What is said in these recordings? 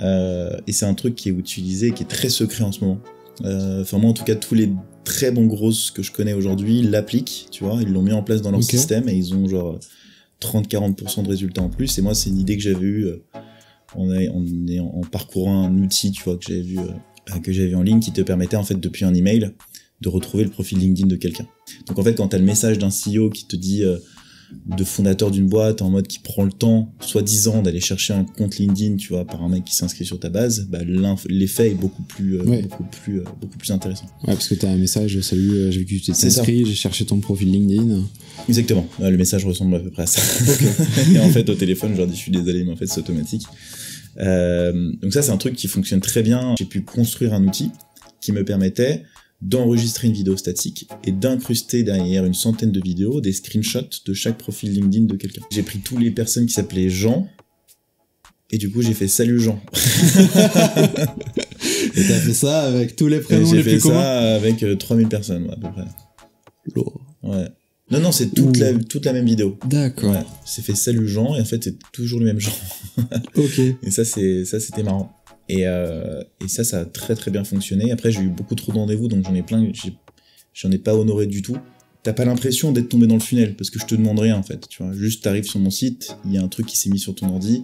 Euh, et c'est un truc qui est utilisé, qui est très secret en ce moment. Euh, enfin, moi, en tout cas, tous les très bons grosses que je connais aujourd'hui l'appliquent, tu vois, ils l'ont mis en place dans leur système et ils ont genre 30-40% de résultats en plus. Et moi, c'est une idée que j'avais eue en, euh, en, parcourant un outil, tu vois, que j'avais vu que j'avais en ligne qui te permettait en fait depuis un email de retrouver le profil LinkedIn de quelqu'un. Donc en fait, quand tu as le message d'un CEO qui te dit de fondateur d'une boîte en mode qui prend le temps, soi-disant, d'aller chercher un compte LinkedIn, tu vois, par un mec qui s'inscrit sur ta base, bah, l'effet est beaucoup plus, euh, beaucoup plus, euh, beaucoup plus intéressant. Ouais, parce que tu as un message, salut, euh, j'ai vu que tu t'es inscrit, j'ai cherché ton profil LinkedIn. Exactement. le message ressemble à peu près à ça. Et en fait, au téléphone, je leur dis, je suis désolé, mais en fait, c'est automatique. donc ça, c'est un truc qui fonctionne très bien. J'ai pu construire un outil qui me permettait d'enregistrer une vidéo statique et d'incruster derrière une centaine de vidéos des screenshots de chaque profil LinkedIn de quelqu'un. J'ai pris toutes les personnes qui s'appelaient Jean et du coup j'ai fait salut Jean. et t'as fait ça avec tous les prénoms les plus J'ai fait ça avec 3000 euh, personnes à peu près. Ouais. Non, non, c'est toute la, toute la même vidéo. D'accord. c'est fait salut Jean et en fait c'est toujours le même Jean. ok. Et ça, c'est, ça c'était marrant. Euh, et, ça, ça a très très bien fonctionné. Après, j'ai eu beaucoup trop de rendez-vous, donc j'en ai plein, j'en ai, pas honoré du tout. T'as pas l'impression d'être tombé dans le funnel, parce que je te demande rien en fait. Tu vois, juste t'arrives sur mon site, il y a un truc qui s'est mis sur ton ordi,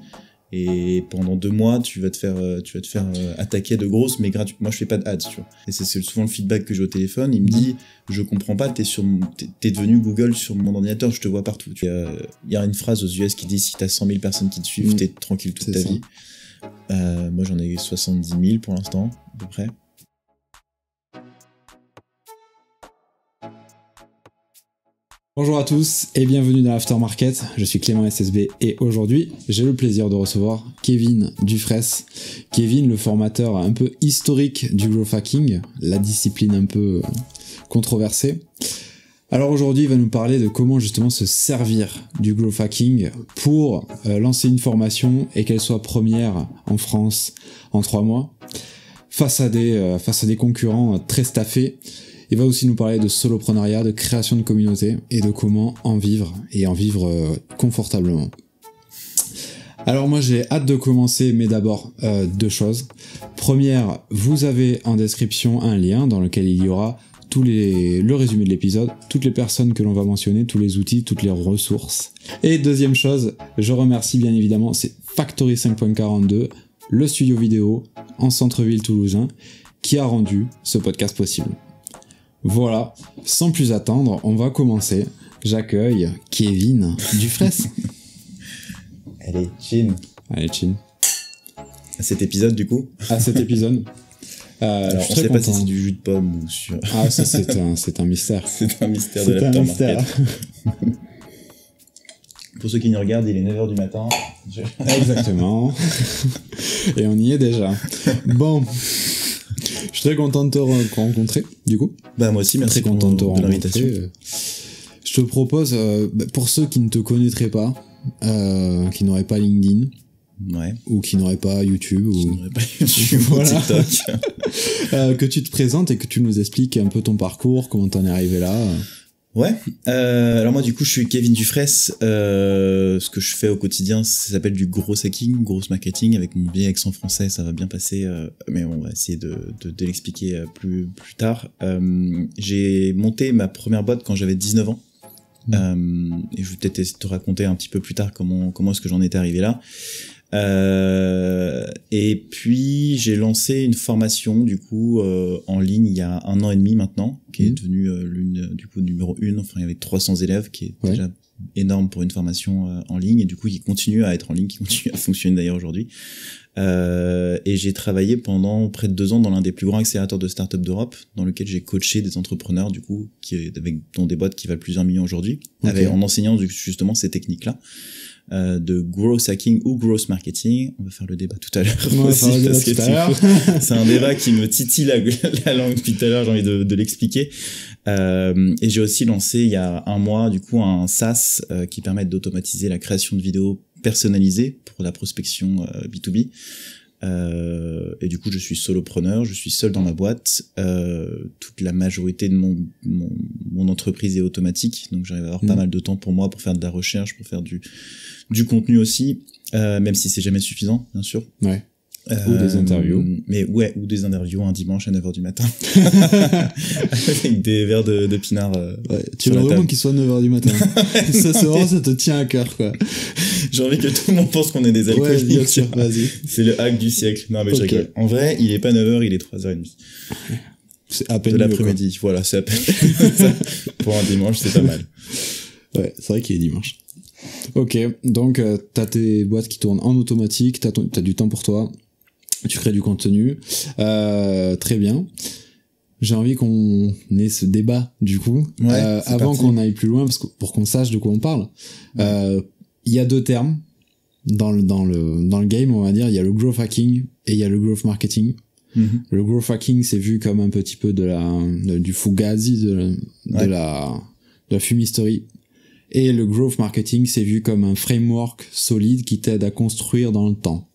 et pendant deux mois, tu vas te faire, euh, tu vas te faire euh, attaquer de grosses, mais gratuit. Moi, je fais pas de ads, tu vois. Et c'est souvent le feedback que j'ai au téléphone. Il me dit, je comprends pas, t'es sur, es devenu Google sur mon ordinateur, je te vois partout. Il y a une phrase aux US qui dit, si t'as 100 000 personnes qui te suivent, tu mm. t'es tranquille toute ta vie. Euh, moi j'en ai 70 000 pour l'instant, à peu près. Bonjour à tous et bienvenue dans l'Aftermarket. Je suis Clément SSB et aujourd'hui j'ai le plaisir de recevoir Kevin Dufresne. Kevin, le formateur un peu historique du growth hacking, la discipline un peu euh, controversée. Alors aujourd'hui, il va nous parler de comment justement se servir du growth hacking pour euh, lancer une formation et qu'elle soit première en France en trois mois face à des, euh, face à des concurrents euh, très staffés. Il va aussi nous parler de soloprenariat, de création de communauté et de comment en vivre et en vivre confortablement. Alors moi j'ai hâte de commencer, mais d'abord deux choses. Première, vous avez en description un lien dans lequel il y aura tous les, le résumé de l'épisode, toutes les personnes que l'on va mentionner, tous les outils, toutes les ressources. Et deuxième chose, je remercie bien évidemment, c'est Factory 5.42, le studio vidéo en centre-ville toulousain, qui a rendu ce podcast possible. Voilà, sans plus attendre, on va commencer. J'accueille Kevin Dufresne. Allez, chin. Allez, chin. À cet épisode, du coup À cet épisode. Euh, alors, on ne sait pas si c'est du jus de pomme ou sur... Ah, ça, c'est un, un, mystère. C'est un mystère de la pomme. Pour ceux qui nous regardent, il est 9h du matin. Exactement. Et on y est déjà. Bon. Je suis très content de te rencontrer, du coup. Bah, moi aussi, merci. de l'invitation. Je te propose, euh, bah, pour ceux qui ne te connaîtraient pas, euh, qui n'auraient pas LinkedIn, Ouais. ou qui n'aurait pas YouTube ou, pas TikTok. Euh, que tu te présentes et que tu nous expliques un peu ton parcours, comment t'en es arrivé là. Ouais. Euh, alors moi du coup je suis Kevin Dufresne. Euh, ce que je fais au quotidien, ça s'appelle du gros hacking, gros marketing. Avec mon vieil accent français, ça va bien passer, mais on va essayer de, l'expliquer plus plus tard. J'ai monté ma première boîte quand j'avais 19 ans. Mmh. et je vais peut-être te raconter un petit peu plus tard comment comment est-ce que j'en étais arrivé là. Euh, et puis j'ai lancé une formation du coup euh, en ligne il y a un an et demi maintenant, qui est mmh. devenue euh, l'une euh, du coup numéro une. Enfin, il y avait 300 élèves, qui est déjà énorme pour une formation en ligne et du coup qui continue à être en ligne, qui continue à fonctionner d'ailleurs aujourd'hui. et j'ai travaillé pendant près de deux ans dans l'un des plus grands accélérateurs de start-up d'Europe, dans lequel j'ai coaché des entrepreneurs du coup qui avec dont des boîtes qui valent plusieurs millions aujourd'hui, en enseignant justement ces techniques là. Euh, de gross hacking ou gross marketing. On va faire le débat tout à l'heure c'est un débat qui me titille la, langue tout à l'heure. J'ai envie de, l'expliquer. Euh, et j'ai aussi lancé il y a un mois du coup un SaaS euh, qui permet d'automatiser la création de vidéos personnalisées pour la prospection B2B. Euh, et du coup, je suis solopreneur, je suis seul dans ma boîte. Euh, toute la majorité de mon, entreprise est automatique, donc j'arrive à avoir pas mm. mal de temps pour moi, pour faire de la recherche, pour faire du, du contenu aussi, euh, même si c'est jamais suffisant, bien sûr. Ouais. Ou des euh, interviews. Mais ouais, ou des interviews un dimanche à 9h du matin. Avec des verres de, pinard. Euh, ouais, tu veux vraiment qu'il soit 9h du matin. ça, c'est vraiment, ça te tient à cœur, quoi. J'ai envie que tout le monde pense qu'on est des alcooliques. vas-y. C'est le hack du siècle. Non, mais En vrai, il est pas 9h, il est 3h30. C'est à peine. De l'après-midi, voilà, c'est à peine. Pour un dimanche, c'est pas mal. Ouais, c'est vrai qu'il est dimanche. Ok, donc tu euh, t'as tes boîtes qui tournent en automatique, t'as, as du temps pour toi, tu crées du contenu. Euh, très bien. J'ai envie qu'on ait ce débat du coup euh, avant qu'on aille plus loin parce que pour qu'on sache de quoi on parle. Euh, il y a deux termes dans le dans le dans le game on va dire. Il y a le growth hacking et il y a le growth marketing. Mhm. Le growth hacking c'est vu comme un petit peu de la du fugazi de, la, de la fumisterie. Et le growth marketing c'est vu comme un framework solide qui t'aide à construire dans le temps.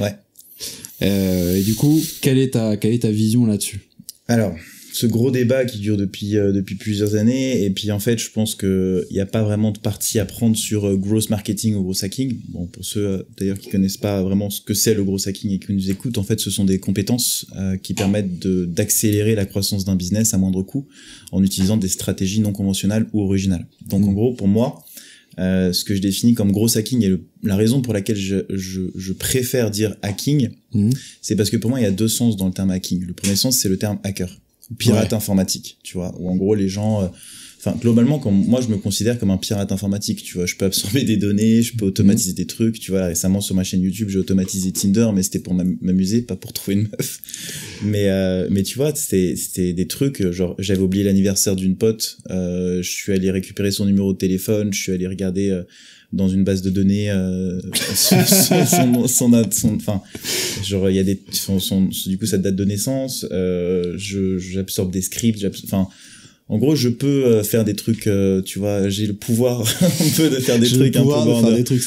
Ouais. Euh, et du coup, quelle est ta, quelle est ta vision là-dessus Alors, ce gros débat qui dure depuis euh, depuis plusieurs années et puis en fait je pense que il n'y a pas vraiment de parti à prendre sur euh, marketing ou gross hacking bon pour ceux euh, d'ailleurs qui connaissent pas vraiment ce que c'est le gross hacking et qui nous écoutent en fait ce sont des compétences qui permettent de d'accélérer la croissance d'un business à moindre coût en utilisant des stratégies non conventionnelles ou originales donc en mmh. gros pour moi euh, ce que je définis comme gros hacking et la raison pour laquelle je, je, préfère dire hacking, mhm. c'est parce que pour moi il y a deux sens dans le terme hacking. Le premier sens c'est le terme hacker, pirate informatique, tu vois, où en gros les gens euh, globalement, quand moi, je me considère comme un pirate informatique, tu vois. Je peux absorber des données, je peux automatiser mhm. des trucs, tu vois. Récemment, sur ma chaîne YouTube, j'ai automatisé Tinder, mais c'était pour m'amuser, pas pour trouver une meuf. Mais, euh, mais tu vois, c'était des trucs, euh, genre, j'avais oublié l'anniversaire d'une pote, euh, je suis allé récupérer son numéro de téléphone, je suis allé regarder dans une base de données son, son, son, enfin genre il y a des son, du coup sa date de naissance je j'absorbe des scripts enfin en gros, je peux euh, faire des trucs, euh, tu vois, j'ai le pouvoir un peu de faire des trucs, un peu de des trucs.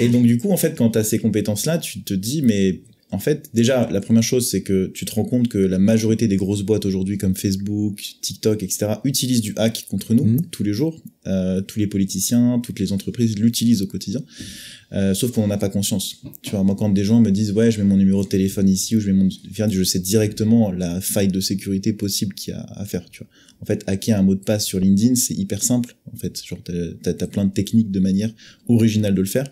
Et donc du coup, en fait, quand t'as ces compétences-là, tu te dis, mais en fait, déjà, la première chose, c'est que tu te rends compte que la majorité des grosses boîtes aujourd'hui, comme Facebook, TikTok, etc., utilisent du hack contre nous mhm. tous les jours. Euh, tous les politiciens, toutes les entreprises l'utilisent au quotidien. Euh, sauf qu'on n'en a pas conscience. Tu vois, moi, quand des gens me disent, ouais, je mets mon numéro de téléphone ici ou je mets mon. Je sais directement la faille de sécurité possible qu'il y a à faire. Tu vois. En fait, hacker un mot de passe sur LinkedIn, c'est hyper simple. En fait, genre, as plein de techniques de manière originale de le faire.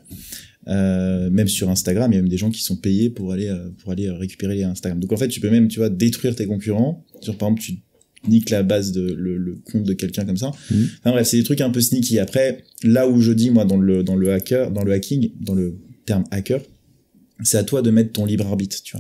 Euh, même sur Instagram, il y a même des gens qui sont payés pour aller euh, pour aller euh, récupérer les Instagram. Donc en fait, tu peux même, tu vois, détruire tes concurrents. Sur par exemple, tu niques la base de le, compte de quelqu'un comme ça. Mhm. Enfin bref, c'est des trucs un peu sneaky. Après, là où je dis moi dans le dans le hacker, dans le hacking, dans le terme hacker, c'est à toi de mettre ton libre arbitre, tu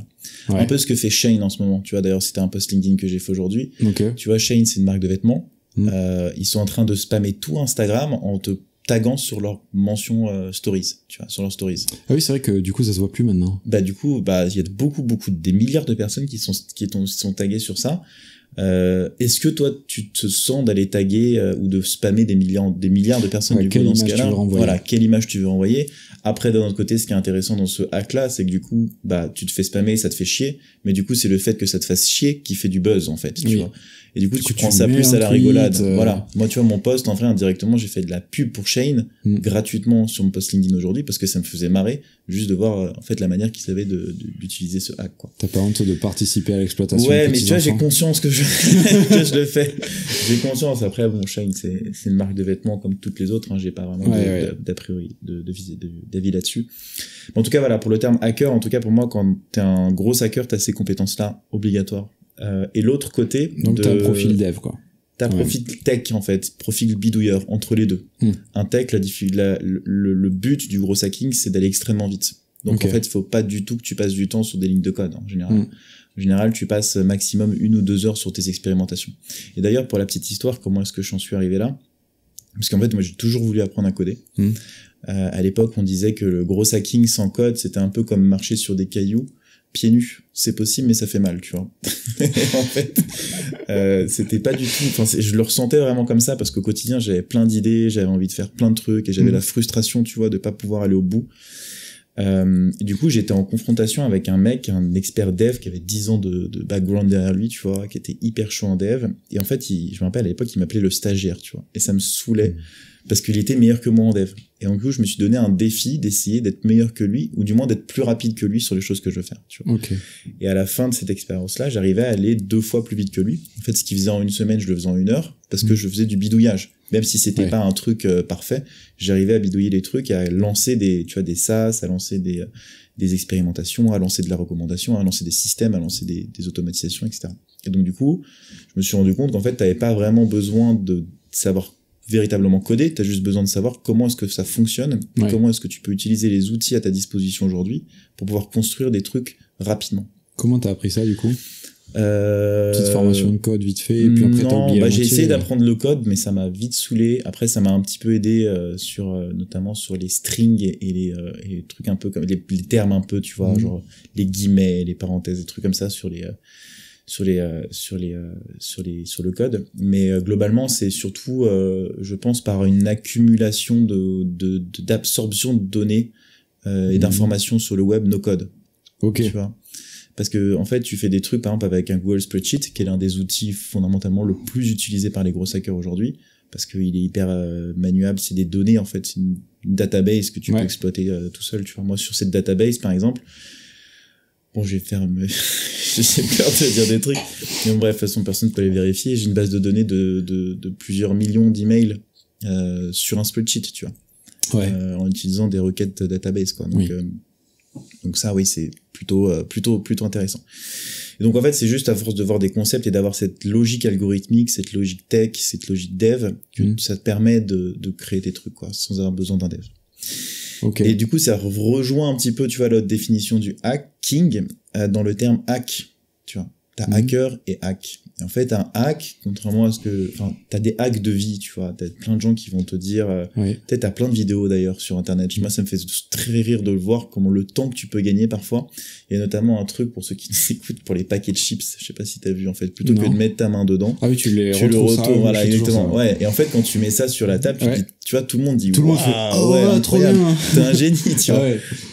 vois. Un peu ce que fait Shane en ce moment, tu vois. D'ailleurs, c'était un post LinkedIn que j'ai fait aujourd'hui. Tu vois, Shane, c'est une marque de vêtements. Mhm. ils sont en train de spammer tout Instagram en te taguant sur leur mention euh, stories, tu vois, sur leurs stories. Ah oui, c'est vrai que du coup, ça se voit plus maintenant. Bah du coup, bah il y a beaucoup, beaucoup, des milliards de personnes qui sont qui sont, taguées sur ça. Euh, est-ce que toi, tu te sens d'aller taguer euh, ou de spammer des milliards, des milliards de personnes du coup dans ce cas-là Voilà, quelle image tu veux envoyer Après, d'un autre côté, ce qui est intéressant dans ce hack-là, c'est que du coup, bah tu te fais spammer, ça te fait chier, mais du coup, c'est le fait que ça te fasse chier qui fait du buzz en fait. Tu vois et du coup, tu prends ça plus à la rigolade. Euh, voilà. Moi, tu vois, mon post, en vrai, indirectement, j'ai fait de la pub pour Shane mm. gratuitement sur mon post LinkedIn aujourd'hui parce que ça me faisait marrer juste de voir, euh, en fait, la manière qu'il savait d'utiliser de, ce hack, quoi. T'as pas honte de participer à l'exploitation Ouais, mais tu vois, j'ai conscience que je, que je le fais. J'ai conscience. Après, bon, Shane, c'est une marque de vêtements comme toutes les autres. Hein. J'ai pas vraiment d'a ouais. priori d'avis là-dessus. En tout cas, voilà, pour le terme hacker, en tout cas, pour moi, quand t'es un gros hacker, t'as ces compétences-là obligatoires euh, et l'autre côté. Donc de... t'as un profil dev, quoi. T'as un profil tech, en fait, profil bidouilleur, entre les deux. Hmm. Un tech, la, le, but du gros hacking, c'est d'aller extrêmement vite. Donc en fait, il faut pas du tout que tu passes du temps sur des lignes de code, en général. Hmm. En général, tu passes maximum une ou deux heures sur tes expérimentations. Et d'ailleurs, pour la petite histoire, comment est-ce que j'en suis arrivé là Parce qu'en fait, moi, j'ai toujours voulu apprendre à coder. Hmm. Euh, à l'époque, on disait que le gros hacking sans code, c'était un peu comme marcher sur des cailloux pieds nus. C'est possible, mais ça fait mal, tu vois. en fait, euh, c'était pas du tout. Enfin, je le ressentais vraiment comme ça parce qu'au quotidien, j'avais plein d'idées, j'avais envie de faire plein de trucs et j'avais mm. la frustration, tu vois, de pas pouvoir aller au bout. Euh, du coup, j'étais en confrontation avec un mec, un expert dev qui avait 10 ans de, background derrière lui, tu vois, qui était hyper chaud en dev. Et en fait, il, je me rappelle à l'époque, il m'appelait le stagiaire, tu vois. Et ça me saoulait mm. parce qu'il était meilleur que moi en dev. Et en gros, je me suis donné un défi d'essayer d'être meilleur que lui, ou du moins d'être plus rapide que lui sur les choses que je veux faire. Tu vois. Et à la fin de cette expérience-là, j'arrivais à aller deux fois plus vite que lui. En fait, ce qu'il faisait en une semaine, je le faisais en une heure, parce que mm. je faisais du bidouillage. Même si c'était pas un truc euh, parfait, j'arrivais à bidouiller les trucs, à lancer des, tu vois, des SAS, à lancer des, euh, des expérimentations, à lancer de la recommandation, à lancer des systèmes, à lancer des, des automatisations, etc. Et donc, du coup, je me suis rendu compte qu'en fait, tu t'avais pas vraiment besoin de savoir véritablement codé, tu as juste besoin de savoir comment est-ce que ça fonctionne, et comment est-ce que tu peux utiliser les outils à ta disposition aujourd'hui pour pouvoir construire des trucs rapidement. Comment t'as appris ça du coup euh, Petite formation de code vite fait, et puis après non, bah, j'ai essayé euh. d'apprendre le code, mais ça m'a vite saoulé. Après, ça m'a un petit peu aidé euh, sur, notamment sur les strings et, les, trucs un peu comme les, termes un peu, tu vois, mhm. genre les guillemets, les parenthèses, des trucs comme ça sur les sur les euh, sur les euh, sur les sur le code mais euh, globalement c'est surtout je pense par une accumulation de d'absorption de, d'absorption de, données et mhm. d'informations sur le web no code ok tu vois parce que en fait tu fais des trucs par exemple avec un Google Spreadsheet qui est l'un des outils fondamentalement le plus utilisé par les gros hackers aujourd'hui parce qu'il est hyper manuable c'est des données en fait c'est une, database que tu peux exploiter tout seul tu vois moi sur cette database par exemple Bon, je vais j'ai peur de dire des trucs. Mais bon, bref, de toute façon, personne ne peut les vérifier. J'ai une base de données de, de, de plusieurs millions d'emails euh, sur un spreadsheet, tu vois. Ouais. Euh, en utilisant des requêtes database, quoi. Donc, euh, donc ça, oui, c'est plutôt, euh, plutôt, plutôt intéressant. Et donc, en fait, c'est juste à force de voir des concepts et d'avoir cette logique algorithmique, cette logique tech, cette logique dev, que mm. ça te permet de, de créer des trucs, quoi, sans avoir besoin d'un dev. Et du coup, ça rejoint un petit peu, tu vois, la définition du hacking euh, dans le terme hack. Tu vois, t'as mhm. hacker et hack. en fait, un hack, contrairement à ce que, enfin, t'as des hacks de vie, tu vois. T'as plein de gens qui vont te dire, euh, peut-être t'as plein de vidéos d'ailleurs sur Internet. Moi, ça me fait très rire de le voir, comment le temps que tu peux gagner parfois. Et notamment un truc pour ceux qui nous pour les paquets de chips. Je sais pas si t'as vu en fait. Plutôt que de mettre ta main dedans. Ah oui, tu les tu le retournes, voilà, exactement. ouais. Et en fait, quand tu mets ça sur la table, tu dis tu vois, tout le monde dit tout le monde oh, ouais, trop bien. T'es un génie, tu vois.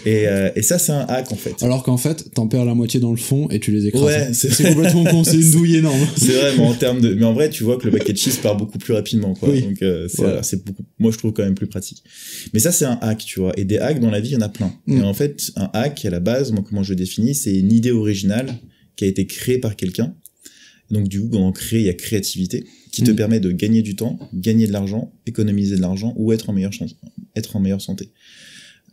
Euh, et, ça, c'est un hack en fait. Alors qu'en fait, t'en perds la moitié dans le fond et tu les écrases. Ouais, c'est complètement con, c'est une douille énorme. C'est vrai, mais en termes de, mais en vrai, tu vois que le package, cheese part beaucoup plus rapidement, quoi. Donc euh, c'est beaucoup. Moi, je trouve quand même plus pratique. Mais ça, c'est un hack, tu vois. Et des hacks dans la vie, il y en a plein. Mm. en fait, un hack à la base, moi, comment je le définis, c'est une idée originale qui a été créée par quelqu'un. Donc du coup, quand on crée, il y a créativité qui te mm. permet de gagner du temps, gagner de l'argent, économiser de l'argent ou être en meilleure, être en meilleure santé.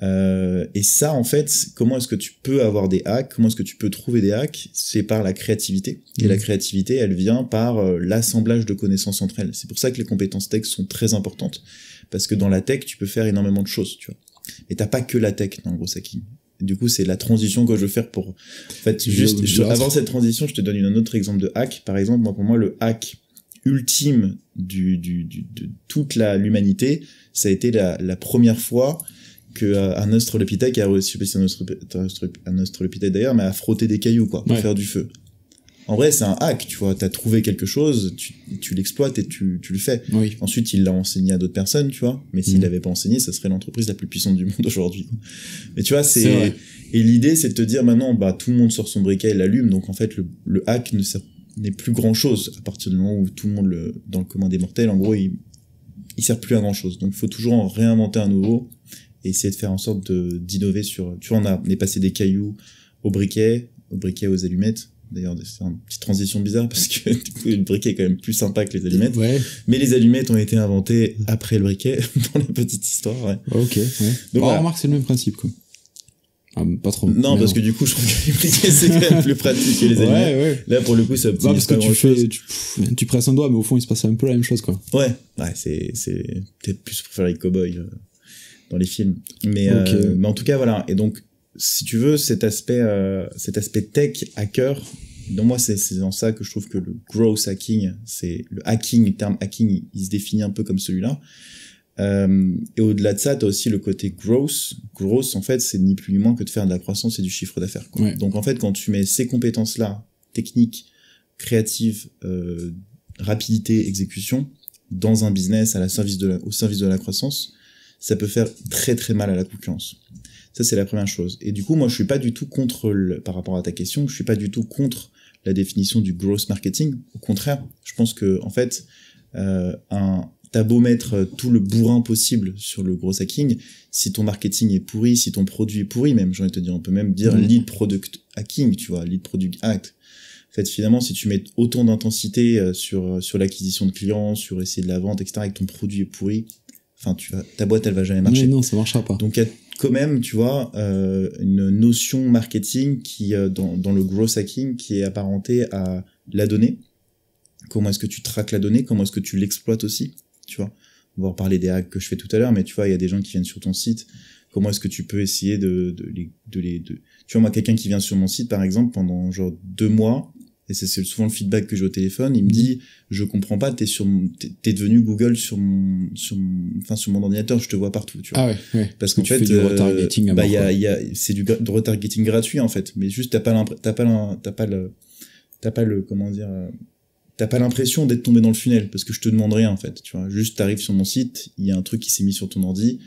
Euh, et ça, en fait, comment est-ce que tu peux avoir des hacks Comment est-ce que tu peux trouver des hacks C'est par la créativité. Et la mm. créativité, elle vient par euh, l'assemblage de connaissances entre elles. C'est pour ça que les compétences tech sont très importantes. Parce que dans la tech, tu peux faire énormément de choses, tu vois. Mais t'as pas que la tech dans le gros hacking. Du coup, c'est la transition que je veux faire pour. En fait, juste, avant cette transition, je te donne un autre exemple de hack. Par exemple, moi, pour moi, le hack ultime du, de toute l'humanité, ça a été la, première fois qu'un euh, australopithèque a réussi, je sais pas si un australopithèque d'ailleurs, mais à frotter des cailloux, quoi, pour faire du feu. En vrai, c'est un hack, tu vois. T'as trouvé quelque chose, tu, l'exploites et tu, le fais. Oui. Ensuite, il l'a enseigné à d'autres personnes, tu vois. Mais s'il mmh. l'avait pas enseigné, ça serait l'entreprise la plus puissante du monde aujourd'hui. Mais tu vois, c'est et l'idée, c'est de te dire maintenant, bah tout le monde sort son briquet et l'allume. Donc en fait, le, le hack ne sert n'est plus grand chose à partir du moment où tout le monde dans le commun des mortels, en gros, il, il sert plus à grand chose. Donc, il faut toujours en réinventer un nouveau et essayer de faire en sorte d'innover sur. Tu vois, on, a, est passé des cailloux au briquet, au briquet aux allumettes. D'ailleurs, c'est une petite transition bizarre parce que du coup, le briquet est quand même plus sympa que les allumettes. Mais les allumettes ont été inventées après le briquet dans la petite histoire. Ok. Ouais. Donc, c'est le même principe. Quoi. Ah, pas trop. Non, parce que du coup, je trouve que c'est quand même plus pratique que les animés. Là, pour le coup, ça optimise parce que tu, fais, tu, presses un doigt, mais au fond, il se passe un peu la même chose, quoi. Ouais, c'est, c'est peut-être plus pour faire les cowboys euh, dans les films. Mais, euh, mais en tout cas, voilà. Et donc, si tu veux, cet aspect, euh, cet aspect tech, hacker, dans moi, c'est, c'est dans ça que je trouve que le gross hacking, c'est le hacking, le terme hacking, il se définit un peu comme celui-là. Euh, et au-delà de ça, tu as aussi le côté growth. Growth, en fait, c'est ni plus ni moins que de faire de la croissance et du chiffre d'affaires. Donc, en fait, quand tu mets ces compétences-là, techniques, créatives, euh, rapidité, exécution, dans un business à la service de la, au service de la croissance, ça peut faire très très mal à la concurrence. Ça, c'est la première chose. Et du coup, moi, je suis pas du tout contre, par rapport à ta question, je suis pas du tout contre la définition du growth marketing. Au contraire, je pense que, en fait, euh, un, t'as beau mettre euh, tout le bourrin possible sur le gros hacking, si ton marketing est pourri, si ton produit est pourri, même, j'ai envie de te dire, on peut même dire mm. lead product hacking, tu vois, lead product act. En fait, finalement, si tu mets autant d'intensité euh, sur, euh, sur l'acquisition de clients, sur essayer de la vente, etc., et que ton produit est pourri, enfin, tu vois, ta boîte, elle va jamais marcher. non, ça marchera pas. Donc, il y a quand même, tu vois, une notion marketing qui, dans, dans le gros hacking, qui est apparentée à la donnée. Comment est-ce que tu traques la donnée Comment est-ce que tu l'exploites aussi tu vois. On va reparler des hacks que je fais tout à l'heure, mais tu vois, il y a des gens qui viennent sur ton site. Comment est-ce que tu peux essayer de, de, les, de de... Tu vois, moi, quelqu'un qui vient sur mon site, par exemple, pendant genre deux mois, et c'est souvent le feedback que j'ai au téléphone, il me dit je comprends pas, t'es sur t'es devenu Google sur mon sur enfin sur mon ordinateur, je te vois partout, tu vois. Ah ouais, Parce qu'en tu fait, euh, c'est du, retargeting gratuit en fait, mais juste t'as pas t'as pas t'as pas le t'as pas le comment dire euh, t'as pas l'impression d'être tombé dans le funnel parce que je te demande rien en fait. Tu vois, juste t'arrives sur mon site, il y a un truc qui s'est mis sur ton ordi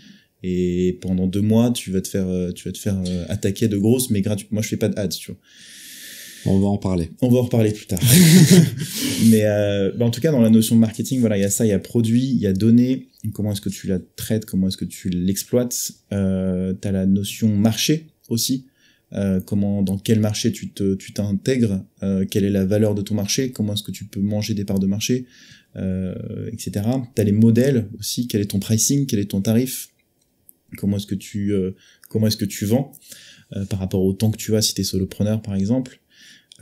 et pendant deux mois tu vas te faire, euh, tu vas te faire euh, attaquer de grosses mais gratuites. Moi je fais pas de ads, tu vois. On va en parler. On va en reparler plus tard. mais euh, bah, en tout cas, dans la notion marketing, voilà, il y a ça, il y a produit, il y a données. Comment est-ce que tu la traites Comment est-ce que tu l'exploites euh, T'as la notion marché aussi. Euh, comment, dans quel marché tu tu t'intègres, euh, quelle est la valeur de ton marché, comment est-ce que tu peux manger des parts de marché, euh, etc. T'as les modèles aussi, quel est ton pricing, quel est ton tarif, comment est-ce que tu, euh, comment est-ce que tu vends par rapport au temps que tu as si t'es solopreneur par exemple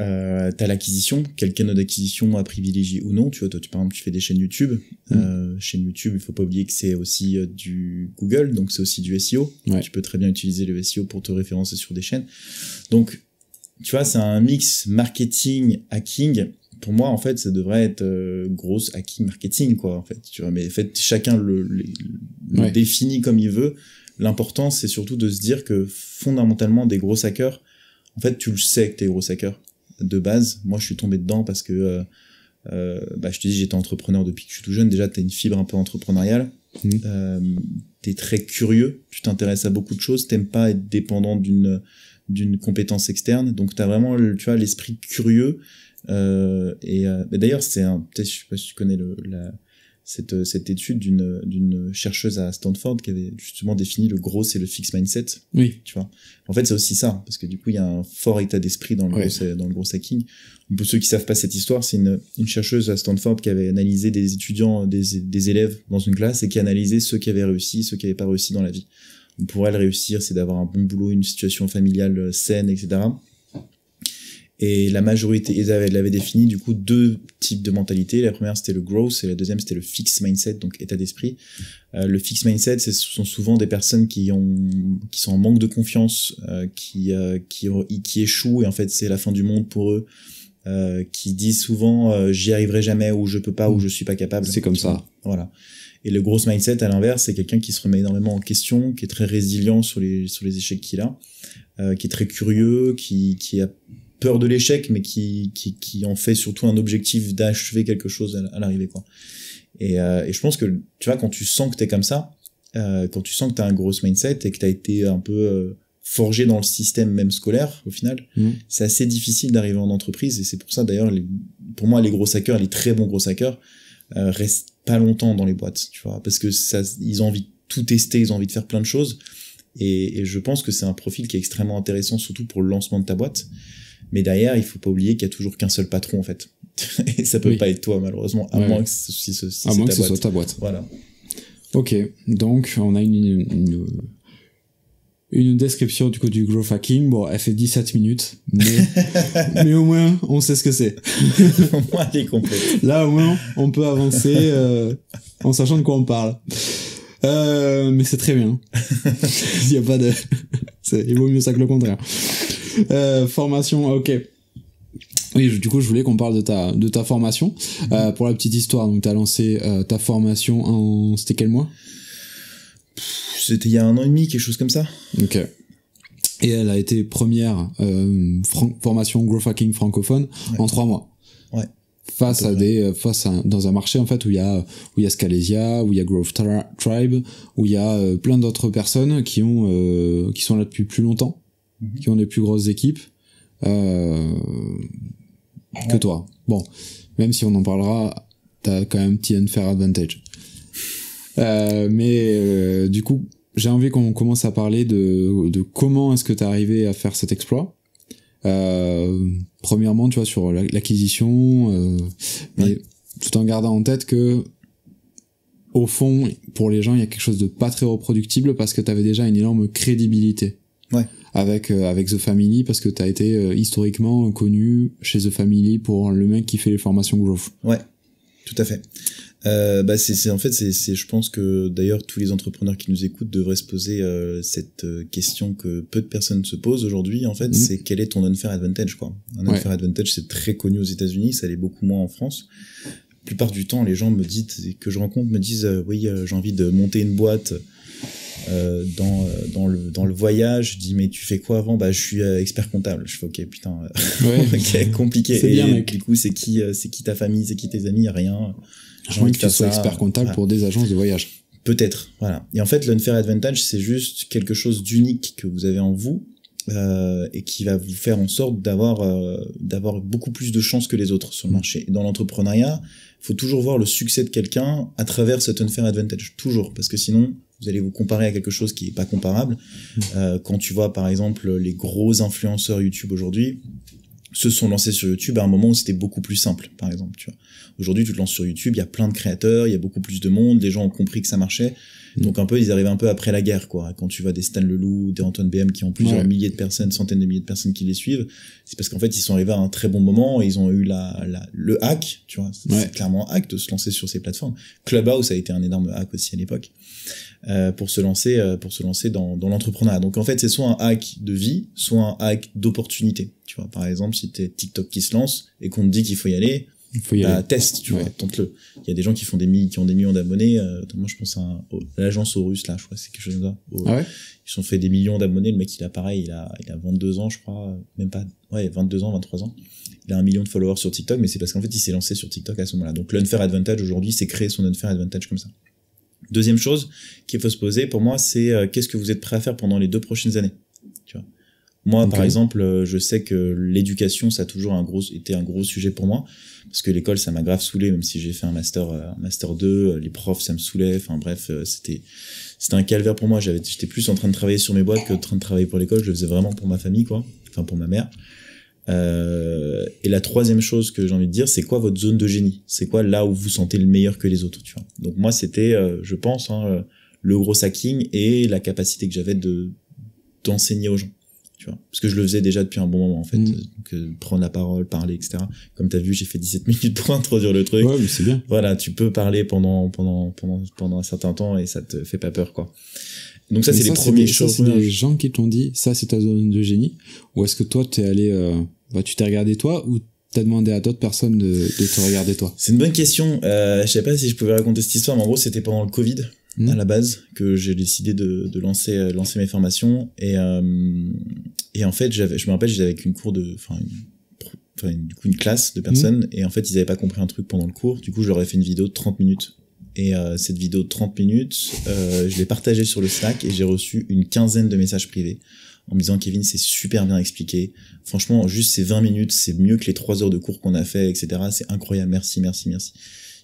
euh, t'as l'acquisition, quel canal d'acquisition à privilégier ou non. Tu vois, toi, tu, par exemple, tu fais des chaînes YouTube. Mm. Euh, chaîne YouTube, il faut pas oublier que c'est aussi euh, du Google, donc c'est aussi du SEO. Tu peux très bien utiliser le SEO pour te référencer sur des chaînes. Donc, tu vois, c'est un mix marketing hacking. Pour moi, en fait, ça devrait être euh, grosse hacking marketing, quoi. En fait, tu vois, mais en fait, chacun le, le, définit comme il veut. L'important, c'est surtout de se dire que fondamentalement, des gros hackers, en fait, tu le sais que t'es gros hacker de base. Moi, je suis tombé dedans parce que, euh, euh, bah, je te dis, j'étais entrepreneur depuis que je suis tout jeune. Déjà, tu as une fibre un peu entrepreneuriale. Mmh. Euh, tu es très curieux. Tu t'intéresses à beaucoup de choses. T'aimes pas être dépendant d'une d'une compétence externe. Donc, tu as vraiment, tu vois, l'esprit curieux. Euh, et, bah, d'ailleurs, c'est un. Peut-être, je sais pas si tu connais le, la, cette, euh, cette étude d'une, chercheuse à Stanford qui avait justement défini le gros c'est le fixe mindset. Oui. Tu vois. En fait, c'est aussi ça, parce que du coup, il y a un fort état d'esprit dans le euh, dans le gros hacking. Pour ceux qui savent pas cette histoire, c'est une, une chercheuse à Stanford qui avait analysé des étudiants, euh, des, des élèves dans une classe et qui analysait ceux qui avaient réussi, ceux qui n'avaient pas réussi dans la vie. Pour elle, réussir, c'est d'avoir un bon boulot, une situation familiale saine, etc. Et la majorité, ils avaient, ils défini du coup deux types de mentalités. La première c'était le growth et la deuxième c'était le fixed mindset, donc état d'esprit. Euh, le fixed mindset, ce sont souvent des personnes qui ont, qui sont en manque de confiance, euh, qui, euh, qui, qui échouent et en fait c'est la fin du monde pour eux. qui disent souvent j'y arriverai jamais ou je peux pas ou je suis pas capable. C'est comme ça. Voilà. Et le growth mindset, à l'inverse, c'est quelqu'un qui se remet énormément en question, qui est très résilient sur les, sur les échecs qu'il a, qui est très curieux, qui, qui a peur de l'échec, mais qui, qui, qui, en fait surtout un objectif d'achever quelque chose à, l'arrivée, quoi. Et, euh, et, je pense que, tu vois, quand tu sens que t'es comme ça, euh, quand tu sens que t'as un gros mindset et que t'as été un peu euh, forgé dans le système même scolaire, au final, mmh. c'est assez difficile d'arriver en entreprise. Et c'est pour ça, d'ailleurs, pour moi, les gros hackers, les très bons gros hackers, euh, restent pas longtemps dans les boîtes, tu vois, parce que ça, ils ont envie de tout tester, ils ont envie de faire plein de choses. Et, et je pense que c'est un profil qui est extrêmement intéressant, surtout pour le lancement de ta boîte. Mais derrière, il faut pas oublier qu'il y a toujours qu'un seul patron, en fait. et ça peut pas être toi, malheureusement, à moins que ce, si, à moins ta que ce soit ta boîte. Voilà. Ok, donc on a une, une, description du coup du growth hacking. Bon, elle fait 17 minutes, mais, au moins on sait ce que c'est. au elle est complète. Là au moins on peut avancer euh, en sachant de quoi on parle. Euh, mais c'est très bien. Il y a pas de. il vaut mieux ça que le contraire. Euh, formation, ah, ok. Oui, du coup, je voulais qu'on parle de ta de ta formation. Euh, pour la petite histoire, donc tu as lancé euh, ta formation en c'était quel mois C'était il y a un an et demi, quelque chose comme ça. Ok. Et elle a été première euh, formation growth hacking francophone en trois mois. Ouais. Face à, des euh, face à dans un marché en fait où il y a où il y a Scalesia, où il y a Growth Tribe, où il y a euh, plein d'autres personnes qui ont qui sont là depuis plus longtemps Mhm. qui ont les plus grosses équipes euh, ah que toi. Bon, même si on en parlera, t'as quand même un petit unfair advantage. Euh, mais euh, du coup, j'ai envie qu'on commence à parler de, de comment est-ce que t'es arrivé à faire cet exploit. Euh, premièrement, tu vois, sur l'acquisition, euh, mais tout en gardant en tête que au fond, pour les gens, il y a quelque chose de pas très reproductible parce que tu avais déjà une énorme crédibilité. Ouais avec euh, avec The Family parce que t'as été euh, historiquement connu chez The Family pour le mec qui fait les formations growth. Ouais, tout à fait. Euh, bah c'est en fait c'est je pense que d'ailleurs tous les entrepreneurs qui nous écoutent devraient se poser euh, cette question que peu de personnes se posent aujourd'hui en fait mhm. c'est quel est ton unfair advantage quoi un unfair advantage c'est très connu aux États-Unis ça l'est beaucoup moins en France la plupart du temps les gens me disent que je rencontre me disent oui j'ai envie de monter une boîte euh, dans, euh, dans, le, dans le voyage, je dis mais tu fais quoi avant Bah je suis euh, expert comptable. Je fais ok putain, ouais, compliqué. C'est bien Du coup c'est qui c'est qui ta famille, c'est qui tes amis, rien. je que tu sois expert comptable pour des agences de voyage. Peut-être, voilà. Et en fait, l'unfair advantage, c'est juste quelque chose d'unique que vous avez en vous euh, et qui va vous faire en sorte d'avoir d'avoir beaucoup plus de chances que les autres sur le mm. marché. dans l'entrepreneuriat, faut toujours voir le succès de quelqu'un à travers cet unfair advantage, toujours, parce que sinon, vous allez vous comparer à quelque chose qui n'est pas comparable. Mmh. Euh, quand tu vois par exemple les gros influenceurs YouTube aujourd'hui, se sont lancés sur YouTube à un moment où c'était beaucoup plus simple, par exemple. Tu vois. Aujourd'hui, tu te lances sur YouTube, il y a plein de créateurs, il y a beaucoup plus de monde, les gens ont compris que ça marchait. Mmh. Donc un peu, ils arrivent un peu après la guerre, quoi. Quand tu vois des Stan Leloup, des Antoine BM qui ont plusieurs milliers de personnes, centaines de milliers de personnes qui les suivent, c'est parce qu'en fait, ils sont arrivés à un très bon moment, ils ont eu la, la le hack, tu vois. C'est clairement un hack de se lancer sur ces plateformes. Clubhouse a été un énorme hack aussi à l'époque. Euh, pour se lancer, euh, pour se lancer dans, l'entrepreneuriat. Donc en fait, c'est soit un hack de vie, soit un hack d'opportunité. Tu vois, par exemple, si t'es TikTok qui se lance et qu'on te dit qu'il faut y aller, il faut y bah, teste, tu vois, tente-le. Il y a des gens qui font des millions, qui ont des millions d'abonnés. Euh, moi, je pense à, l'agence Horus là, je crois, c'est quelque chose comme ça. Ah ils ont fait des millions d'abonnés. Le mec, il a pareil, a, il a 22 ans, je crois, même pas, ouais, 22 ans, 23 ans. Il a un million de followers sur TikTok, mais c'est parce qu'en fait, il s'est lancé sur TikTok à ce moment-là. Donc, l'unfair advantage aujourd'hui, c'est créer son unfair advantage comme ça. Deuxième chose qu'il faut se poser pour moi, c'est euh, qu'est-ce que vous êtes prêt à faire pendant les deux prochaines années. Tu vois. Moi, par exemple, euh, je sais que l'éducation, ça a toujours un gros, été un gros sujet pour moi, parce que l'école, ça m'a grave saoulé, même si j'ai fait un master, euh, master 2, les profs, ça me saoulait, enfin bref, c'était, c'était un calvaire pour moi. J'avais, j'étais plus en train de travailler sur mes boîtes que en train de travailler pour l'école. Je le faisais vraiment pour ma famille, quoi, enfin pour ma mère. Euh, et la troisième chose que j'ai envie de dire, c'est quoi votre zone de génie C'est quoi là où vous sentez le meilleur que les autres tu vois Donc moi, c'était, euh, je pense, hein, euh, le gros sacking et la capacité que j'avais de d'enseigner aux gens. Tu vois Parce que je le faisais déjà depuis un bon moment, en fait. Mm. Donc, euh, prendre la parole, parler, etc. Comme tu as vu, j'ai fait 17 minutes pour introduire le truc. Ouais, mais c'est bien. Voilà, tu peux parler pendant, pendant, pendant, pendant un certain temps et ça te fait pas peur, quoi. Donc ça, c'est les premiers choses. les gens qui t'ont dit, ça, c'est ta zone de génie. Ou est-ce que toi, t'es allé, euh, bah, tu t'es regardé toi, ou t'as demandé à d'autres personnes de, te regarder toi C'est une bonne question. Euh, je sais pas si je pouvais raconter cette histoire, mais en gros, c'était pendant le Covid hmm. à la base que j'ai décidé de, lancer, euh, lancer mes formations. Et, euh, et en fait, j'avais, je me rappelle, j'étais avec une cour de, enfin, du coup, une classe de personnes, hmm. et en fait, ils n'avaient pas compris un truc pendant le cours. Du coup, j'aurais fait une vidéo de 30 minutes et euh, cette vidéo de 30 minutes, euh, je l'ai partagée sur le Slack et j'ai reçu une quinzaine de messages privés en me disant Kevin, c'est super bien expliqué. Franchement, juste ces 20 minutes, c'est mieux que les 3 heures de cours qu'on a fait, etc. C'est incroyable. Merci, merci, merci.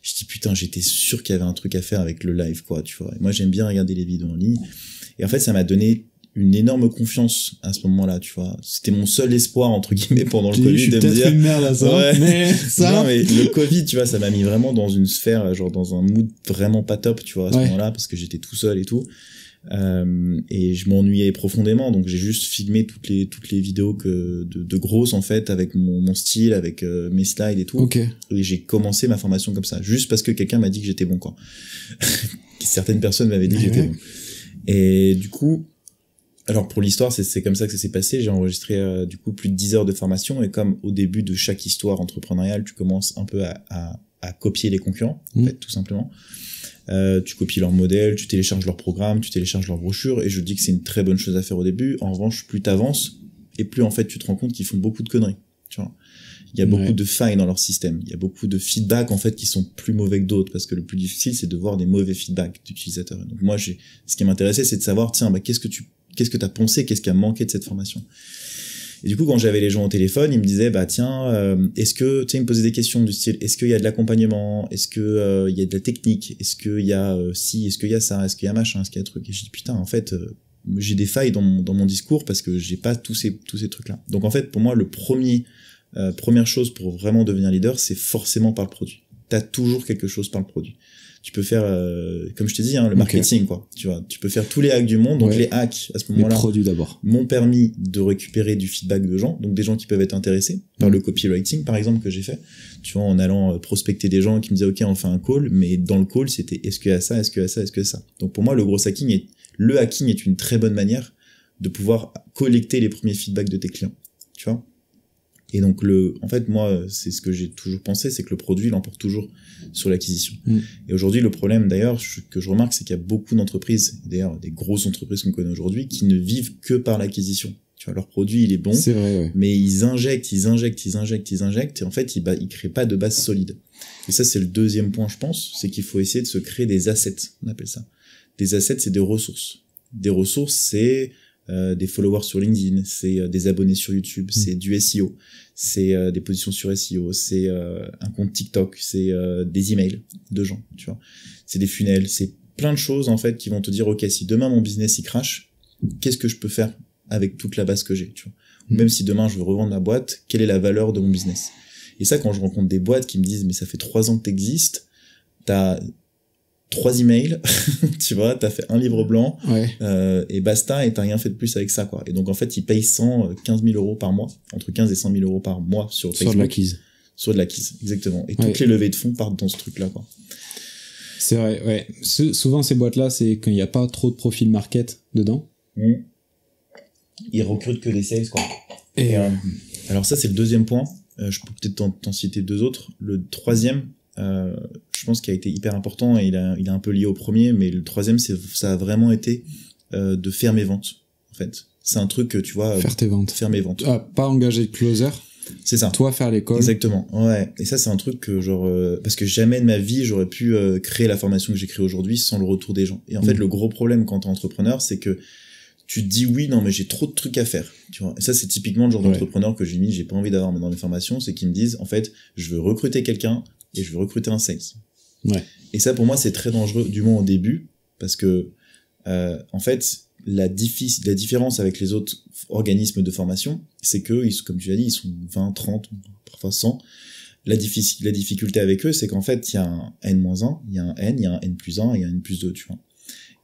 Je dis putain, j'étais sûr qu'il y avait un truc à faire avec le live, quoi, tu vois. moi, j'aime bien regarder les vidéos en ligne. Et en fait, ça m'a donné une énorme confiance à ce moment-là, tu vois. C'était mon seul espoir, entre guillemets, pendant le Covid. Je une merde ça, mais ça... Non, mais le Covid, tu vois, ça m'a mis vraiment dans une sphère, genre dans un mood vraiment pas top, tu vois, à ce moment-là, parce que j'étais tout seul et tout. Euh, et je m'ennuyais profondément, donc j'ai juste filmé toutes les toutes les vidéos que de, grosses en fait avec mon, style, avec euh, mes slides et tout. Et j'ai commencé ma formation comme ça, juste parce que quelqu'un m'a dit que j'étais bon quoi. Certaines personnes m'avaient dit que eh j'étais bon. Et du coup, alors pour l'histoire, c'est comme ça que ça s'est passé. J'ai enregistré euh, du coup plus de 10 heures de formation et comme au début de chaque histoire entrepreneuriale, tu commences un peu à, copier les concurrents, en mmh. fait, tout simplement. Euh, tu copies leur modèle, tu télécharges leur programme, tu télécharges leur brochure et je dis que c'est une très bonne chose à faire au début. En revanche, plus t'avances et plus en fait tu te rends compte qu'ils font beaucoup de conneries. Il y a beaucoup de failles dans leur système. Il y a beaucoup de feedbacks en fait qui sont plus mauvais que d'autres parce que le plus difficile c'est de voir des mauvais feedbacks d'utilisateurs. Donc moi, ce qui m'intéressait, c'est de savoir tiens, bah, qu'est-ce que tu Qu'est-ce que tu as pensé Qu'est-ce qui a manqué de cette formation et du coup, quand j'avais les gens au téléphone, ils me disaient, bah tiens, euh, est-ce que, tu me posaient des questions du style, est-ce qu'il y a de l'accompagnement Est-ce qu'il euh, il y a de la technique Est-ce qu'il y a si euh, Est-ce qu'il y a ça Est-ce qu'il y a machin Est-ce qu'il y a truc Et je dis, putain, en fait, j'ai des failles dans mon, discours parce que j'ai pas tous ces, tous ces trucs-là. Donc en fait, pour moi, le premier, première chose pour vraiment devenir leader, c'est forcément par le produit. T'as toujours quelque chose par le produit tu peux faire, euh, comme je te dis, hein, le marketing, quoi. Tu vois, tu peux faire tous les hacks du monde, donc les hacks à ce moment-là. produits d'abord. M'ont permis de récupérer du feedback de gens, donc des gens qui peuvent être intéressés par mm. le copywriting, par exemple, que j'ai fait. Tu vois, en allant euh, prospecter des gens qui me disaient, ok, on fait un call, mais dans le call, c'était est-ce qu'il y a ça, est-ce que a ça, est-ce que ça. Donc pour moi, le gros hacking est, le hacking est une très bonne manière de pouvoir collecter les premiers feedbacks de tes clients. Et donc, le, en fait, moi, c'est ce que j'ai toujours pensé, c'est que le produit l'emporte toujours sur l'acquisition. Mm. Et aujourd'hui, le problème, d'ailleurs, que je remarque, c'est qu'il y a beaucoup d'entreprises, d'ailleurs, des grosses entreprises qu'on connaît aujourd'hui, qui ne vivent que par l'acquisition. Tu vois, leur produit, il est bon, vrai, mais ils injectent, ils injectent, ils injectent, ils injectent, et en fait, ils, ils créent pas de base solide. Et ça, c'est le deuxième point, je pense, c'est qu'il faut essayer de se créer des assets, on appelle ça. Des assets, c'est des ressources. Des ressources, c'est euh, des followers sur LinkedIn, c'est euh, des abonnés sur YouTube, mm. c'est du SEO, c'est euh, des positions sur SEO, c'est un compte TikTok, c'est des emails de gens, tu vois. C'est des funnels, c'est plein de choses en fait qui vont te dire OK, si demain mon business il crache, qu'est-ce que je peux faire avec toute la base que j'ai, tu vois. Ou mm. même si demain je veux revendre ma boîte, quelle est la valeur de mon business Et ça quand je rencontre des boîtes qui me disent mais ça fait trois ans que tu t'as trois emails, tu vois, t'as fait un livre blanc, euh, et basta, et t'as rien fait de plus avec ça, quoi. Et donc, en fait, ils payent 100, 15 000 euros par mois, entre 15 et 100 000 euros par mois sur, sur de la quise. Sur de la exactement. Et toutes les levées de fonds partent dans ce truc-là, quoi. C'est vrai, ouais. souvent, ces boîtes-là, c'est quand il n'y a pas trop de profil market dedans. Mmh. Ils recrutent que des sales, quoi. Et, euh, euh, alors ça, c'est le deuxième point. je peux peut-être t'en citer deux autres. Le troisième, euh, je pense qu'il a été hyper important et il est il a un peu lié au premier, mais le troisième, c'est, ça a vraiment été euh, de faire mes ventes, en fait. C'est un truc que tu vois. Faire tes ventes. Faire mes ventes. Ah, pas engager de closer. C'est ça. Toi, faire l'école. Exactement. Ouais. Et ça, c'est un truc que, genre, euh, parce que jamais de ma vie, j'aurais pu créer la formation que j'ai créée aujourd'hui sans le retour des gens. Et en fait, mm. le gros problème quand t'es entrepreneur, c'est que tu te dis oui, non, mais j'ai trop de trucs à faire. Tu vois. Et ça, c'est typiquement le genre d'entrepreneur que j'ai mis, j'ai pas envie d'avoir dans les formations, c'est qu'ils me disent, en fait, je veux recruter quelqu'un, et je veux recruter un sexe. Et ça, pour moi, c'est très dangereux, du moins au début, parce que, euh, en fait, la, la différence avec les autres organismes de formation, c'est que, comme tu l'as dit, ils sont 20, 30, parfois 100. La, la difficulté avec eux, c'est qu'en fait, il y a un N-1, il y a un N, il y a un N plus 1, il y a un N plus 2, tu vois.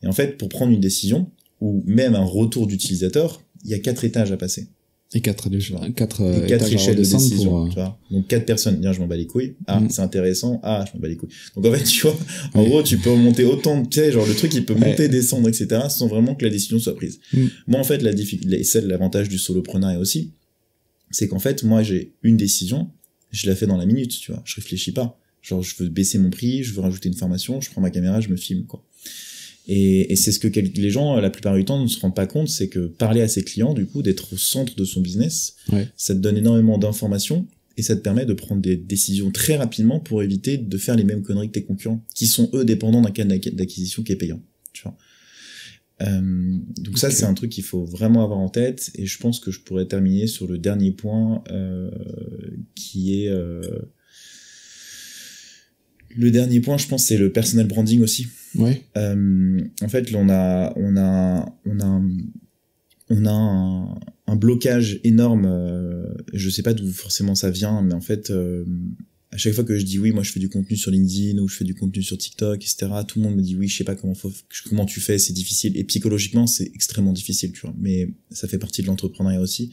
Et en fait, pour prendre une décision, ou même un retour d'utilisateur, il y a quatre étages à passer. Et quatre, quatre, et euh, quatre échelles de décision, euh, tu vois. Donc quatre personnes, bien je m'en bats les couilles. Ah, mm. c'est intéressant. Ah, je m'en bats les couilles. Donc en fait, tu vois, en gros, tu peux monter autant, de sais, genre le truc, il peut monter, descendre, etc. sans vraiment que la décision soit prise. Mm. Moi, en fait, la difficulté, celle, l'avantage du solopreneur aussi, c'est qu'en fait, moi, j'ai une décision, je la fais dans la minute, tu vois. Je réfléchis pas. Genre, je veux baisser mon prix, je veux rajouter une formation, je prends ma caméra, je me filme, quoi. Et, et c'est ce que les gens, la plupart du temps, ne se rendent pas compte, c'est que parler à ses clients, du coup, d'être au centre de son business, ça te donne énormément d'informations et ça te permet de prendre des décisions très rapidement pour éviter de faire les mêmes conneries que tes concurrents, qui sont eux dépendants d'un cadre d'acquisition qui est payant. Tu vois. Euh, donc ça, c'est un truc qu'il faut vraiment avoir en tête, et je pense que je pourrais terminer sur le dernier point euh, qui est euh, le dernier point, je pense, c'est le personnel branding aussi. Ouais. Euh, en fait, on a, on a, on a, on a un, blocage énorme. Euh, je sais pas d'où forcément ça vient, mais en fait, euh, à chaque fois que je dis oui, moi, je fais du contenu sur LinkedIn ou je fais du contenu sur TikTok, etc. Tout le monde me dit oui, je sais pas comment comment tu fais, c'est difficile. Et psychologiquement, c'est extrêmement difficile, tu vois. Mais ça fait partie de l'entrepreneuriat aussi.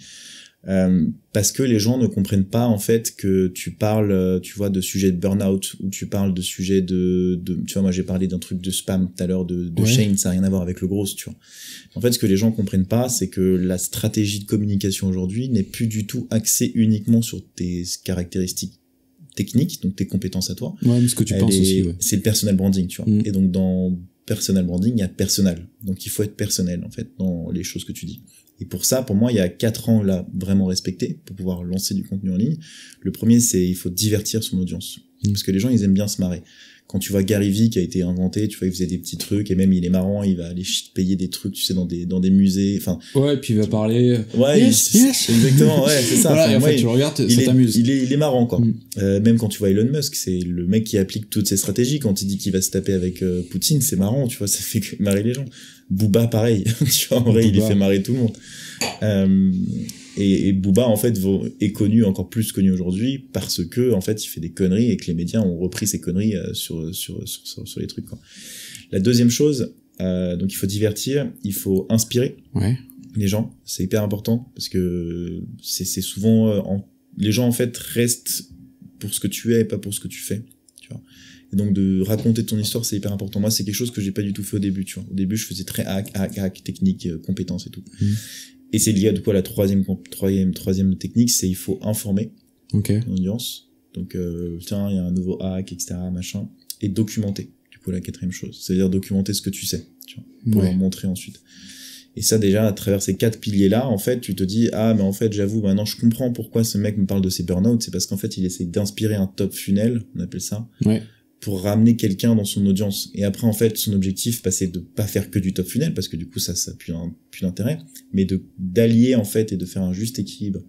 Euh, parce que les gens ne comprennent pas en fait que tu parles, euh, tu vois, de sujets de burn-out ou tu parles de sujets de, de tu vois, moi j'ai parlé d'un truc de spam tout à l'heure de, de ça n'a rien à voir avec le gros, tu vois. En fait, ce que les gens comprennent pas, c'est que la stratégie de communication aujourd'hui n'est plus du tout axée uniquement sur tes caractéristiques techniques, donc tes compétences à toi. Ouais, mais ce que tu penses aussi. Ouais. C'est le personal branding, tu vois. Mm. Et donc dans personal branding, il y a personnel. Donc il faut être personnel en fait dans les choses que tu dis. Et pour ça, pour moi, il y a quatre ans là vraiment respecté pour pouvoir lancer du contenu en ligne. Le premier, c'est il faut divertir son audience. Mm. Parce que les gens, ils aiment bien se marrer quand tu vois Gary Vee qui a été inventé, tu vois, il faisait des petits trucs, et même il est marrant, il va aller payer des trucs, tu sais, dans des, dans des musées, enfin. Ouais, et puis il va parler. Euh, ouais, yes, exactement, ouais, c'est ça. tu regardes, il ça est, il est, marrant, quoi. Mm. Euh, même quand tu vois Elon Musk, c'est le mec qui applique toutes ses stratégies. Quand il dit qu'il va se taper avec euh, Poutine, c'est marrant, tu vois, ça fait marrer les gens. Booba, pareil, tu vois, en vrai, il fait marrer tout le monde. Euh, et, Booba en fait est connu encore plus connu aujourd'hui parce que en fait il fait des conneries et que les médias ont repris ces conneries euh, sur sur, sur, sur, les trucs. Quoi. La deuxième chose, euh, donc il faut divertir, il faut inspirer ouais. les gens, c'est hyper important parce que c'est souvent euh, les gens en fait restent pour ce que tu es et pas pour ce que tu fais. Tu vois. donc de raconter ton histoire, c'est hyper important. Moi, c'est quelque chose que j'ai pas du tout fait au début. Tu vois. Au début, je faisais très hack, hack, hack, technique, euh, compétence et tout. Mmh. Et c'est lié à, la troisième, troisième, troisième technique, c'est il faut informer l'audience. Donc, euh, tiens, il y a un nouveau hack, etc., machin. Et documenter, du coup, la quatrième chose. C'est-à-dire documenter ce que tu sais, pour montrer ensuite. Et ça, déjà, à travers ces quatre piliers-là, en fait, tu te dis, ah, mais en fait, j'avoue, maintenant, je comprends pourquoi ce mec me parle de ses burn-out. C'est parce qu'en fait, il essaie d'inspirer un top funnel, on appelle ça. Ouais pour ramener quelqu'un dans son audience. Et après, en fait, son objectif, bah, c'est de pas faire que du top funnel, parce que du coup, ça, ça n'a plus, d'intérêt, mais de d'allier, en fait, et de faire un juste équilibre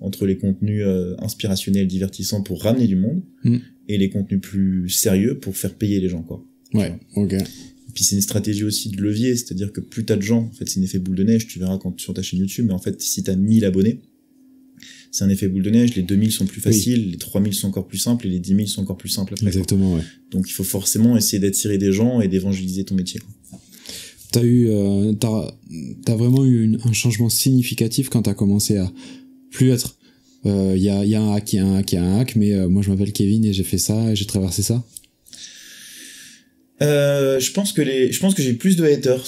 entre les contenus euh, inspirationnels, divertissants pour ramener du monde, mm. et les contenus plus sérieux pour faire payer les gens, quoi. Ouais, ok. Et puis c'est une stratégie aussi de levier, c'est-à-dire que plus t'as de gens, en fait, c'est un effet boule de neige, tu verras quand sur ta chaîne YouTube, mais en fait, si t'as 1000 abonnés, c'est un effet boule de neige. Les 2000 sont plus faciles, les 3000 sont encore plus simples et les 10 000 sont encore plus simples Exactement, ouais. Donc il faut forcément essayer d'attirer des gens et d'évangéliser ton métier. T'as eu, euh, t'as, as vraiment eu un changement significatif quand t'as commencé à plus être. Euh, il euh, y, a, un hack, il y a un hack, il y a un hack, mais euh, moi je m'appelle Kevin et j'ai fait ça et j'ai traversé ça. Euh, je pense que les, je pense que j'ai plus de haters.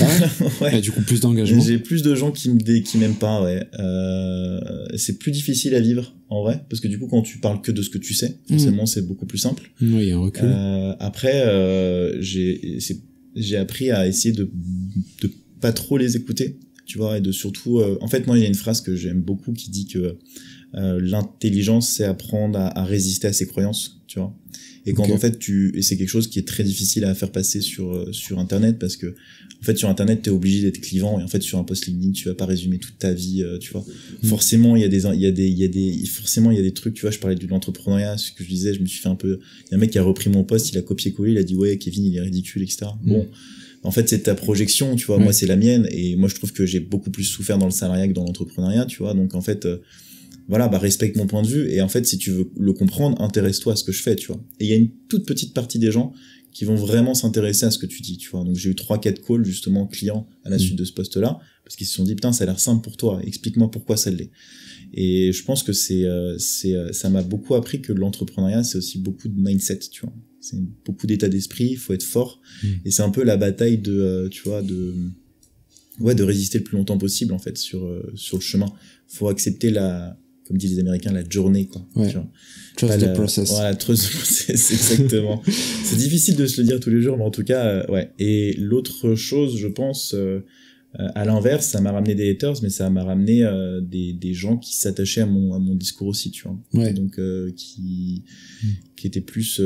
Ah ouais. Ah, du coup, plus d'engagement. J'ai plus de gens qui me qui m'aiment pas. Ouais. Euh, c'est plus difficile à vivre en vrai, parce que du coup, quand tu parles que de ce que tu sais, hmm. forcément, c'est beaucoup plus simple. Oui, un recul. Euh, après, euh, j'ai, j'ai appris à essayer de, de pas trop les écouter, tu vois, et de surtout. Euh, en fait, moi, il y a une phrase que j'aime beaucoup qui dit que euh, l'intelligence, c'est apprendre à, résister à ses croyances, tu vois. Et quand en fait tu et c'est quelque chose qui est très difficile à faire passer sur euh, sur internet parce que en fait sur internet tu es obligé d'être clivant et en fait sur un post LinkedIn tu vas pas résumer toute ta vie, euh, tu vois. Mm. Forcément il y a des il y a des il y a des forcément il y a des trucs, tu vois. Je parlais de l'entrepreneuriat, ce que je disais, je me suis fait un peu. Il y a un mec qui a repris mon poste, il a copié collé, il a dit ouais Kevin il est ridicule etc. Mm. Bon. En fait, c'est ta projection, tu vois. Mm. Moi, c'est la mienne, et moi, je trouve que j'ai beaucoup plus souffert dans le salariat que dans l'entrepreneuriat, tu vois. Donc, en fait, voilà, bah respecte mon point de vue, et en fait, si tu veux le comprendre, intéresse-toi à ce que je fais, tu vois. Et il y a une toute petite partie des gens qui vont vraiment s'intéresser à ce que tu dis, tu vois. Donc j'ai eu trois, quatre calls, justement, clients à la mmh. suite de ce poste-là, parce qu'ils se sont dit, putain, ça a l'air simple pour toi, explique-moi pourquoi ça l'est. Et je pense que c'est, euh, c'est, euh, ça m'a beaucoup appris que l'entrepreneuriat, c'est aussi beaucoup de mindset, tu vois. C'est beaucoup d'état d'esprit, il faut être fort, mmh. et c'est un peu la bataille de, euh, tu vois, de, ouais, de résister le plus longtemps possible, en fait, sur, sur le chemin. Faut accepter la, comme disent les Américains, la journée, quoi. trust the process. Voilà, trust the process, exactement. c'est difficile de se le dire tous les jours, mais en tout cas, euh, ouais. Et l'autre chose, je pense, euh, euh, à l'inverse, ça m'a ramené des haters, mais ça m'a ramené euh, des, des, gens qui s'attachaient à mon, à mon discours aussi, tu vois. Ouais. Donc, euh, qui, hmm. qui étaient plus.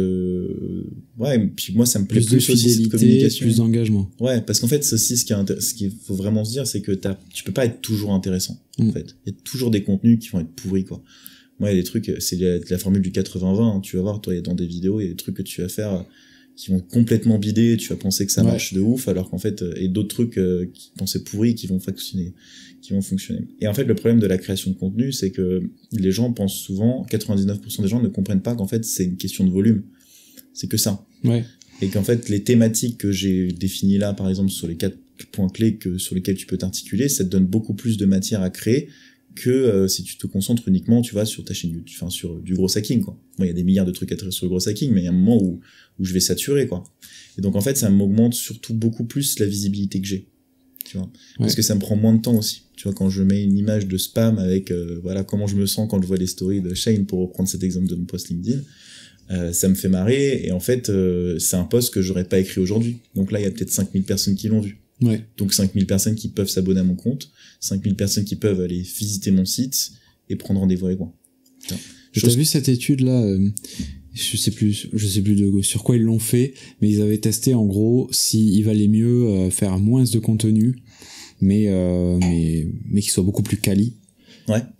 ouais, et puis moi, ça me plaît plus, de aussi cette communication. Plus d'engagement. Ouais, parce qu'en fait, c'est aussi ce qu'il ce qu'il faut vraiment se dire, c'est que t'as, tu peux pas être toujours intéressant, en hmm. fait. Il y a toujours des contenus qui vont être pourris, quoi. Moi, il y a des trucs, c'est la, formule du 80-20, hein, tu vas voir, toi, dans des vidéos, il y a des trucs que tu vas faire qui vont complètement bider, tu vas penser que ça marche de ouf, alors qu'en fait, euh, et d'autres trucs euh, qui pensaient pourris, qui vont fonctionner, qui vont fonctionner. Et en fait, le problème de la création de contenu, c'est que les gens pensent souvent, 99% des gens ne comprennent pas qu'en fait, c'est une question de volume. C'est que ça. Ouais. Et qu'en fait, les thématiques que j'ai définies là, par exemple, sur les quatre points clés que, sur lesquels tu peux t'articuler, ça te donne beaucoup plus de matière à créer que euh, si tu te concentres uniquement, tu vois, sur ta chaîne YouTube, enfin, sur du gros hacking, quoi. il y a des milliards de trucs à traiter sur le gros hacking, mais il y a un moment où où je vais saturer, quoi. Et donc, en fait, ça m'augmente surtout beaucoup plus la visibilité que j'ai. Tu vois. Parce que ça me prend moins de temps aussi. Tu vois, quand je mets une image de spam avec, euh, voilà, comment je me sens quand je vois les stories de Shane, pour reprendre cet exemple de mon post LinkedIn, euh, ça me fait marrer. Et en fait, euh, c'est un post que j'aurais pas écrit aujourd'hui. Donc là, il y a peut-être 5000 personnes qui l'ont vu. Donc 5000 personnes qui peuvent s'abonner à mon compte, 5000 personnes qui peuvent aller visiter mon site et prendre rendez-vous avec moi. Putain. vu cette étude là je sais plus, je sais plus de sur quoi ils l'ont fait, mais ils avaient testé en gros s'il il valait mieux euh, faire moins de contenu, mais euh, mais mais qu'il soit beaucoup plus quali.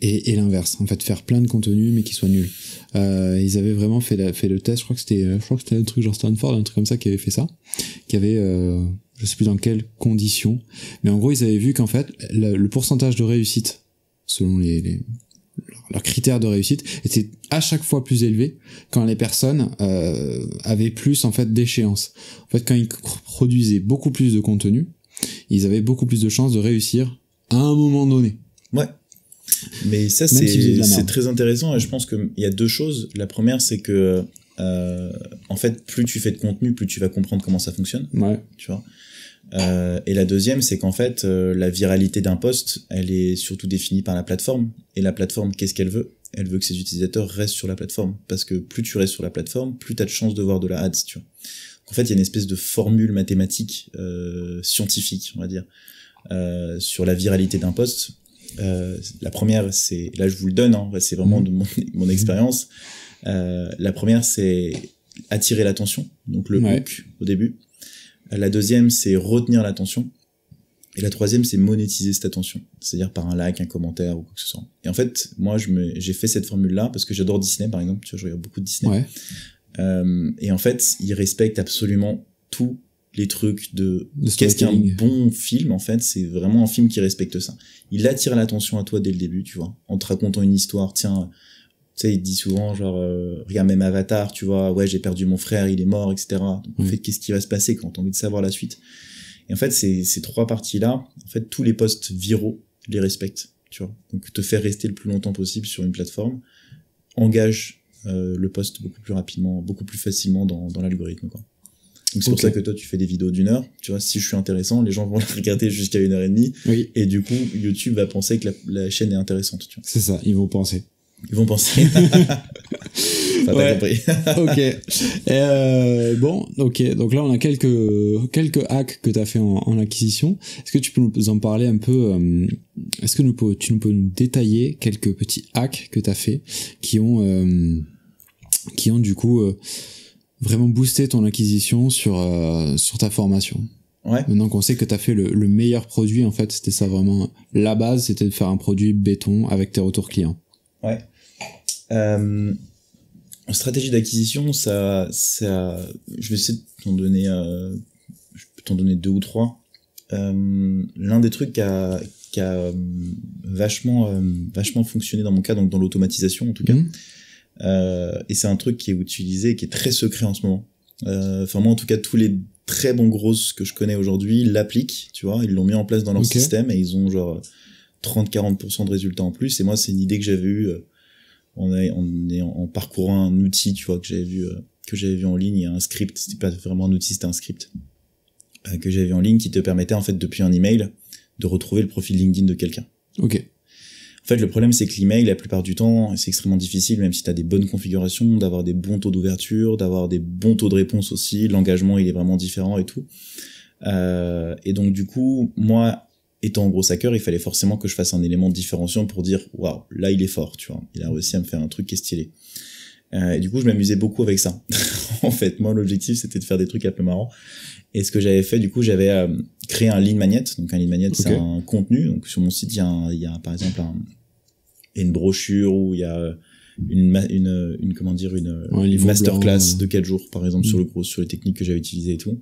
Et, l'inverse, en fait, faire plein de contenu mais qu'il soit nul. Euh, ils avaient vraiment fait fait le test. Je crois que c'était, je que c'était un truc genre Stanford, un truc comme ça qui avait fait ça, qui avait, je sais plus dans quelles conditions, mais en gros ils avaient vu qu'en fait le pourcentage de réussite selon les leurs critères de réussite étaient à chaque fois plus élevé quand les personnes euh, avaient plus en fait d'échéances. En fait, quand ils produisaient beaucoup plus de contenu, ils avaient beaucoup plus de chances de réussir à un moment donné. Ouais. Mais ça, c'est très intéressant et je pense qu'il y a deux choses. La première, c'est que euh, en fait, plus tu fais de contenu, plus tu vas comprendre comment ça fonctionne. Ouais. Tu vois. Euh, et la deuxième, c'est qu'en fait, euh, la viralité d'un poste, elle est surtout définie par la plateforme. Et la plateforme, qu'est-ce qu'elle veut Elle veut que ses utilisateurs restent sur la plateforme. Parce que plus tu restes sur la plateforme, plus tu as de chances de voir de la ads, tu vois. en fait, il y a une espèce de formule mathématique euh, scientifique, on va dire, sur la viralité d'un poste. la première, c'est... Là, je vous le donne, hein, c'est vraiment mmh. de mon, expérience. la première, c'est attirer l'attention, donc le hook au début. La deuxième, c'est retenir l'attention. Et la troisième, c'est monétiser cette attention, c'est-à-dire par un like, un commentaire ou quoi que ce soit. Et en fait, moi, j'ai fait cette formule-là parce que j'adore Disney, par exemple. Tu vois, je regarde beaucoup de Disney. Euh, et en fait, il respecte absolument tous les trucs de qu'est-ce qu'un bon film. En fait, c'est vraiment un film qui respecte ça. Il attire l'attention à toi dès le début, tu vois, en te racontant une histoire. Tiens, tu sais, il dit souvent, genre, euh, regarde même Avatar, tu vois, ouais, j'ai perdu mon frère, il est mort, etc. Donc, en mm. fait, qu'est-ce qui va se passer quand on envie de savoir la suite Et en fait, ces, ces trois parties-là, en fait, tous les postes viraux les respectent, tu vois. Donc, te faire rester le plus longtemps possible sur une plateforme engage euh, le poste beaucoup plus rapidement, beaucoup plus facilement dans, dans l'algorithme, quoi. Donc c'est pour ça que toi tu fais des vidéos d'une heure. Tu vois, si je suis intéressant, les gens vont la regarder jusqu'à une heure et demie. Oui. Et du coup, YouTube va penser que la, la chaîne est intéressante. tu vois. C'est ça, ils vont penser. Ils vont penser. Ça ouais. compris. ok. euh, bon, ok. Donc là, on a quelques quelques hacks que tu as fait en, en acquisition. Est-ce que tu peux nous en parler un peu euh, Est-ce que nous, tu nous peux nous détailler quelques petits hacks que tu as fait qui ont euh, qui ont du coup euh, vraiment boosté ton acquisition sur sur ta formation Ouais. Maintenant qu'on sait que tu as fait le, le, meilleur produit, en fait, c'était ça vraiment la base, c'était de faire un produit béton avec tes retours clients. Ouais. Euh, stratégie d'acquisition, ça, ça, je vais essayer de t'en donner, euh, je peux t'en donner deux ou trois. Euh, l'un des trucs qui a, qui a vachement, vachement fonctionné dans mon cas, donc dans l'automatisation en tout cas, mhm. et c'est un truc qui est utilisé, et qui est très secret en ce moment. Enfin moi en tout cas tous les très bons grosses que je connais aujourd'hui l'appliquent, tu vois, ils l'ont mis en place dans leur système et ils ont genre 30-40% de résultats en plus. Et moi c'est une idée que j'avais eue on est, en, parcourant un outil, tu vois, que j'avais vu, euh, que j'avais vu en ligne, un script, c'était pas vraiment un outil, c'était un script euh, que j'avais vu en ligne qui te permettait en fait depuis un email de retrouver le profil LinkedIn de quelqu'un. Ok. En fait, le problème, c'est que l'email, la plupart du temps, c'est extrêmement difficile, même si tu as des bonnes configurations, d'avoir des bons taux d'ouverture, d'avoir des bons taux de réponse aussi. L'engagement, il est vraiment différent et tout. Euh, et donc, du coup, moi, étant gros hacker, il fallait forcément que je fasse un élément différenciant pour dire waouh, là il est fort, tu vois, il a réussi à me faire un truc qui est stylé. Euh, et du coup, je m'amusais beaucoup avec ça. en fait, moi, l'objectif, c'était de faire des trucs un peu marrants. Et ce que j'avais fait, du coup, j'avais euh, créé un lead magnet. Donc, un lead magnet, c'est un contenu. Donc, sur mon site, il y a, par exemple une brochure où il y a une, une, une comment dire, une, masterclass euh. de 4 jours, par exemple, sur mm. le gros, sur les techniques que j'avais utilisées et tout.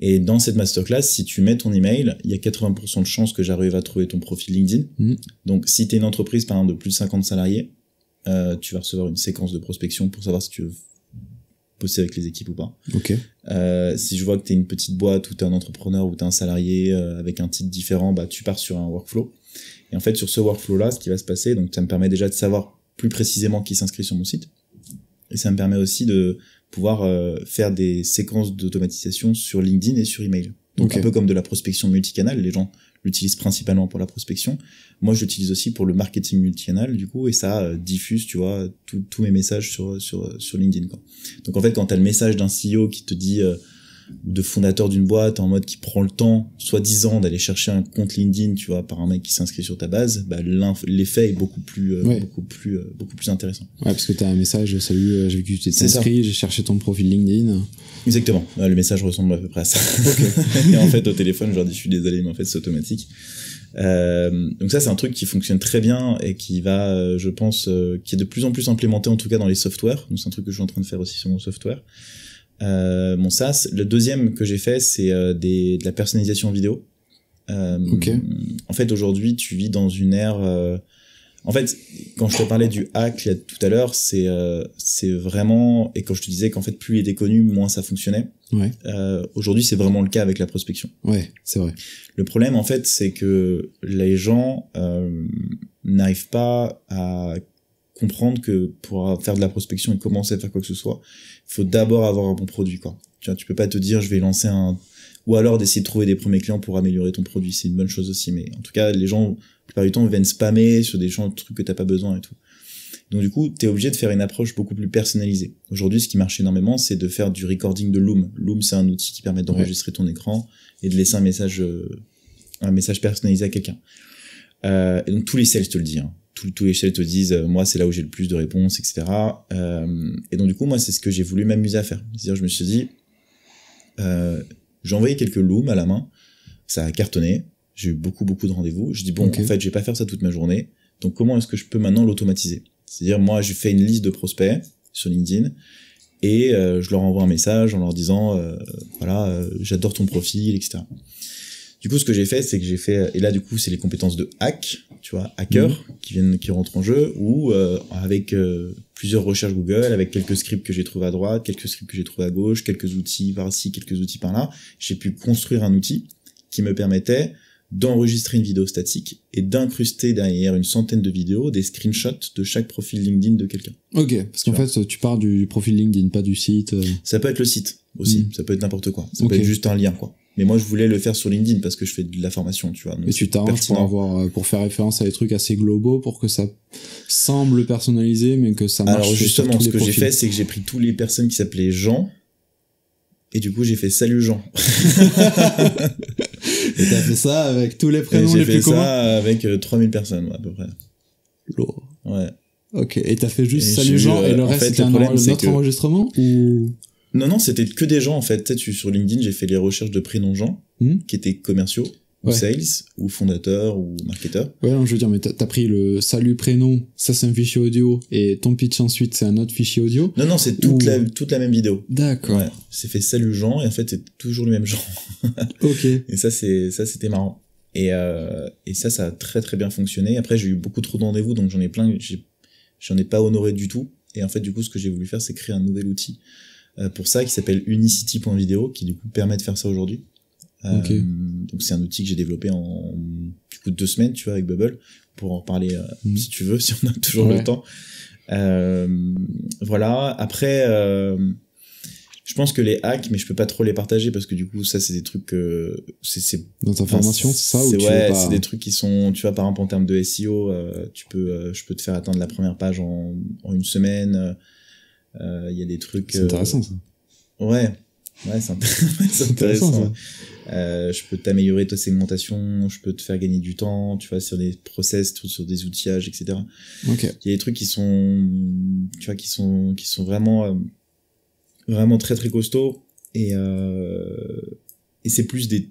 Et dans cette masterclass, si tu mets ton email, il y a 80% de chances que j'arrive à trouver ton profil LinkedIn. Mm. Donc, si tu es une entreprise, par exemple, de plus de 50 salariés, euh, tu vas recevoir une séquence de prospection pour savoir si tu veux bosser avec les équipes ou pas. OK. Euh, si je vois que tu es une petite boîte ou tu es un entrepreneur ou tu es un salarié euh, avec un titre différent, bah, tu pars sur un workflow. Et en fait, sur ce workflow-là, ce qui va se passer, donc ça me permet déjà de savoir plus précisément qui s'inscrit sur mon site. Et ça me permet aussi de pouvoir euh, faire des séquences d'automatisation sur LinkedIn et sur email. Donc un peu comme de la prospection multicanal, les gens l'utilisent principalement pour la prospection. Moi, je l'utilise aussi pour le marketing multicanal, du coup, et ça euh, diffuse, tu vois, tous mes messages sur, sur, sur LinkedIn. Quoi. Donc en fait, quand tu as le message d'un CEO qui te dit... Euh, de fondateur d'une boîte en mode qui prend le temps, soi-disant, d'aller chercher un compte LinkedIn, tu vois, par un mec qui s'inscrit sur ta base, bah, l'effet est beaucoup plus, euh, beaucoup plus, euh, beaucoup plus intéressant. Ouais, parce que tu as un message, euh, salut, j'ai vu que tu t'es inscrit, j'ai cherché ton profil LinkedIn. Exactement. le message ressemble à peu près à ça. et en fait, au téléphone, je leur dis, je suis désolé, mais en fait, c'est automatique. donc ça, c'est un truc qui fonctionne très bien et qui va, je pense, qui est de plus en plus implémenté, en tout cas dans les softwares. Donc c'est un truc que je suis en train de faire aussi sur mon software. Euh, mon SaaS. Le deuxième que j'ai fait, c'est euh, de la personnalisation vidéo. Euh, En fait, aujourd'hui, tu vis dans une ère. Euh, en fait, quand je te parlais du hack tout à l'heure, c'est c'est vraiment. Et quand je te disais qu'en fait, plus il était connu, moins ça fonctionnait. Ouais. aujourd'hui, c'est vraiment le cas avec la prospection. Ouais, c'est vrai. Le problème, en fait, c'est que les gens n'arrivent pas à comprendre que pour faire de la prospection et commencer à faire quoi que ce soit, il faut d'abord avoir un bon produit. Quoi. Tu, vois, tu peux pas te dire je vais lancer un... Ou alors d'essayer de trouver des premiers clients pour améliorer ton produit, c'est une bonne chose aussi. Mais en tout cas, les gens, la plupart du temps, viennent spammer sur des gens, trucs que t'as pas besoin et tout. Donc du coup, tu es obligé de faire une approche beaucoup plus personnalisée. Aujourd'hui, ce qui marche énormément, c'est de faire du recording de Loom. Loom, c'est un outil qui permet d'enregistrer ton écran et de laisser un message, euh, un message personnalisé à quelqu'un. Euh, et donc tous les sales te le dis, tout les chefs te disent euh, moi c'est là où j'ai le plus de réponses etc euh, et donc du coup moi c'est ce que j'ai voulu m'amuser à faire c'est-à-dire je me suis dit euh, j'ai envoyé quelques looms à la main ça a cartonné j'ai eu beaucoup beaucoup de rendez-vous je dis bon en fait je vais pas faire ça toute ma journée donc comment est-ce que je peux maintenant l'automatiser c'est-à-dire moi je fais une liste de prospects sur LinkedIn et euh, je leur envoie un message en leur disant voilà j'adore ton profil etc du coup, ce que j'ai fait, c'est que j'ai fait, et là, du coup, c'est les compétences de hack, tu vois, hacker, mhm. qui viennent, qui rentrent en jeu, ou euh, avec euh, plusieurs recherches Google, avec quelques scripts que j'ai trouvés à droite, quelques scripts que j'ai trouvés à gauche, quelques outils par-ci, quelques outils par-là, j'ai pu construire un outil qui me permettait d'enregistrer une vidéo statique et d'incruster derrière une centaine de vidéos des screenshots de chaque profil LinkedIn de quelqu'un. Ok, parce qu'en fait, tu parles du profil LinkedIn, pas du site. Euh. Ça peut être le site aussi, mhm. ça peut être n'importe quoi, ça peut être juste un lien, quoi. Mais moi, je voulais le faire sur LinkedIn parce que je fais de la formation, tu vois. Mais tu t'arranges pour euh, pour faire référence à des trucs assez globaux pour que ça semble personnalisé, mais que ça marche. Alors justement, ce que j'ai fait, c'est que j'ai pris tous les personnes qui s'appelaient Jean. Et du coup, j'ai fait salut Jean. et t'as fait ça avec tous les prénoms les plus communs. J'ai fait ça avec 3000 euh, personnes, à peu près. Lourd. Ouais. Ok. Et t'as fait juste salut Jean et le euh, reste c'était un autre enregistrement ou non, non, c'était que des gens en fait. Tu sur LinkedIn, j'ai fait les recherches de prénoms gens hmm. qui étaient commerciaux ou sales ou fondateurs ou marketeurs. Ouais, je veux dire, mais t'as pris le salut prénom, ça c'est un fichier audio et ton pitch ensuite c'est un autre fichier audio. Non, non, c'est toute, la, toute la même vidéo. D'accord. Ouais, c'est fait salut gens et en fait c'est toujours le même genre ok. Et ça, c'est ça c'était marrant. Et, euh, et ça, ça a très très bien fonctionné. Après, j'ai eu beaucoup trop de vous donc j'en ai plein, j'en ai pas honoré du tout. Et en fait, du coup, ce que j'ai voulu faire, c'est créer un nouvel outil euh, pour ça qui s'appelle unicity.video qui du coup permet de faire ça aujourd'hui. Euh, donc c'est un outil que j'ai développé en du coup deux semaines tu vois avec Bubble pour en parler euh, mhm. si tu veux si on a toujours le temps. voilà après je pense que les hacks, mais je peux pas trop les partager parce que du coup, ça, c'est des trucs que c'est dans ta formation, c'est ça ou tu Ouais, pas... c'est des trucs qui sont, tu vois, par exemple en termes de SEO, tu peux, je peux te faire atteindre la première page en, en une semaine. Euh, il y a des trucs. C'est euh, intéressant ça. Ouais, ouais, c'est intéressant. intéressant Euh, je peux t'améliorer ta segmentation, je peux te faire gagner du temps, tu vois, sur des process, sur des outillages, etc. Okay. Il y a des trucs qui sont, tu vois, qui sont, qui sont vraiment, euh, vraiment très très costauds et euh, et c'est plus des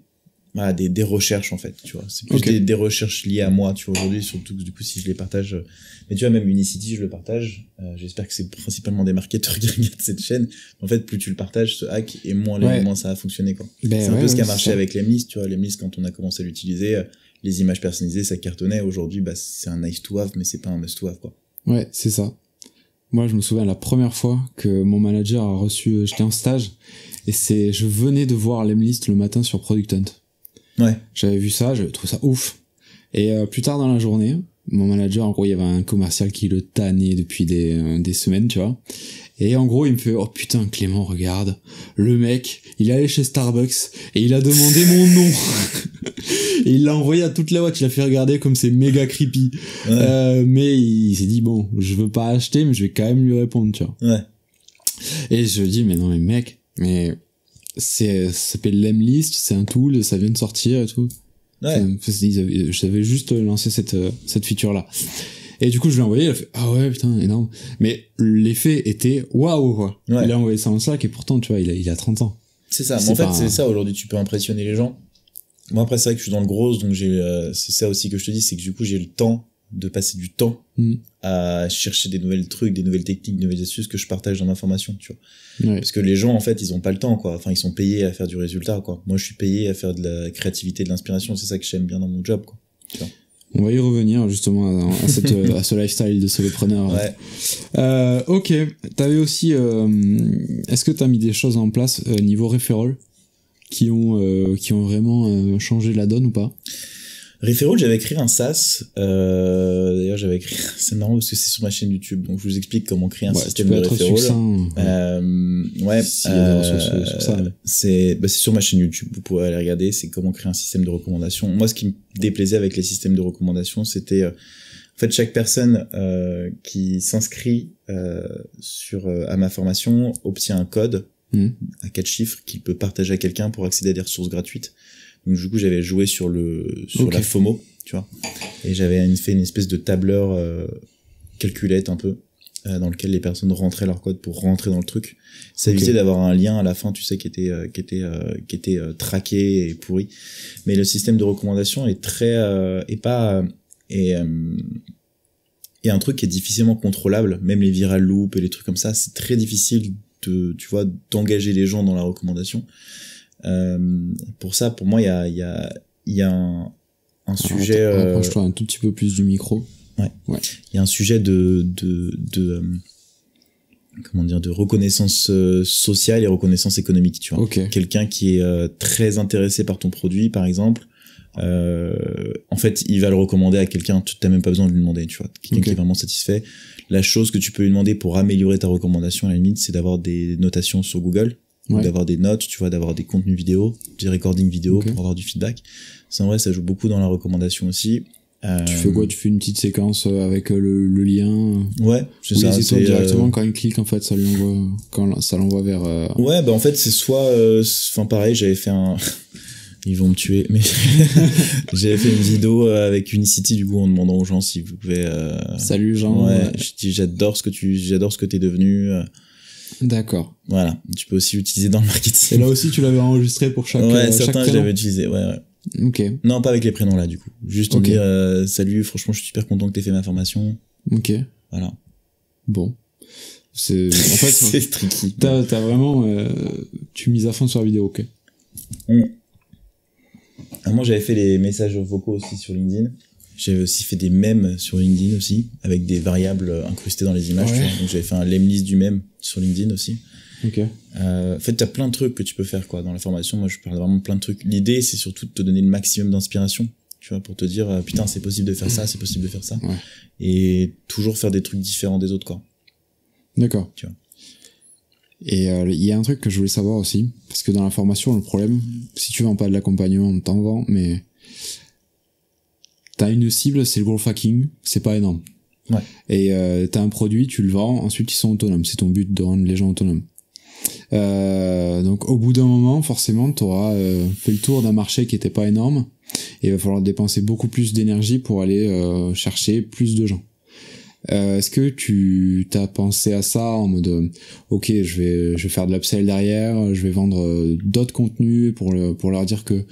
ah, des, recherches en fait, tu vois. C'est plus des, recherches liées à moi, tu vois, aujourd'hui, surtout que du coup, si je les partage. Euh, mais tu vois, même Unicity, je le partage. Euh, j'espère que c'est principalement des marketeurs qui regardent cette chaîne. En fait, plus tu le partages, ce hack, et moins les ça a fonctionné, quoi. Ben c'est un peu ce qui a marché avec Lemlist, tu vois. Lemlist, quand on a commencé à l'utiliser, euh, les images personnalisées, ça cartonnait. Aujourd'hui, bah, c'est un nice to have, mais c'est pas un must to have, quoi. Ouais, c'est ça. Moi, je me souviens la première fois que mon manager a reçu, j'étais en stage, et c'est, je venais de voir Lemlist le matin sur Product Hunt. Ouais. J'avais vu ça, je trouve ça ouf. Et euh, plus tard dans la journée, mon manager, en gros, il y avait un commercial qui le tannait depuis des, euh, des semaines, tu vois. Et en gros, il me fait, oh putain, Clément, regarde, le mec, il est allé chez Starbucks et il a demandé mon nom. et il l'a envoyé à toute la boîte, il a fait regarder comme c'est méga creepy. Euh, mais il s'est dit, bon, je veux pas acheter, mais je vais quand même lui répondre, tu vois. Ouais. Et je dis, mais non, mais mec, mais c'est ça s'appelle Lemlist, c'est un tool, ça vient de sortir et tout. Ouais. je savais juste lancer cette euh, cette feature là. Et du coup, je l'ai envoyé, elle a fait ah ouais putain énorme. Mais l'effet était waouh quoi. Il a envoyé ça en Slack et pourtant tu vois il a il a 30 ans. C'est ça. en fait c'est ça aujourd'hui tu peux impressionner les gens. Moi après c'est vrai que je suis dans le gros donc j'ai euh, c'est ça aussi que je te dis c'est que du coup j'ai le temps de passer du temps mm. à chercher des nouvelles trucs, des nouvelles techniques, des nouvelles astuces que je partage dans ma formation, tu vois. Parce que les gens, en fait, ils ont pas le temps, quoi. Enfin, ils sont payés à faire du résultat, quoi. Moi, je suis payé à faire de la créativité, de l'inspiration. C'est ça que j'aime bien dans mon job, quoi. On va y revenir justement à, ce lifestyle de solopreneur. Ouais. Euh, ok, t'avais aussi. Euh, est-ce que t'as mis des choses en place euh, niveau référent qui ont, qui ont vraiment changé la donne ou pas Referral, j'avais écrit un sas Euh, D'ailleurs, j'avais écrit. C'est marrant parce que c'est sur ma chaîne YouTube. Donc, je vous explique comment créer un système de être euh, ouais. Euh, euh, bah, c'est sur ma chaîne YouTube. Vous pouvez aller regarder. C'est comment créer un système de recommandation. Moi, ce qui me déplaisait avec les systèmes de recommandation, c'était en fait chaque personne qui s'inscrit sur à ma formation obtient un code hmm. à quatre chiffres qu'il peut partager à quelqu'un pour accéder à des ressources gratuites du coup, j'avais joué sur le sur la FOMO, tu vois. Et j'avais fait une espèce de tableur euh, calculette un peu euh, dans lequel les personnes rentraient leur code pour rentrer dans le truc. Ça d'avoir un lien à la fin, tu sais, qui était euh, qui était qui était traqué et pourri. Mais le système de recommandation est très et pas et et un truc qui est difficilement contrôlable, même les viral loops et les trucs comme ça, c'est très difficile de tu vois d'engager les gens dans la recommandation. Euh, pour ça, pour moi, il y a, un, sujet. Rapproche-toi euh, un tout petit peu plus du micro. Ouais. Il y a un sujet de, de, euh, comment dire de reconnaissance sociale et reconnaissance économique tu vois quelqu'un qui est très intéressé par ton produit par exemple en fait il va le recommander à quelqu'un tu n'as même pas besoin de lui demander tu vois quelqu'un qui est vraiment satisfait la chose que tu peux lui demander pour améliorer ta recommandation à la limite c'est d'avoir des notations sur Google d'avoir des notes, tu vois, d'avoir des contenus vidéo, des recordings vidéo pour avoir du feedback. c'est vrai, ça joue beaucoup dans la recommandation aussi. Euh... Tu fais quoi Tu fais une petite séquence euh, avec euh, le, lien euh, Ouais, c'est ça. C'est directement quand il clique en fait, ça lui quand ça l'envoie vers. Ouais, bah en fait c'est soit, enfin pareil, j'avais fait un. ils vont me tuer. Mais j'avais fait une vidéo avec Unicity du coup en demandant aux gens si vous pouvez. Euh... Salut Jean. ouais. j'adore ce que tu, j'adore ce que t'es devenu. D'accord. Voilà, tu peux aussi l'utiliser dans le marketing. Et là aussi, tu l'avais enregistré pour chaque. Ouais, euh, certains, utilisé. Ouais, ouais. Ok. Non, pas avec les prénoms là, du coup. Juste okay. dire euh, salut. Franchement, je suis super content que t'aies fait ma formation. Ok. Voilà. Bon. C'est en fait c'est tricky. T'as as vraiment euh, tu mises à fond sur la vidéo, ok. Mm. Ah, moi, j'avais fait les messages vocaux aussi sur LinkedIn. J'avais aussi fait des mèmes sur LinkedIn aussi, avec des variables incrustées dans les images. Donc j'avais fait un lemlist du mème sur LinkedIn aussi. Ok. Euh, en fait, t'as plein de trucs que tu peux faire quoi dans la formation. Moi, je parle vraiment plein de trucs. L'idée, c'est surtout de te donner le maximum d'inspiration, tu vois, pour te dire euh, putain, c'est possible de faire ça, c'est possible de faire ça, et toujours faire des trucs différents des autres quoi. D'accord. Et euh, il y a un truc que je voulais savoir aussi, parce que dans la formation, le problème, si tu vends pas de l'accompagnement, t'en vend, mais t'as une cible, c'est le growth hacking, c'est pas énorme. Et euh, t'as un produit, tu le vends, ensuite ils sont autonomes. C'est ton but de rendre les gens autonomes. Euh, donc au bout d'un moment, forcément, t'auras euh, fait le tour d'un marché qui était pas énorme et il va falloir dépenser beaucoup plus d'énergie pour aller euh, chercher plus de gens. Euh, est-ce que tu t'as pensé à ça en mode euh, ok je vais je vais faire de l'upsell derrière, euh, je vais vendre d'autres contenus pour le, pour leur dire que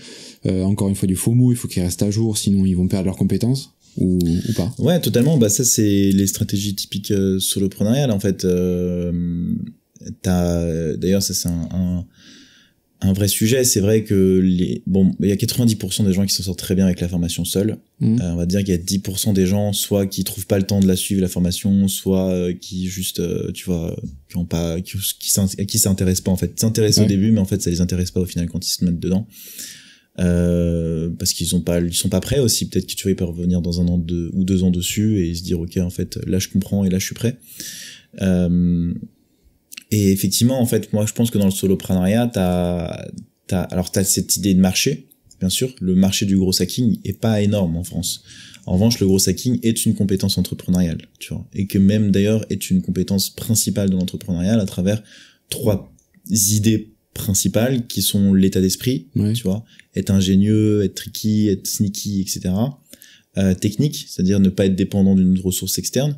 encore une fois du faux mou, il faut qu'ils restent à jour sinon ils vont perdre leurs compétences ou, ou pas Ouais totalement. Bah ça c'est les stratégies typiques le solopreneuriales en fait. Euh, D'ailleurs ça c'est un, un un vrai sujet. C'est vrai que les, bon, il y a 90% des gens qui s'en sortent très bien avec la formation seule. Mmh. Euh, on va dire qu'il y a 10% des gens, soit qui trouvent pas le temps de la suivre la formation, soit euh, qui juste, euh, tu vois, qui ont pas, qui, qui s'intéressent pas en fait. S'intéressent au début, mais en fait, ça les intéresse pas au final quand ils se mettent dedans. parce qu'ils ont pas, ils sont pas prêts aussi. Peut-être que tu peuvent revenir dans un an deux, ou deux ans dessus et se dire, ok, en fait, là je comprends et là je suis prêt. Et effectivement, en fait, moi, je pense que dans le soloprenariat, t'as, t'as, alors t'as cette idée de marché, bien sûr. Le marché du gros hacking est pas énorme en France. En revanche, le gros hacking est une compétence entrepreneuriale, tu vois, et que même d'ailleurs est une compétence principale de l'entrepreneuriat à travers trois idées principales qui sont l'état d'esprit, tu vois, être ingénieux, être tricky, être sneaky, etc. Euh, technique, c'est-à-dire ne pas être dépendant d'une ressource externe,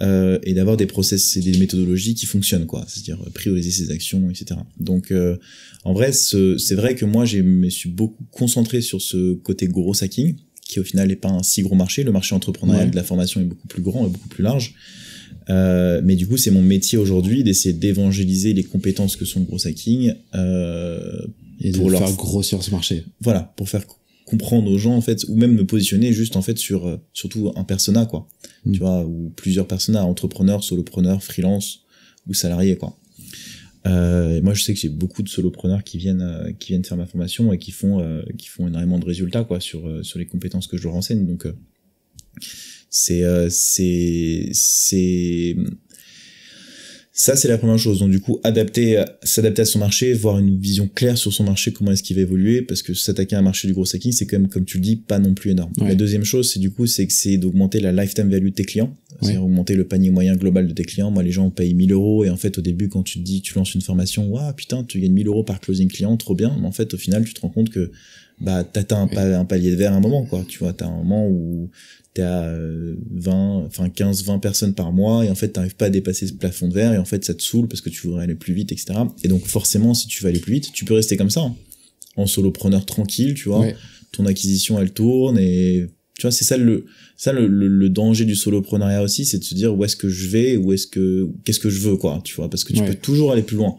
euh, et d'avoir des process et des méthodologies qui fonctionnent, quoi. C'est-à-dire euh, prioriser ses actions, etc. Donc, euh, en vrai, c'est vrai que moi, je me suis beaucoup concentré sur ce côté gros hacking, qui au final n'est pas un si gros marché. Le marché entrepreneurial de la formation est beaucoup plus grand et beaucoup plus large. Euh, mais du coup, c'est mon métier aujourd'hui d'essayer d'évangéliser les compétences que sont le gros hacking euh, et pour faire grossir ce marché. Voilà, pour faire comprendre aux gens en fait ou même me positionner juste en fait sur euh, surtout un persona quoi mm. tu vois ou plusieurs personas entrepreneur solopreneur freelance ou salarié quoi euh, moi je sais que j'ai beaucoup de solopreneurs qui viennent euh, qui viennent faire ma formation et qui font qui font énormément de résultats quoi sur sur les compétences que je leur enseigne donc c'est c'est ça, c'est la première chose. Donc, du coup, adapter, euh, s'adapter à son marché, voir une vision claire sur son marché, comment est-ce qu'il va évoluer, parce que s'attaquer à un marché du gros sacking c'est quand même, comme tu le dis, pas non plus énorme. La deuxième chose, c'est du coup, c'est que c'est d'augmenter la lifetime value de tes clients. C'est dire augmenter le panier moyen global de tes clients. Moi, les gens payent 1000 euros, et en fait, au début, quand tu te dis, tu lances une formation, waouh, putain, tu gagnes 1000 euros par closing client, trop bien. Mais en fait, au final, tu te rends compte que, bah, t'atteins un, un palier de verre à un moment, quoi. Tu vois, t'as un moment où à 20, euh, enfin 15, 20 personnes par mois, et en fait, t'arrives pas à dépasser ce plafond de verre, et en fait, ça te saoule parce que tu voudrais aller plus vite, etc. Et donc, forcément, si tu veux aller plus vite, tu peux rester comme ça, hein. en solopreneur tranquille, tu vois. Ton acquisition, elle tourne, et tu vois, c'est ça le, ça le, danger du soloprenariat aussi, c'est de se dire où est-ce que je vais, où est-ce que, qu'est-ce que je veux, quoi, tu vois, parce que tu peux toujours aller plus loin.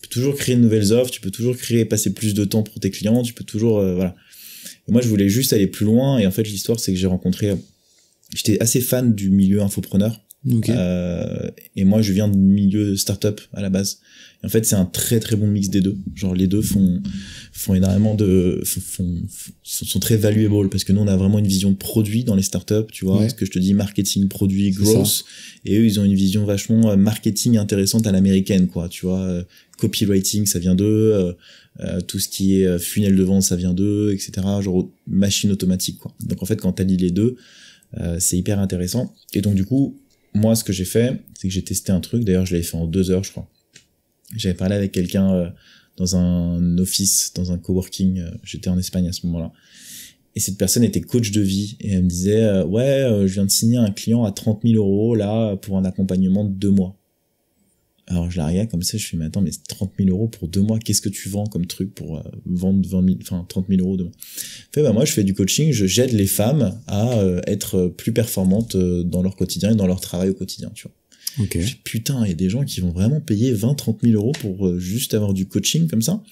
Tu peux toujours créer de nouvelles offres, tu peux toujours créer, passer plus de temps pour tes clients, tu peux toujours, euh, voilà moi, je voulais juste aller plus loin. Et en fait, l'histoire, c'est que j'ai rencontré. J'étais assez fan du milieu infopreneur. Okay. Euh, et moi, je viens du milieu startup à la base. en fait, c'est un très très bon mix des deux. Genre, les deux font font énormément de font, sont très valuable parce que nous, on a vraiment une vision produit dans les startups, tu vois. Ce que je te dis, marketing, produit, growth. Et eux, ils ont une vision vachement euh, marketing intéressante à l'américaine, quoi. Tu vois, euh, copywriting, ça vient d'eux. Euh, tout ce qui est funnel de vente, ça vient d'eux, etc. Genre machine automatique, quoi. Donc en fait, quand dit les deux, c'est hyper intéressant. Et donc du coup moi, ce que j'ai fait, c'est que j'ai testé un truc. D'ailleurs, je l'avais fait en deux heures, je crois. J'avais parlé avec quelqu'un euh, dans un office, dans un coworking. Euh, j'étais en Espagne à ce moment-là. Et cette personne était coach de vie et elle me disait euh, ouais, je viens de signer un client à 30 000 euros là pour un accompagnement de deux mois. Alors je la regarde comme ça, je fais, mais attends, mais 30 000 euros pour deux mois, qu'est-ce que tu vends comme truc pour euh, vendre 20 000, enfin 30 000 euros de bah moi je fais du coaching, je j'aide les femmes à euh, être euh, plus performantes dans leur quotidien et dans leur travail au quotidien, tu vois. Okay. putain, il y a des gens qui vont vraiment payer 20, 30 000 euros pour juste avoir du coaching comme ça.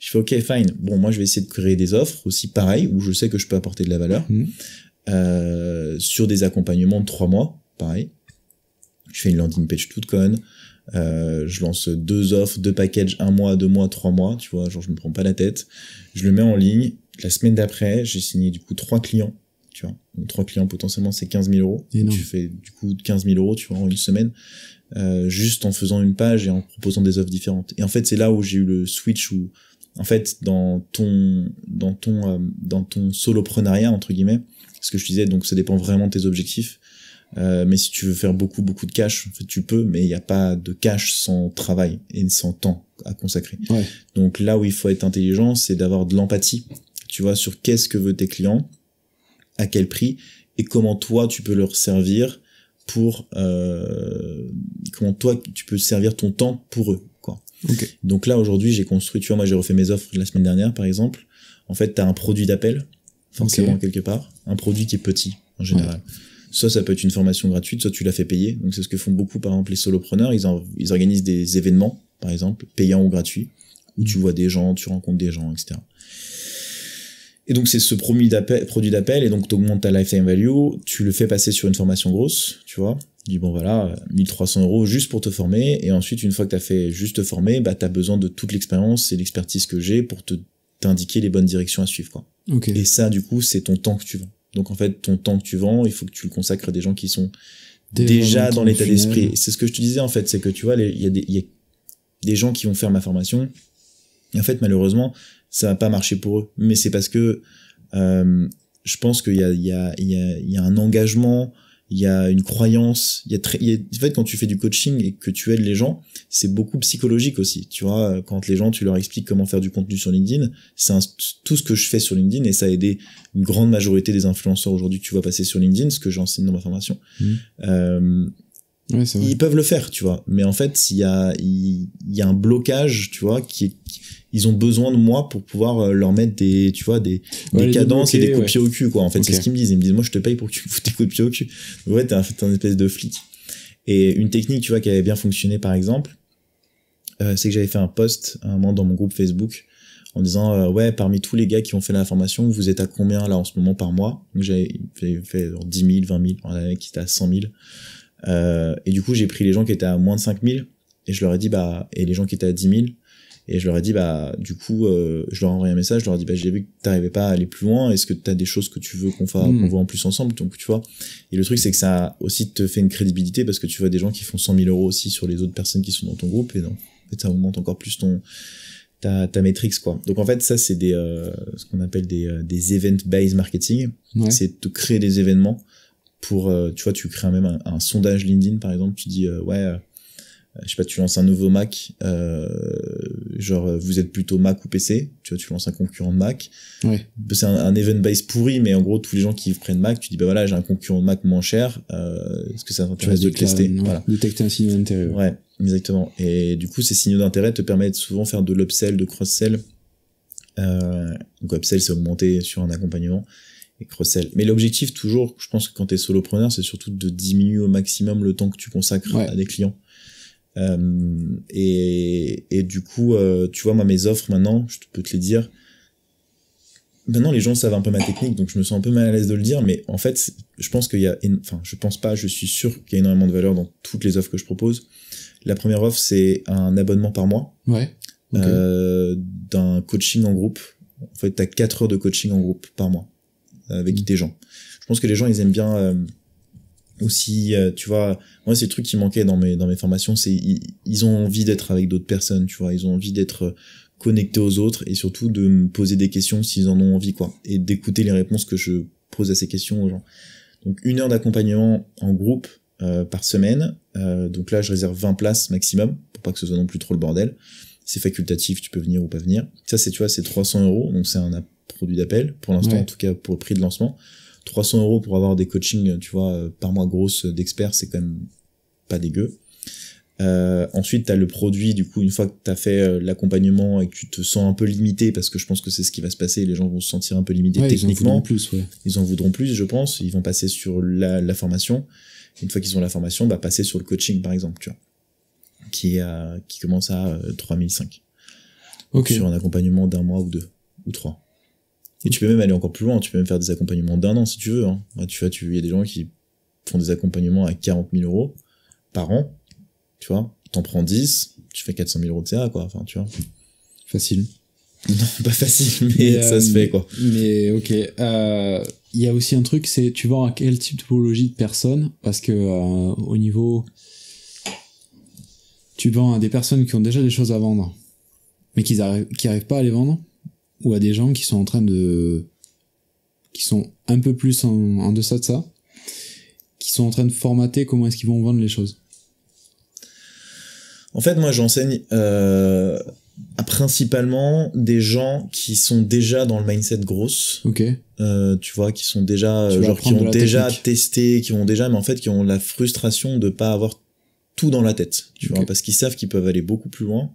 Je fais, ok, fine. Bon, moi je vais essayer de créer des offres aussi pareil, où je sais que je peux apporter de la valeur, mmh. sur des accompagnements de trois mois, pareil. Je fais une landing page toute conne euh, je lance deux offres, deux packages, un mois, deux mois, trois mois, tu vois, genre je me prends pas la tête. Je le mets en ligne. La semaine d'après, j'ai signé du coup trois clients, tu vois. trois clients potentiellement, c'est 15 000 euros. Tu fais du coup 15 000 euros, tu vois, en une semaine, euh, juste en faisant une page et en proposant des offres différentes. Et en fait, c'est là où j'ai eu le switch où, en fait, dans ton, dans ton, euh, dans ton soloprenariat entre guillemets, ce que je disais, donc ça dépend vraiment de tes objectifs euh, mais si tu veux faire beaucoup beaucoup de cash, tu peux, mais il n'y a pas de cash sans travail et sans temps à consacrer. Donc là où il faut être intelligent, c'est d'avoir de l'empathie, tu vois, sur qu'est-ce que veulent tes clients, à quel prix et comment toi tu peux leur servir pour euh, comment toi tu peux servir ton temps pour eux. Quoi. Donc là aujourd'hui j'ai construit, tu vois, moi j'ai refait mes offres la semaine dernière par exemple. En fait, tu as un produit d'appel, forcément quelque part, un produit qui est petit en général. Soit ça peut être une formation gratuite, soit tu la fais payer. Donc c'est ce que font beaucoup par exemple les solopreneurs. Ils, organisent des événements, par exemple, payants ou gratuits, où tu vois des gens, tu rencontres des gens, etc. Et donc c'est ce produit d'appel, et donc tu augmentes ta lifetime value, tu le fais passer sur une formation grosse, tu vois. Tu dis bon voilà, 1300 euros juste pour te former, et ensuite une fois que tu as fait juste te former, bah tu as besoin de toute l'expérience et l'expertise que j'ai pour te t'indiquer les bonnes directions à suivre. Quoi. Et ça du coup c'est ton temps que tu vends. Donc en fait, ton temps que tu vends, il faut que tu le consacres à des gens qui sont déjà dans l'état d'esprit. C'est ce que je te disais en fait, c'est que tu vois, il y, a des, gens qui vont faire ma formation. Et en fait, malheureusement, ça va pas marcher pour eux. Mais c'est parce que euh, je pense qu'il y, a, y a un engagement il y a une croyance, il y a, très, il en fait quand tu fais du coaching et que tu aides les gens, c'est beaucoup psychologique aussi. Tu vois, quand les gens, tu leur expliques comment faire du contenu sur LinkedIn, c'est tout ce que je fais sur LinkedIn et ça a aidé une grande majorité des influenceurs aujourd'hui que tu vois passer sur LinkedIn, ce que j'enseigne dans ma formation. Mmh. Euh, ils peuvent le faire, tu vois. Mais en fait, il y a, il y a un blocage, tu vois, qui est, qui ils ont besoin de moi pour pouvoir euh, leur mettre des, tu vois, des, cadences et des coups de au cul, quoi. En fait, c'est ce qu'ils me disent. Ils me disent, moi, je te paye pour que tu me foutes des coups au cul. ouais, t'es un, espèce de flic. Et une technique, tu vois, qui avait bien fonctionné, par exemple, euh, c'est que j'avais fait un post un moment dans mon groupe Facebook en disant euh, ouais parmi tous les gars qui ont fait la formation vous êtes à combien là en ce moment par mois j'avais fait, 10 000 20 000 on avait qui était à 100 000 euh, et du coup j'ai pris les gens qui étaient à moins de 5 000 et je leur ai dit bah et les gens qui étaient à 10 000 et je leur ai dit, bah, du coup, euh, je leur ai envoyé un message, je leur ai dit, bah, j'ai vu que t'arrivais pas à aller plus loin, est-ce que t'as des choses que tu veux qu'on fasse, hmm. qu'on voit en plus ensemble? Donc, tu vois. Et le truc, c'est que ça aussi te fait une crédibilité parce que tu vois des gens qui font 100 000 euros aussi sur les autres personnes qui sont dans ton groupe et donc, ça augmente encore plus ton, ta, ta matrix, quoi. Donc, en fait, ça, c'est des, euh, ce qu'on appelle des, euh, des event-based marketing. C'est de créer des événements pour, euh, tu vois, tu crées même un sondage LinkedIn, par exemple, tu dis, ouais, euh, je sais pas, tu lances un nouveau Mac, euh, genre euh, vous êtes plutôt Mac ou PC, tu vois, tu lances un concurrent de Mac. C'est un, event base pourri, mais en gros tous les gens qui prennent Mac, tu dis bah voilà j'ai un concurrent de Mac moins cher, euh, est-ce que ça t'intéresse de tester, non, voilà. détecter un signe d'intérêt. Ouais, exactement. Et du coup ces signaux d'intérêt te permettent souvent de faire de l'upsell, de cross-sell. Euh, donc upsell c'est augmenter sur un accompagnement et cross-sell. Mais l'objectif toujours, je pense que quand t'es solopreneur, c'est surtout de diminuer au maximum le temps que tu consacres à des clients. Euh, et, et, du coup, euh, tu vois, moi, mes offres maintenant, je peux te les dire. Maintenant, les gens savent un peu ma technique, donc je me sens un peu mal à l'aise de le dire, mais en fait, je pense qu'il y a, enfin, je pense pas, je suis sûr qu'il y a énormément de valeur dans toutes les offres que je propose. La première offre, c'est un abonnement par mois. Ouais. Euh, d'un coaching en groupe. En fait, t'as 4 heures de coaching en groupe par mois avec mmh. des gens. Je pense que les gens, ils aiment bien euh, ou si euh, tu vois moi c'est le truc qui manquait dans mes dans mes formations c'est ils, ont envie d'être avec d'autres personnes tu vois ils ont envie d'être euh, connectés aux autres et surtout de me poser des questions s'ils en ont envie quoi et d'écouter les réponses que je pose à ces questions aux gens donc une heure d'accompagnement en groupe euh, par semaine donc là je réserve 20 places maximum pour pas que ce soit non plus trop le bordel c'est facultatif tu peux venir ou pas venir ça c'est tu vois c'est 300 euros donc c'est un produit d'appel pour l'instant en tout cas pour le prix de lancement 300 euros pour avoir des coachings, tu vois, euh, par mois grosse euh, d'experts, c'est quand même pas dégueu. Euh, ensuite, tu as le produit, du coup, une fois que tu as fait euh, l'accompagnement et que tu te sens un peu limité, parce que je pense que c'est ce qui va se passer, les gens vont se sentir un peu limités techniquement. Ils en voudront plus, ouais. Ils en voudront plus, je pense. Ils vont passer sur la, la formation. Une fois qu'ils ont la formation, bah, passer sur le coaching, par exemple, tu vois, qui, est à, qui commence à 3005. Okay. Sur un accompagnement d'un mois ou deux, ou trois. Et tu peux même aller encore plus loin, tu peux même faire des accompagnements d'un an si tu veux. Hein. Tu vois, tu, il y a des gens qui font des accompagnements à 40 000 euros par an, tu vois. T'en prends 10, tu fais 400 000 euros de CA, quoi. Enfin, tu vois. Facile. Non, pas facile, mais, ça se euh, fait, quoi. Mais, ok. Euh, il y a aussi un truc, c'est tu vends à quel type de typologie de personnes, parce que euh, au niveau. Tu vends à des personnes qui ont déjà des choses à vendre, mais qui n'arrivent qui pas à les vendre ou à des gens qui sont en train de qui sont un peu plus en, deçà de ça, qui sont en train de formater comment est-ce qu'ils vont vendre les choses En fait, moi, j'enseigne euh, à principalement des gens qui sont déjà dans le mindset grosse. Ok. Euh, tu vois, qui sont déjà, euh, genre, qui ont déjà testé, qui ont déjà, mais en fait, qui ont la frustration de pas avoir tout dans la tête. Tu vois, parce qu'ils savent qu'ils peuvent aller beaucoup plus loin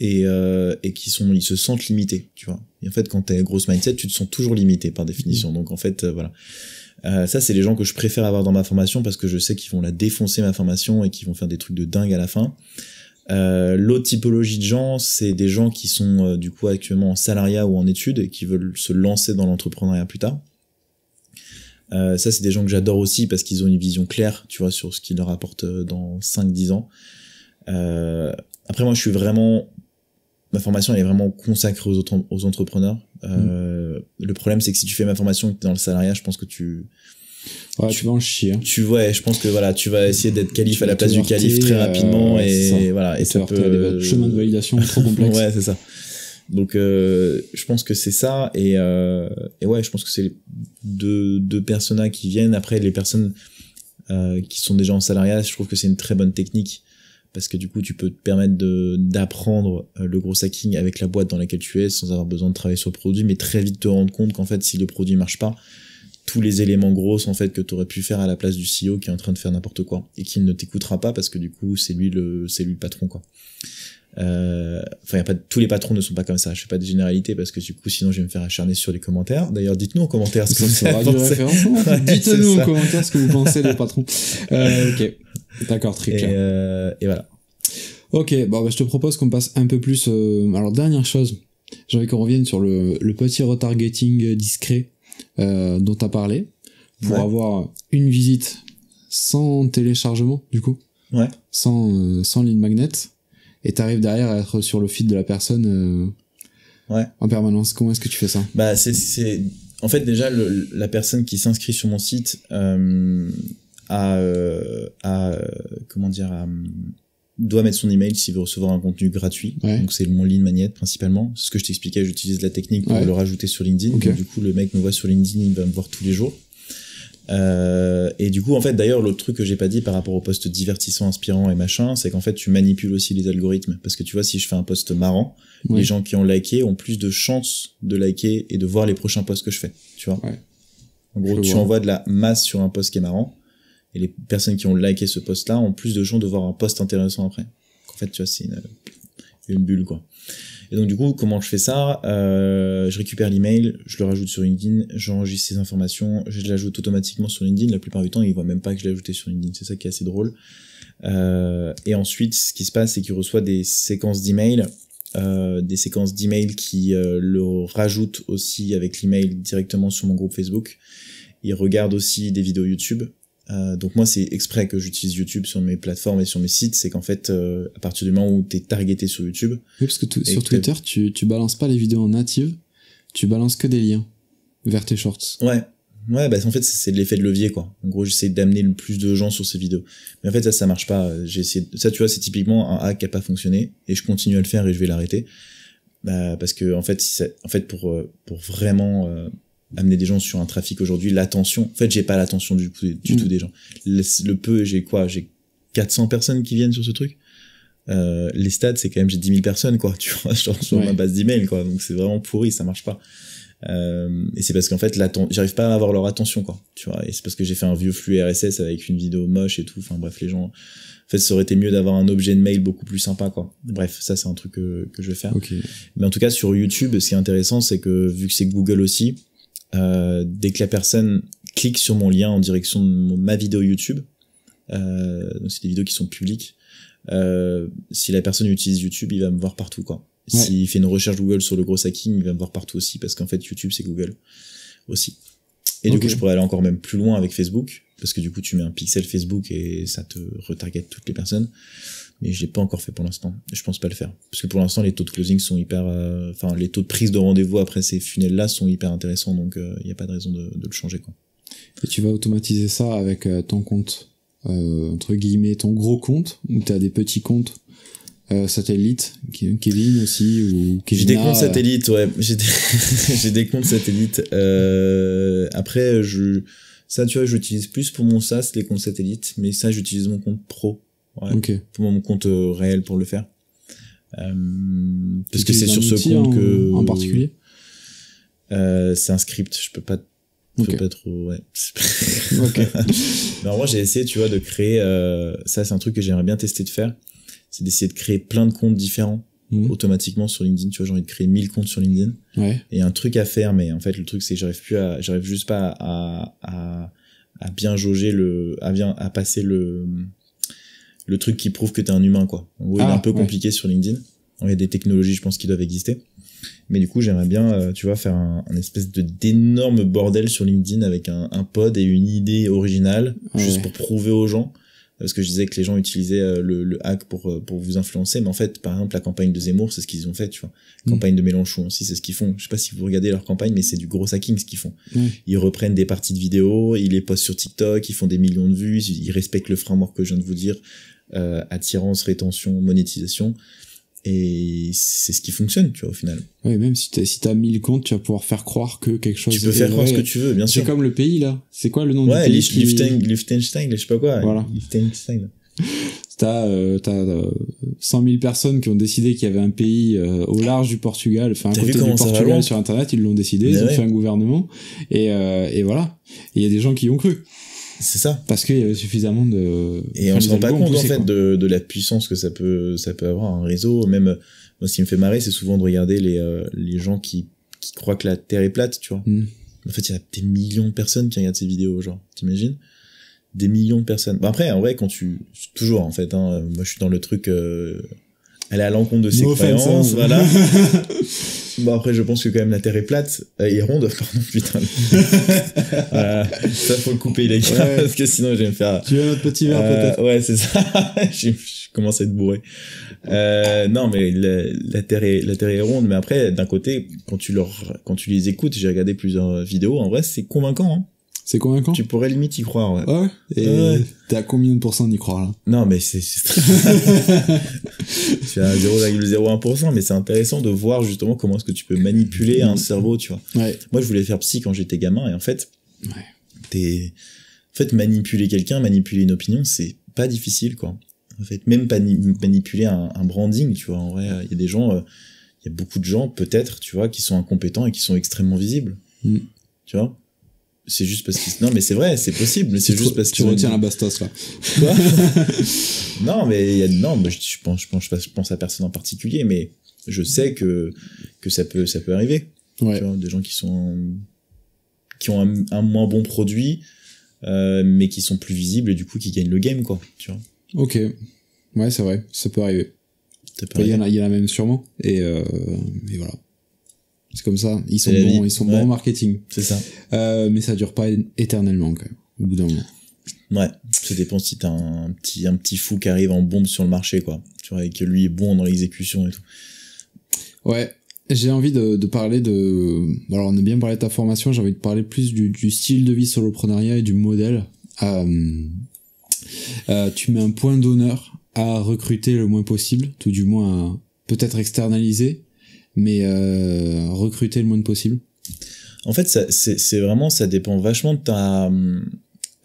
euh, et, qui sont, ils se sentent limités, tu vois. Et en fait, quand t'es grosse mindset, tu te sens toujours limité par définition. Donc en fait, euh, voilà. Euh, ça, c'est les gens que je préfère avoir dans ma formation parce que je sais qu'ils vont la défoncer ma formation et qu'ils vont faire des trucs de dingue à la fin. L'autre typologie de gens, c'est des gens qui sont du coup actuellement en salariat ou en études et qui veulent se lancer dans l'entrepreneuriat plus tard. ça, c'est des gens que j'adore aussi parce qu'ils ont une vision claire, tu vois, sur ce qui leur apporte dans 5-10 ans. après, moi, je suis vraiment ma formation est vraiment consacrée aux, entrepreneurs. Euh, mm. Le problème c'est que si tu fais ma formation et que es dans le salariat, je pense que tu ouais, tu, vas chier. Hein. Tu vois, je pense que voilà, tu vas essayer d'être calife à la place du calife très euh, rapidement et, voilà et ça peut chemin de validation trop complexe. ouais, c'est ça. Donc euh, je pense que c'est ça et, et ouais, je pense que c'est deux deux personas qui viennent après les personnes qui sont déjà en salariat, je trouve que c'est une très bonne technique parce que du coup tu peux te permettre de d'apprendre euh, le gros hacking avec la boîte dans laquelle tu es sans avoir besoin de travailler sur le produit mais très vite te rendre compte qu'en fait si le produit marche pas tous les éléments gros en fait que tu aurais pu faire à la place du CEO qui est en train de faire n'importe quoi et qui ne t'écoutera pas parce que du coup c'est lui le c'est lui le patron quoi euh, enfin pas tous les patrons ne sont pas comme ça je fais pas des généralités parce que du coup sinon je vais me faire acharner sur les commentaires d'ailleurs dites-nous en commentaire ce que vous pensez dites-nous en commentaire ce que vous pensez des patrons euh, ok D'accord, très clair. Euh, et, voilà. Ok, bon, bah, je te propose qu'on passe un peu plus. Euh, alors, dernière chose, j'aimerais qu'on revienne sur le, petit retargeting discret euh, dont tu as parlé pour avoir une visite sans téléchargement, du coup. Ouais. Sans, sans ligne magnet. Et t'arrives derrière à être sur le feed de la personne ouais. en permanence. Comment est-ce que tu fais ça Bah, c'est. En fait, déjà, la personne qui s'inscrit sur mon site, euh, à, euh, euh, comment dire hum, doit mettre son email s'il veut recevoir un contenu gratuit. Donc c'est mon lead magnet principalement. Ce que je t'expliquais, j'utilise la technique pour le rajouter sur LinkedIn. du coup, le mec me voit sur LinkedIn, il va me voir tous les jours. Euh, et du coup, en fait, d'ailleurs, l'autre truc que j'ai pas dit par rapport au poste divertissant, inspirant et machin, c'est qu'en fait, tu manipules aussi les algorithmes. Parce que tu vois, si je fais un poste marrant, les gens qui ont liké ont plus de chances de liker et de voir les prochains posts que je fais. Tu vois. En gros, tu envoies de la masse sur un poste qui est marrant et les personnes qui ont liké ce post-là ont plus de chances de voir un post intéressant après. En fait, tu vois, c'est une, bulle, quoi. Et donc, du coup, comment je fais ça euh, Je récupère l'email, je le rajoute sur LinkedIn, j'enregistre ces informations, je l'ajoute automatiquement sur LinkedIn. La plupart du temps, ils voient même pas que je l'ai ajouté sur LinkedIn. C'est ça qui est assez drôle. Euh, et ensuite, ce qui se passe, c'est qu'il reçoit des séquences d'emails euh, des séquences d'emails qui euh, le rajoutent aussi avec l'email directement sur mon groupe Facebook. Il regarde aussi des vidéos YouTube. Euh, donc moi c'est exprès que j'utilise YouTube sur mes plateformes et sur mes sites, c'est qu'en fait euh, à partir du moment où t'es targeté sur YouTube. Oui parce que sur Twitter tu, tu balances pas les vidéos en native, tu balances que des liens vers tes shorts. Ouais. Ouais, bah en fait c'est de l'effet de levier quoi. En gros j'essaie d'amener le plus de gens sur ces vidéos. Mais en fait ça ça marche pas. J'ai essayé ça tu vois c'est typiquement un hack qui a pas fonctionné et je continue à le faire et je vais l'arrêter. Bah, parce que en fait si ça... en fait pour euh, pour vraiment amener des gens sur un trafic aujourd'hui, l'attention. En fait, j'ai pas l'attention du, du tout mm. des gens. Le, peu, j'ai quoi J'ai 400 personnes qui viennent sur ce truc. Euh, les stades, c'est quand même j'ai 10 000 personnes, quoi. Tu vois, sur ma base d'email, quoi. Donc c'est vraiment pourri, ça marche pas. Euh, et c'est parce qu'en fait, j'arrive pas à avoir leur attention, quoi. Tu vois, et c'est parce que j'ai fait un vieux flux RSS avec une vidéo moche et tout. Enfin bref, les gens. En fait, ça aurait été mieux d'avoir un objet de mail beaucoup plus sympa, quoi. Bref, ça c'est un truc que, je vais faire. Mais en tout cas, sur YouTube, ce qui est intéressant, c'est que vu que c'est Google aussi, euh, dès que la personne clique sur mon lien en direction de ma vidéo YouTube, euh, c'est des vidéos qui sont publiques, euh, si la personne utilise YouTube, il va me voir partout quoi. S'il fait une recherche Google sur le gros hacking, il va me voir partout aussi parce qu'en fait YouTube c'est Google aussi. Et du coup, je pourrais aller encore même plus loin avec Facebook parce que du coup, tu mets un pixel Facebook et ça te retarget toutes les personnes mais je pas encore fait pour l'instant. Je pense pas le faire parce que pour l'instant les taux de closing sont hyper, euh, enfin les taux de prise de rendez-vous après ces funnels là sont hyper intéressants, donc il euh, n'y a pas de raison de, le changer quoi. Et tu vas automatiser ça avec euh, ton compte entre guillemets ton gros compte ou t'as des petits comptes satellites, Kevin aussi ou J'ai des comptes satellites, ouais, j'ai des, comptes satellites. après je ça tu vois j'utilise plus pour mon SaaS les comptes satellites, mais ça j'utilise mon compte pro pour mon compte euh, réel pour le faire. Euh, parce que c'est sur ce compte en, que. En particulier euh, C'est un script, je peux pas je peux pas trop ouais okay. non, moi j'ai essayé tu vois de créer euh, ça c'est un truc que j'aimerais bien tester de faire c'est d'essayer de créer plein de comptes différents mhm. automatiquement sur LinkedIn tu vois j'ai envie de créer 1000 comptes sur LinkedIn ouais. et un truc à faire mais en fait le truc c'est que j'arrive plus à j'arrive juste pas à, à, à, bien jauger le à bien à passer le le truc qui prouve que t'es un humain, quoi. En gros, il est ah, un peu compliqué sur LinkedIn. Il y a des technologies, je pense, qui doivent exister. Mais du coup, j'aimerais bien, euh, tu vois, faire un, espèce de d'énorme bordel sur LinkedIn avec un, pod et une idée originale, juste pour prouver aux gens parce que je disais que les gens utilisaient euh, le, hack pour, euh, pour vous influencer, mais en fait, par exemple, la campagne de Zemmour, c'est ce qu'ils ont fait, tu vois. La mm. campagne de Mélenchon aussi, c'est ce qu'ils font. Je ne sais pas si vous regardez leur campagne, mais c'est du gros hacking ce qu'ils font. Mm. Ils reprennent des parties de vidéos, ils les postent sur TikTok, ils font des millions de vues, ils respectent le framework que je viens de vous dire, euh, attirance, rétention, monétisation et c'est ce qui fonctionne, tu vois, au final. Ouais, même si t'as, si t'as 1000 comptes, tu vas pouvoir faire croire que quelque chose. Tu peux faire croire ce que tu veux, bien sûr. C'est comme le pays, là. C'est quoi le nom du pays? Ouais, Liechtenstein, je sais pas quoi. Voilà. Liechtenstein. T'as, euh, t'as euh, cent 100 personnes qui ont décidé qu'il y avait un pays euh, au large du Portugal, enfin un côté du Portugal sur Internet, ils l'ont décidé, ils ont fait un gouvernement, et, et voilà. Il y a des gens qui y ont cru. C'est ça. Parce qu'il y avait suffisamment de. Et on se rend pas compte en fait de, la puissance que ça peut ça peut avoir un réseau. Même euh, moi, ce qui me fait marrer, c'est souvent de regarder les euh, gens qui croient que la Terre est plate, tu vois. Hmm. En fait, il y a des millions de personnes qui regardent ces vidéos, genre, t'imagines Des millions de personnes. Bon, après, en vrai, quand tu toujours en fait, hein, moi je suis dans le truc. Euh, elle est à l'encontre de ses croyances, hein, voilà. bon après je pense que quand même la Terre est plate euh, et ronde, pardon putain. Ça, Ça faut le couper les gars parce que sinon je vais me faire. Tu veux notre petit verre euh, peut-être. Ouais c'est ça. je, commence à être bourré. Euh, non mais la, la, Terre est la Terre est ronde mais après d'un côté quand tu leur quand tu les écoutes j'ai regardé plusieurs vidéos en vrai c'est convaincant. Hein. C'est convaincant. Tu pourrais limite y croire. Ouais. Ah et ah t'es à combien de pourcents d'y croire là Non, mais c'est. tu es à 0,01%, mais c'est intéressant de voir justement comment est-ce que tu peux manipuler un mm. cerveau, tu vois. Moi, je voulais faire psy quand j'étais gamin, et en fait, t'es. fait, manipuler quelqu'un, manipuler une opinion, c'est pas difficile, quoi. En fait, même manipuler un, branding, tu vois. En vrai, il y a des gens, euh, il y a beaucoup de gens, peut-être, tu vois, qui sont incompétents et qui sont extrêmement visibles. Mm. Tu vois c'est juste parce que Non, mais c'est vrai, c'est possible. C'est juste parce que. Tu retiens la bastos, là. Quoi Non, mais y a... non, mais je, pense, je, pense, je pense à personne en particulier, mais je sais que, que ça, peut, ça peut arriver. Ouais. Tu vois, des gens qui sont. qui ont un, moins bon produit, euh, mais qui sont plus visibles et du coup qui gagnent le game, quoi. Tu vois. Ok. Ouais, c'est vrai, ça peut arriver. Il y, en a, il y en a même sûrement. Et, euh, et voilà. C'est comme ça. Ils sont bons, ils sont bons en marketing. C'est ça. Euh, mais ça dure pas éternellement, quand même, au bout d'un moment. Ouais, ça dépend si t'as un petit, un petit fou qui arrive en bombe sur le marché, quoi. Tu vois, et que lui est bon dans l'exécution et tout. Ouais, j'ai envie de, de, parler de. Alors, on a bien parlé de ta formation, j'ai envie de parler plus du, du style de vie soloprenariat et du modèle. euh, euh tu mets un point d'honneur à recruter le moins possible, tout du moins peut-être externaliser mais euh, recruter le moins de possible En fait, c'est vraiment, ça dépend vachement de ta.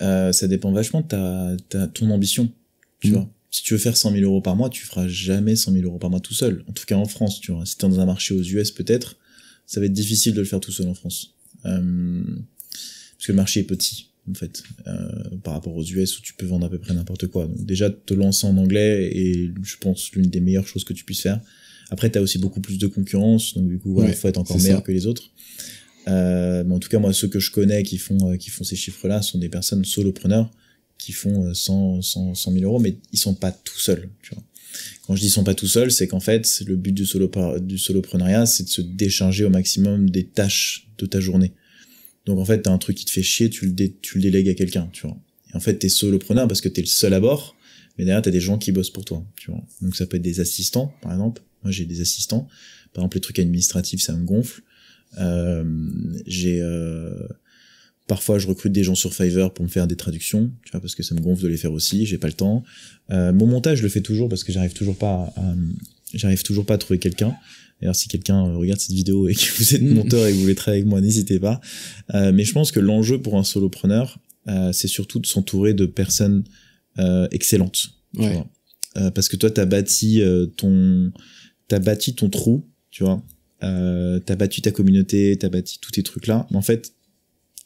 Euh, ça dépend vachement de ta, ta ton ambition. Tu mm. vois, si tu veux faire 100 000 euros par mois, tu feras jamais 100 000 euros par mois tout seul. En tout cas en France, tu vois. Si t'es dans un marché aux US peut-être, ça va être difficile de le faire tout seul en France, euh, parce que le marché est petit en fait euh, par rapport aux US où tu peux vendre à peu près n'importe quoi. Donc déjà te lancer en anglais est, je pense, l'une des meilleures choses que tu puisses faire. Après, tu as aussi beaucoup plus de concurrence, donc du coup, il faut être encore meilleur que les autres. Euh, mais en tout cas, moi, ceux que je connais qui font, euh, qui font ces chiffres-là sont des personnes solopreneurs qui font 100, 100, 100 000 euros, mais ils sont pas tout seuls. Tu vois. Quand je dis ils sont pas tout seuls, c'est qu'en fait, le but du, solo, du solopreneuriat, c'est de se décharger au maximum des tâches de ta journée. Donc en fait, t'as un truc qui te fait chier, tu le, dé, tu le délègues à quelqu'un, tu vois. Et en fait, t'es solopreneur parce que t'es le seul à bord, mais derrière, t'as des gens qui bossent pour toi, tu vois. Donc ça peut être des assistants, par exemple, j'ai des assistants. Par exemple, les trucs administratifs, ça me gonfle. Euh, j'ai euh, parfois je recrute des gens sur Fiverr pour me faire des traductions, tu vois, parce que ça me gonfle de les faire aussi. J'ai pas le temps. Euh, mon montage, je le fais toujours parce que j'arrive toujours pas à, j'arrive toujours pas à trouver quelqu'un. D'ailleurs, si quelqu'un regarde cette vidéo et que vous êtes monteur et que vous voulez travailler avec moi, n'hésitez pas. mais je pense que l'enjeu pour un solopreneur, c'est surtout de s'entourer de personnes excellentes. parce que toi, tu as bâti ton t'as bâti ton trou, tu vois, euh, t'as bâti ta communauté, t'as bâti tous tes trucs là, mais en fait,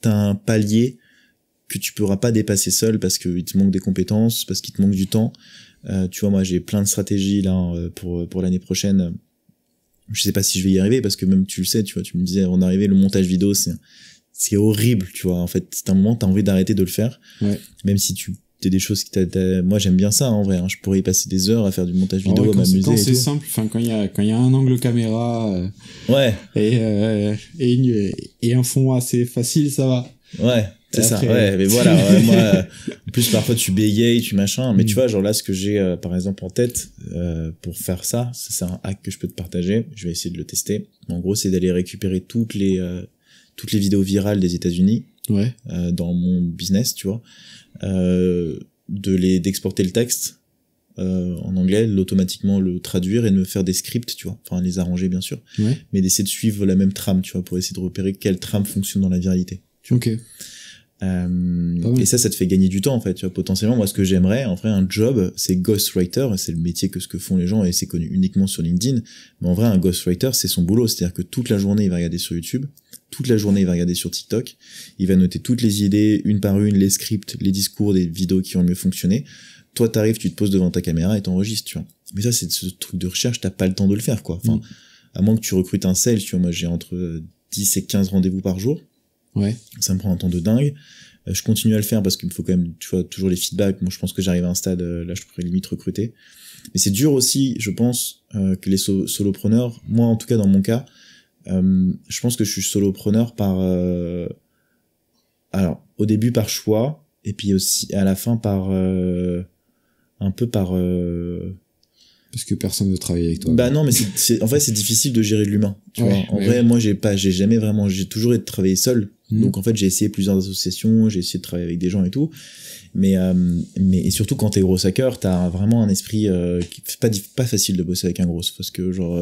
t'as un palier que tu pourras pas dépasser seul parce qu'il te manque des compétences, parce qu'il te manque du temps. Euh, tu vois, moi j'ai plein de stratégies là euh, pour, euh, pour l'année prochaine. Je sais pas si je vais y arriver parce que même tu le sais, tu vois, tu me disais avant d'arriver, le montage vidéo c'est c'est horrible, tu vois. En fait, c'est un moment, t'as envie d'arrêter de le faire, même si tu des choses qui t'a... moi j'aime bien ça en vrai hein. je pourrais y passer des heures à faire du montage ah vidéo à m'amuser c'est simple enfin quand il y a quand il y a un angle caméra euh, ouais et euh, et, et un fond assez facile ça va ouais c'est ça ouais mais voilà moi en plus parfois tu bégayes tu machin mais tu mm. vois genre là ce que j'ai euh, par exemple en tête pour faire ça c'est un hack que je peux te partager je vais essayer de le tester en gros c'est d'aller récupérer toutes les toutes les vidéos virales des États-Unis ouais. dans mon business tu vois euh, de les d'exporter le texte euh, en anglais, l'automatiquement le traduire et de me faire des scripts, tu vois, enfin les arranger bien sûr, mais d'essayer de suivre la même trame, tu vois, pour essayer de repérer quelle trame fonctionne dans la viralité. Ok. Euh, et ça, ça te fait gagner du temps en fait. Tu vois, potentiellement, moi, ce que j'aimerais, en vrai, un job, c'est ghostwriter. C'est le métier que ce que font les gens et c'est connu uniquement sur LinkedIn. Mais en vrai, un ghostwriter, c'est son boulot. C'est-à-dire que toute la journée, il va regarder sur YouTube, toute la journée, il va regarder sur TikTok, il va noter toutes les idées, une par une, les scripts, les discours, des vidéos qui ont mieux fonctionné. Toi, t'arrives, tu te poses devant ta caméra et t'enregistres, tu vois. Mais ça, c'est ce truc de recherche, t'as pas le temps de le faire, quoi. Enfin, mm. à moins que tu recrutes un sel. tu vois, moi, j'ai entre 10 euh, et 15 rendez-vous par jour. Ouais. Ça me prend un temps de dingue. Euh, je continue à le faire parce qu'il me faut quand même, tu vois, toujours les feedbacks. Moi, je pense que j'arrive à un stade, euh, là, je pourrais limite recruter. Mais c'est dur aussi, je pense, que les solopreneurs, moi en tout cas dans mon cas, euh, je pense que je suis solopreneur par euh, alors au début par choix et puis aussi à la fin par euh, un peu par parce que personne ne travaille avec toi. Bah non, mais en fait c'est difficile de gérer l'humain. En vrai, moi j'ai pas, j'ai jamais vraiment, j'ai toujours été travailler seul. Mhm. Donc en fait j'ai essayé plusieurs associations, j'ai essayé de travailler avec des gens et tout. Mais mais surtout quand t'es gros hacker, t'as vraiment un esprit qui c'est pas pas facile de bosser avec un gros parce que genre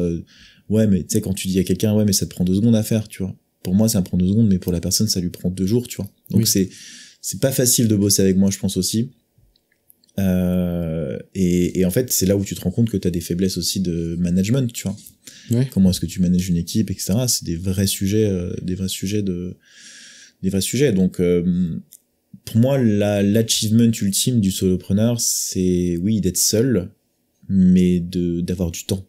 ouais, mais tu sais, quand tu dis à quelqu'un, ouais, mais ça te prend deux secondes à faire, tu vois. Pour moi, ça me prend deux secondes, mais pour la personne, ça lui prend deux jours, tu vois. Donc c'est, c'est pas facile de bosser avec moi, je pense aussi. Euh, et, et, en fait, c'est là où tu te rends compte que tu as des faiblesses aussi de management, tu vois. Comment est-ce que tu manages une équipe, etc. C'est des vrais sujets, euh, des vrais sujets de, des vrais sujets. Donc, euh, pour moi, l'achievement ultime du solopreneur, c'est oui d'être seul, mais de d'avoir du temps.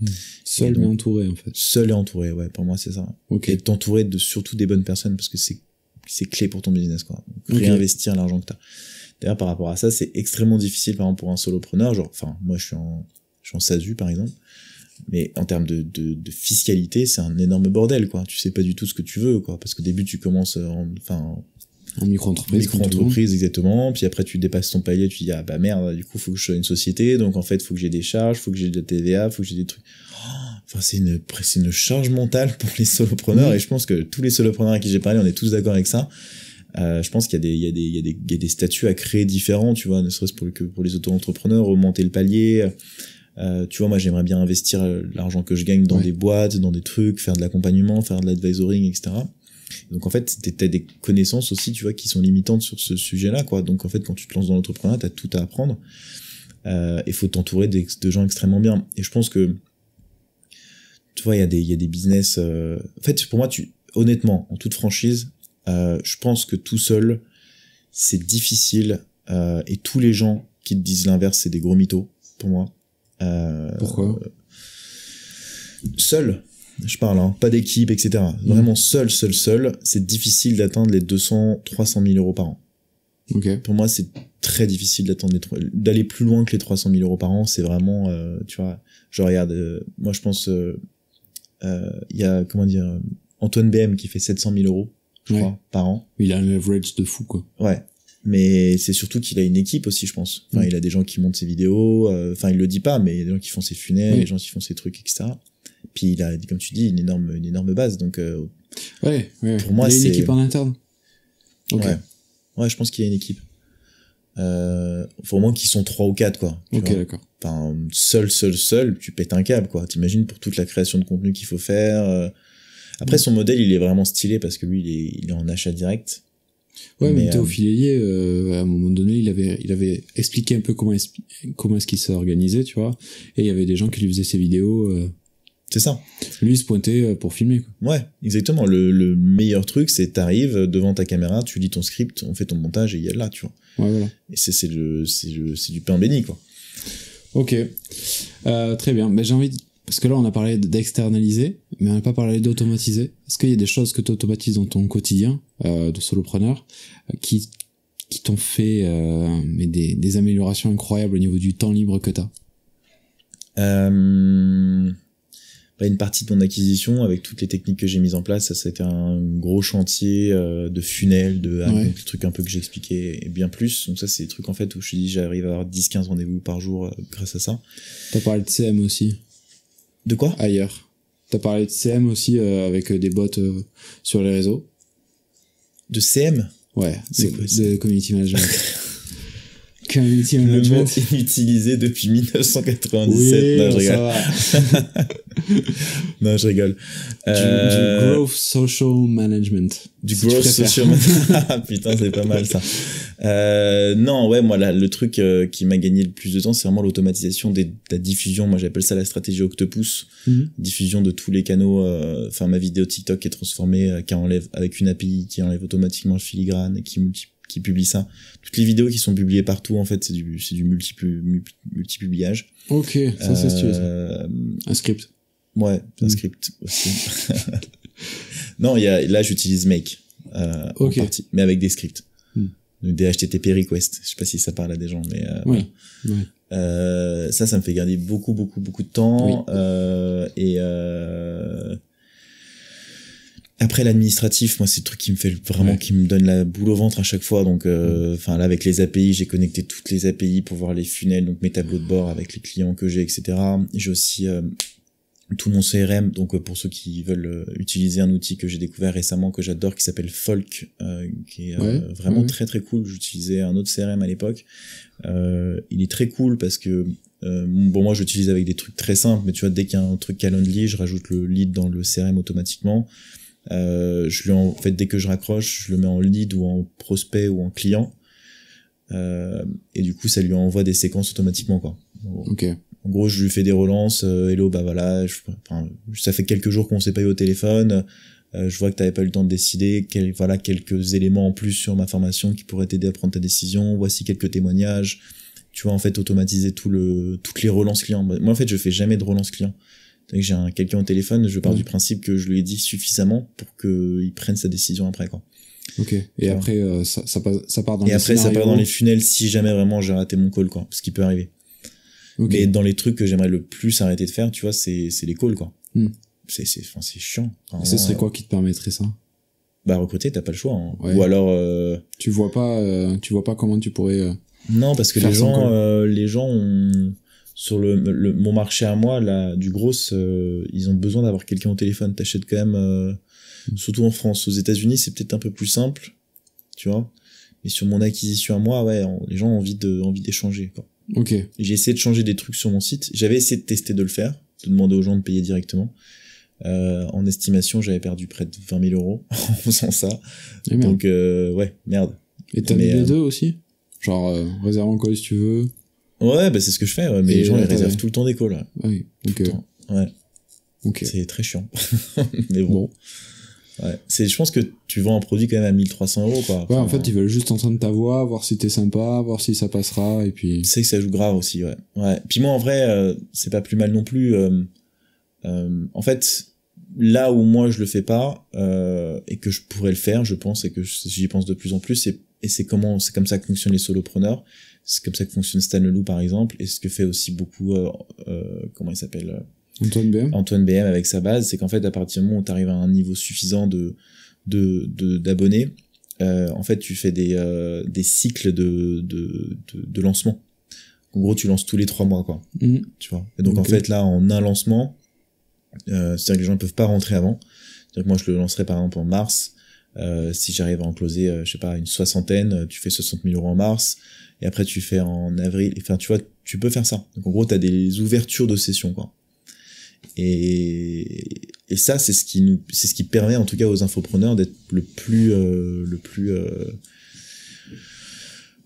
Hmm. Seul et entouré en fait. Seul et entouré, ouais, pour moi c'est ça. Et t'entourer de surtout des bonnes personnes parce que c'est clé pour ton business quoi. Réinvestir l'argent que t'as. D'ailleurs par rapport à ça, c'est extrêmement difficile par exemple pour un solopreneur, genre enfin moi je suis en je SASU par exemple. Mais en termes de, fiscalité, c'est un énorme bordel, quoi. Tu sais pas du tout ce que tu veux, quoi. Parce que début, tu commences en, enfin, en micro-entreprise. entreprise exactement. Puis après, tu dépasses ton palier, tu dis, ah bah merde, du coup, faut que je sois une société. Donc en fait, faut que j'ai des charges, faut que j'ai de la TVA, faut que j'ai des trucs. Oh, enfin, c'est une, c'est une charge mentale pour les solopreneurs. Et je pense que tous les solopreneurs à qui j'ai parlé, on est tous d'accord avec ça. Euh, je pense qu'il y a des, statuts à créer différents, tu vois, ne serait-ce pour, que pour les auto-entrepreneurs, remonter le palier. Euh, tu vois, moi, j'aimerais bien investir euh, l'argent que je gagne dans des boîtes, dans des trucs, faire de l'accompagnement, faire de l'advisoring, etc. Donc en fait, t'as des connaissances aussi, tu vois, qui sont limitantes sur ce sujet-là, quoi. Donc en fait, quand tu te lances dans l'entrepreneuriat, t'as tout à apprendre. Euh, et faut t'entourer de gens extrêmement bien. Et je pense que, tu vois, il y a des, il y a des business. Euh, en fait, pour moi, tu, honnêtement, en toute franchise, euh, je pense que tout seul, c'est difficile. Euh, et tous les gens qui te disent l'inverse, c'est des gros mythos pour moi. Euh, Pourquoi Seul, je parle, hein. pas d'équipe, etc. Mm. Vraiment seul, seul, seul, c'est difficile d'atteindre les 200, 300 000 euros par an. Okay. Pour moi, c'est très difficile d'aller plus loin que les 300 000 euros par an. C'est vraiment, euh, tu vois, je regarde, euh, moi je pense, euh, il y a, comment dire, Antoine BM qui fait 700 000 euros, je crois, par an. Il a un average de fou, quoi. Ouais. Mais c'est surtout qu'il a une équipe aussi, je pense. Enfin, mm. il a des gens qui montent ses vidéos, enfin, il le dit pas, mais il y a des gens qui font ses funèles, des gens qui font ses trucs, etc. Puis il a, comme tu dis, une énorme, une énorme base. Donc, euh, ouais, ouais, pour moi, c'est. une équipe en interne. Ok. Ouais. je pense qu'il y a une équipe. Euh, faut au moins qu'ils sont trois ou quatre, quoi. Ok, d'accord. Enfin, seul, seul, seul, tu pètes un câble, quoi. T'imagines pour toute la création de contenu qu'il faut faire. Euh. Après, son modèle, il est vraiment stylé parce que lui, il est, il est en achat direct. Ouais, mais, mais Théo euh, à un moment donné, il avait, il avait expliqué un peu comment, comment est-ce qu'il s'est organisé, tu vois. Et il y avait des gens qui lui faisaient ses vidéos. C'est ça. Lui, il se pointait euh, pour filmer. Ouais, exactement. Le, meilleur truc, c'est t'arrives devant ta caméra, tu lis ton script, on fait ton montage et il y là, tu vois. Ouais, voilà. Et c'est du pain béni, quoi. Ok. Euh, très bien. Mais ben, j'ai envie Parce que là, on a parlé d'externaliser, mais on n'a pas parlé d'automatiser. Est-ce qu'il y a des choses que tu automatises dans ton quotidien euh, de solopreneur qui, qui t'ont fait des, des, améliorations incroyables au niveau du temps libre que tu as une partie de mon acquisition avec toutes les techniques que j'ai mises en place ça c'était un gros chantier euh, de funnel de trucs un peu que j'expliquais et bien plus donc ça c'est des trucs en fait où je dis j'arrive à avoir 10 15 rendez-vous par jour euh, grâce à ça t'as parlé de CM aussi de quoi ailleurs t'as parlé de CM aussi euh, avec des bots sur les réseaux de CM ouais c'est quoi de community management utilisé depuis 1997. non, je rigole. Du, euh, Growth Social Management. Du Growth Social Management. Putain, c'est pas mal ça. Euh, non, ouais, moi, là, le truc euh, qui m'a gagné le plus de temps, c'est vraiment l'automatisation de la diffusion. Moi, j'appelle ça la stratégie octopus. Mhm. Diffusion de tous les canaux. Euh, enfin, ma vidéo TikTok est transformée, qui enlève, avec une API qui enlève automatiquement le filigrane et qui multiplie qui publie ça. Toutes les vidéos qui sont publiées partout, en fait, c'est du, c'est du multi, Ok, ça c'est stylé. Euh, un script. Ouais, un mm. script aussi. non, y a, là j'utilise Make euh, mais avec des scripts, mm. des HTTP requests. Je sais pas si ça parle à des gens, mais euh, ça, ça me fait garder beaucoup, beaucoup, beaucoup de temps et après l'administratif, moi c'est le truc qui me fait vraiment qui me donne la boule au ventre à chaque fois. Donc, euh, enfin là avec les API, j'ai connecté toutes les API pour voir les funnels, donc mes tableaux de bord avec les clients que j'ai, etc. J'ai aussi euh, tout mon CRM. Donc euh, pour ceux qui veulent utiliser un outil que j'ai découvert récemment que j'adore, qui s'appelle Folk, qui est vraiment très très cool. J'utilisais un autre CRM à l'époque. il est très cool parce que bon, moi, j'utilise avec des trucs très simples, mais tu vois, dès qu'il y a un truc l'only, je rajoute le lead dans le CRM automatiquement. Euh, je lui en, fait dès que je raccroche, je le mets en lead ou en prospect ou en client. Euh, et du coup, ça lui envoie des séquences automatiquement quoi. En gros, je lui fais des relances. Euh, hello, bah voilà. ça fait quelques jours qu'on s'est pas eu au téléphone. je vois que tu t'avais pas eu le temps de décider. Quel, voilà quelques éléments en plus sur ma formation qui pourraient t'aider à prendre ta décision. Voici quelques témoignages. Tu vois en fait automatiser tout le toutes les relances clients. Moi en fait, je fais jamais de relance clients j'ai un, quelqu'un au téléphone, je pars du mm. principe que je lui ai dit suffisamment pour qu'il prenne sa décision après, quoi. Ok. Et après, euh, ça, ça, part, ça part dans les après, ça part dans les funnels si jamais vraiment j'ai raté mon call, quoi. Ce qui peut arriver. ok Mais dans les trucs que j'aimerais le plus arrêter de faire, tu vois, c'est, c'est les calls, quoi. Mm. C'est, chiant. ce serait quoi qui te permettrait ça? Bah, recruter, t'as pas le choix. Hein. Ou alors, euh, Tu vois pas, euh, tu vois pas comment tu pourrais. non, parce que les gens, les gens ont sur le, mon marché à moi là du gros euh, ils ont besoin d'avoir quelqu'un au téléphone t'achètes quand même euh, mm. surtout en France aux États-Unis c'est peut-être un peu plus simple tu vois mais sur mon acquisition à moi ouais les gens ont envie de envie d'échanger ok j'ai essayé de changer des trucs sur mon site j'avais essayé de tester de le faire de demander aux gens de payer directement euh, en estimation j'avais perdu près de 20 000 euros en faisant ça donc ouais merde et t'as mis les deux aussi genre réserve en quoi si tu veux Ouais, bah c'est ce que je fais, mais les gens ils réservent tout le temps des calls. Ouais. Ah oui, ok. Euh, ouais. Okay. C'est très chiant. mais bon. Ouais. C'est, je pense que tu vends un produit quand même à 1300 euros, quoi. ouais, en fait, ils veulent juste entendre ta voix, voir si t'es sympa, voir si ça passera, et puis. C'est que ça joue grave aussi, ouais. Ouais. Puis moi, en vrai, euh, c'est pas plus mal non plus. Euh, euh, en fait, là où moi je le fais pas, et que je pourrais le faire, je pense, et que j'y pense de plus en plus, et, et c'est comment, c'est comme ça que fonctionnent les solopreneurs. C'est comme ça que fonctionne Stan Leloup, par exemple, et ce que fait aussi beaucoup, euh, euh, comment il s'appelle euh, Antoine BM. Antoine BM avec sa base, c'est qu'en fait, à partir du moment où tu arrives à un niveau suffisant de d'abonnés, de, d'abonnés, en fait, tu fais des, des cycles de, de, de, lancement. En gros, tu lances tous les trois mois, quoi. Mhm. Tu vois. Et donc, en fait, là, en un lancement, c'est-à-dire que les gens ne peuvent pas rentrer avant. cest moi, je le lancerai par exemple en mars. Euh, si j'arrive à encloser, euh, je sais pas, une soixantaine, euh, tu fais 60 000 euros en mars, et après tu fais en avril, enfin tu vois, tu peux faire ça. Donc en gros, tu as des ouvertures de session, quoi. Et, et ça, c'est ce qui nous, c'est ce qui permet en tout cas aux infopreneurs d'être le plus, le plus,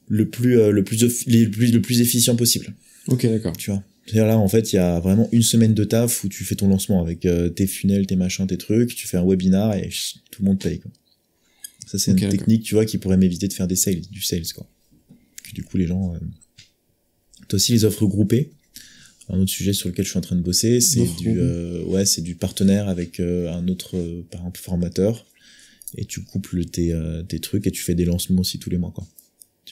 le plus, le plus, le plus, le plus efficient possible. Ok, d'accord. Tu vois. C'est-à-dire là, en fait, il y a vraiment une semaine de taf où tu fais ton lancement avec tes funnels, tes machins, tes trucs, tu fais un webinar et tout le monde paye. Quoi. Ça, c'est une technique, tu vois, qui pourrait m'éviter de faire des sales, du sales, quoi. du coup, les gens. Euh... T'as aussi les offres groupées. Un autre sujet sur lequel je suis en train de bosser, c'est du, euh, ouais, c'est du partenaire avec euh, un autre, euh, par exemple, formateur. Et tu couples tes, tes trucs et tu fais des lancements aussi tous les mois, quoi.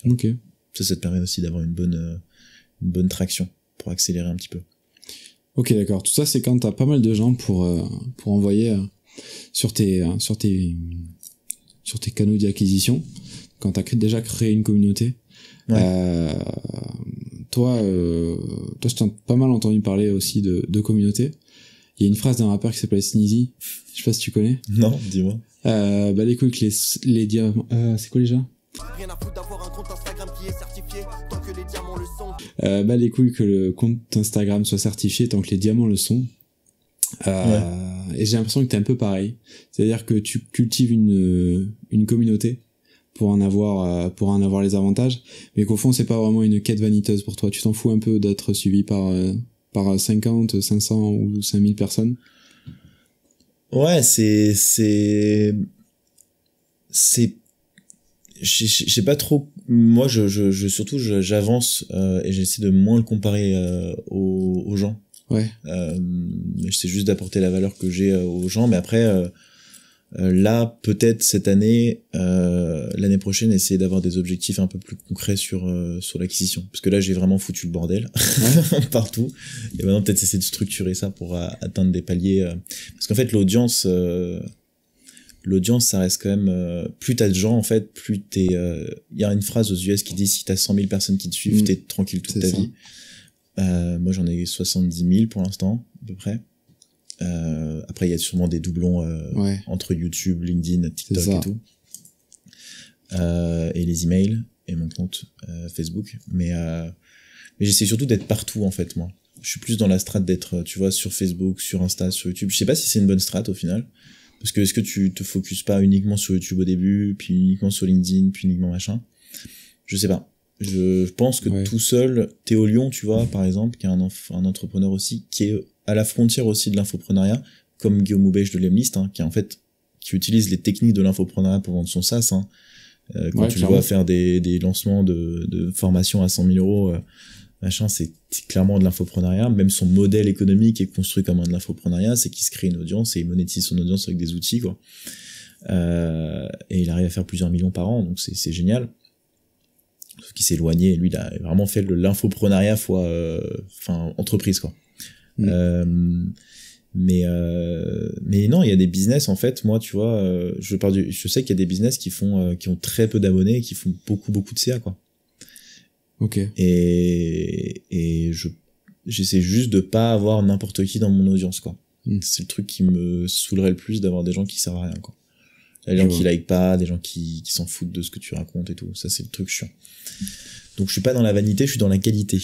Ok. Ça, ça te permet aussi d'avoir une bonne, une bonne traction pour accélérer un petit peu. Ok, d'accord. Tout ça, c'est quand t'as pas mal de gens pour, pour envoyer sur tes, sur tes sur tes canaux d'acquisition, quand t'as déjà créé une communauté. Euh, toi, euh, toi, je t'ai pas mal entendu parler aussi de, de communauté. Il y a une phrase d'un rappeur qui s'appelle Sneezy. Je sais pas si tu connais. Non, dis-moi. Euh, bah les couilles que les, les diamants. Euh, c'est quoi déjà Rien à foutre d'avoir un compte Instagram qui est certifié tant que les diamants le sont. Euh, bah les couilles que le compte Instagram soit certifié tant que les diamants le sont. Euh, et j'ai l'impression que t'es un peu pareil. C'est-à-dire que tu cultives une, euh, une communauté pour en avoir euh, pour en avoir les avantages, mais qu'au fond c'est pas vraiment une quête vaniteuse pour toi. Tu t'en fous un peu d'être suivi par par 50, 500 ou 5000 personnes. Ouais, c'est c'est c'est j'ai pas trop moi je, je, je surtout j'avance et j'essaie de moins le comparer aux, gens Ouais. Euh, sais juste d'apporter la valeur que j'ai euh, aux gens. Mais après, euh, euh, là, peut-être cette année, l'année prochaine, essayer d'avoir des objectifs un peu plus concrets sur sur l'acquisition. Parce que là, j'ai vraiment foutu le bordel partout. Et maintenant, peut-être essayer de structurer ça pour atteindre des paliers. Parce qu'en fait, l'audience l'audience, ça reste quand même. plus t'as de gens, en fait, plus t'es. Il y a une phrase aux US qui dit si t'as 100 000 personnes qui te suivent, mm. t'es tranquille toute ta vie. Euh, moi, j'en ai 70 000 pour l'instant, à peu près. Euh, après, il y a sûrement des doublons euh, entre YouTube, LinkedIn, TikTok et tout. Euh, et les emails et mon compte euh, Facebook. Mais, euh, mais j'essaie surtout d'être partout, en fait, moi. Je suis plus dans la strate d'être, tu vois, sur Facebook, sur Insta, sur YouTube. Je sais pas si c'est une bonne strate au final. Parce que est-ce que tu te focuses pas uniquement sur YouTube au début, puis uniquement sur LinkedIn, puis uniquement machin Je sais pas. Je pense que tout seul, Théo Lyon, tu vois, par exemple, qui est un, entrepreneur aussi, qui est à la frontière aussi de l'infoprenariat, comme Guillaume Houbèche de l'Emlist, hein, qui en fait, qui utilise les techniques de l'infoprenariat pour vendre son SaaS. Hein. Euh, quand tu le vois faire des, lancements de, formation formations à 100 000 euros, euh, machin, c'est clairement de l'infoprenariat. Même son modèle économique est construit comme un de l'infoprenariat, c'est qu'il se crée une audience et il monétise son audience avec des outils, quoi. Euh, et il arrive à faire plusieurs millions par an, donc c'est génial qui s'est éloigné. Lui, il a vraiment fait de l'infoprenariat fois euh, enfin entreprise quoi. Mm. Euh, mais euh, mais non, il y a des business en fait. Moi, tu vois, je pars je sais qu'il y a des business qui font qui ont très peu d'abonnés et qui font beaucoup beaucoup de CA quoi. Ok. Et et je j'essaie juste de pas avoir n'importe qui dans mon audience quoi. Mm. C'est le truc qui me saoulerait le plus d'avoir des gens qui servent à rien quoi des gens qui like pas, des gens qui, s'en foutent de ce que tu racontes et tout. Ça, c'est le truc chiant. Donc, je suis pas dans la vanité, je suis dans la qualité.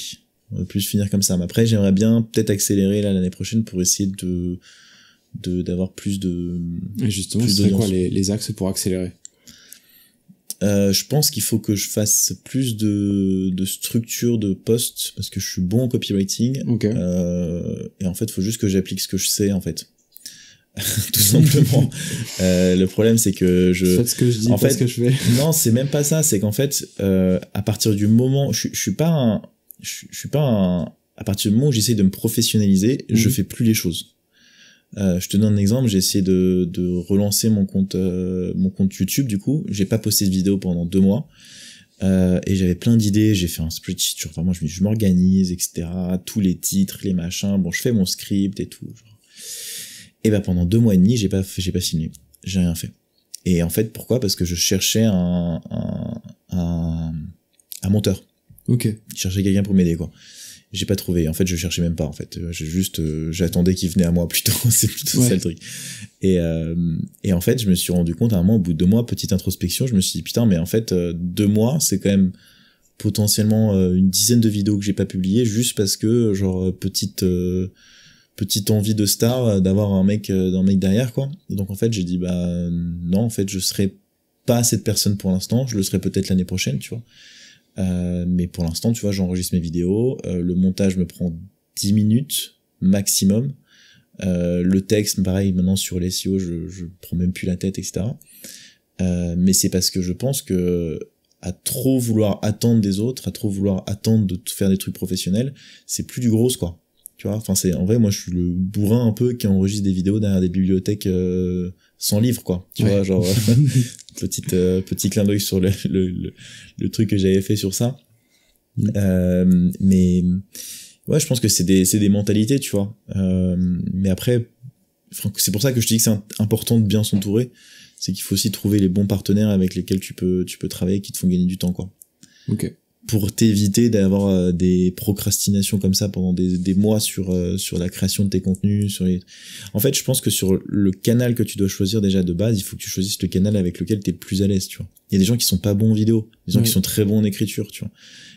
On va plus finir comme ça. Mais après, j'aimerais bien peut-être accélérer là l'année prochaine pour essayer de d'avoir plus de. justement, c'est quoi les, axes pour accélérer euh, je pense qu'il faut que je fasse plus de, de structure de poste parce que je suis bon en copywriting. Euh, et en fait, il faut juste que j'applique ce que je sais en fait. tout simplement. Euh, le problème, c'est que je. ce que je dis, en fait, ce que je fais. non, c'est même pas ça. C'est qu'en fait, euh, à partir du moment, je, suis pas je, suis pas un. À partir du moment où j'essaie de me professionnaliser, je mhm. fais plus les choses. Euh, je te donne un exemple. J'ai essayé de, de relancer mon compte, mon compte YouTube. Du coup, j'ai pas posté de vidéo pendant deux mois. et j'avais plein d'idées, j'ai fait un split genre moi je m'organise, etc. Tous les titres, les machins, bon je fais mon script et tout. Et eh ben, pendant deux mois et demi, j'ai pas, j'ai pas signé, j'ai rien fait. Et en fait, pourquoi Parce que je cherchais un, un, un, monteur. Ok. Je cherchais quelqu'un pour m'aider, quoi. J'ai pas trouvé. En fait, je cherchais même pas. En fait, j'ai juste, euh, j'attendais qu'il venait à moi plutôt. C'est plutôt ça le truc. Et, euh, et en fait, je me suis rendu compte à un moment, au bout de deux mois, petite introspection, je me suis dit putain, mais en fait, euh, deux mois, c'est quand même potentiellement une dizaine de vidéos que j'ai pas publiées juste parce que genre petite petite envie de star euh, d'avoir un mec euh, d'un mec derrière quoi donc en fait j'ai dit bah non en fait je serai pas cette personne pour l'instant je le serai peut-être l'année prochaine tu vois euh, mais pour l'instant tu vois j'enregistre mes vidéos le montage me prend 10 minutes maximum le texte pareil maintenant sur les SEO je, je prends même plus la tête etc mais c'est parce que je pense que à trop vouloir attendre des autres à trop vouloir attendre de faire des trucs professionnels c'est plus du gros quoi tu vois, enfin c'est en vrai moi je suis le bourrin un peu qui enregistre des vidéos derrière des bibliothèques euh, sans livres, quoi. Tu vois genre euh, petite euh, petit clin d'œil sur le le, truc que j'avais fait sur ça. Mm. mais ouais, je pense que c'est des, des mentalités, tu vois. mais après, c'est pour ça que je dis que c'est important de bien s'entourer. C'est qu'il faut aussi trouver les bons partenaires avec lesquels tu peux, tu peux travailler qui te font gagner du temps, quoi. Ok pour t'éviter d'avoir euh, des procrastinations comme ça pendant des, mois sur euh, sur la création de tes contenus sur en fait je pense que sur le canal que tu dois choisir déjà de base il faut que tu choisisses le canal avec lequel tu es le plus à l'aise tu vois il y a des gens qui sont pas bons en vidéo des gens qui sont très bons en écriture tu vois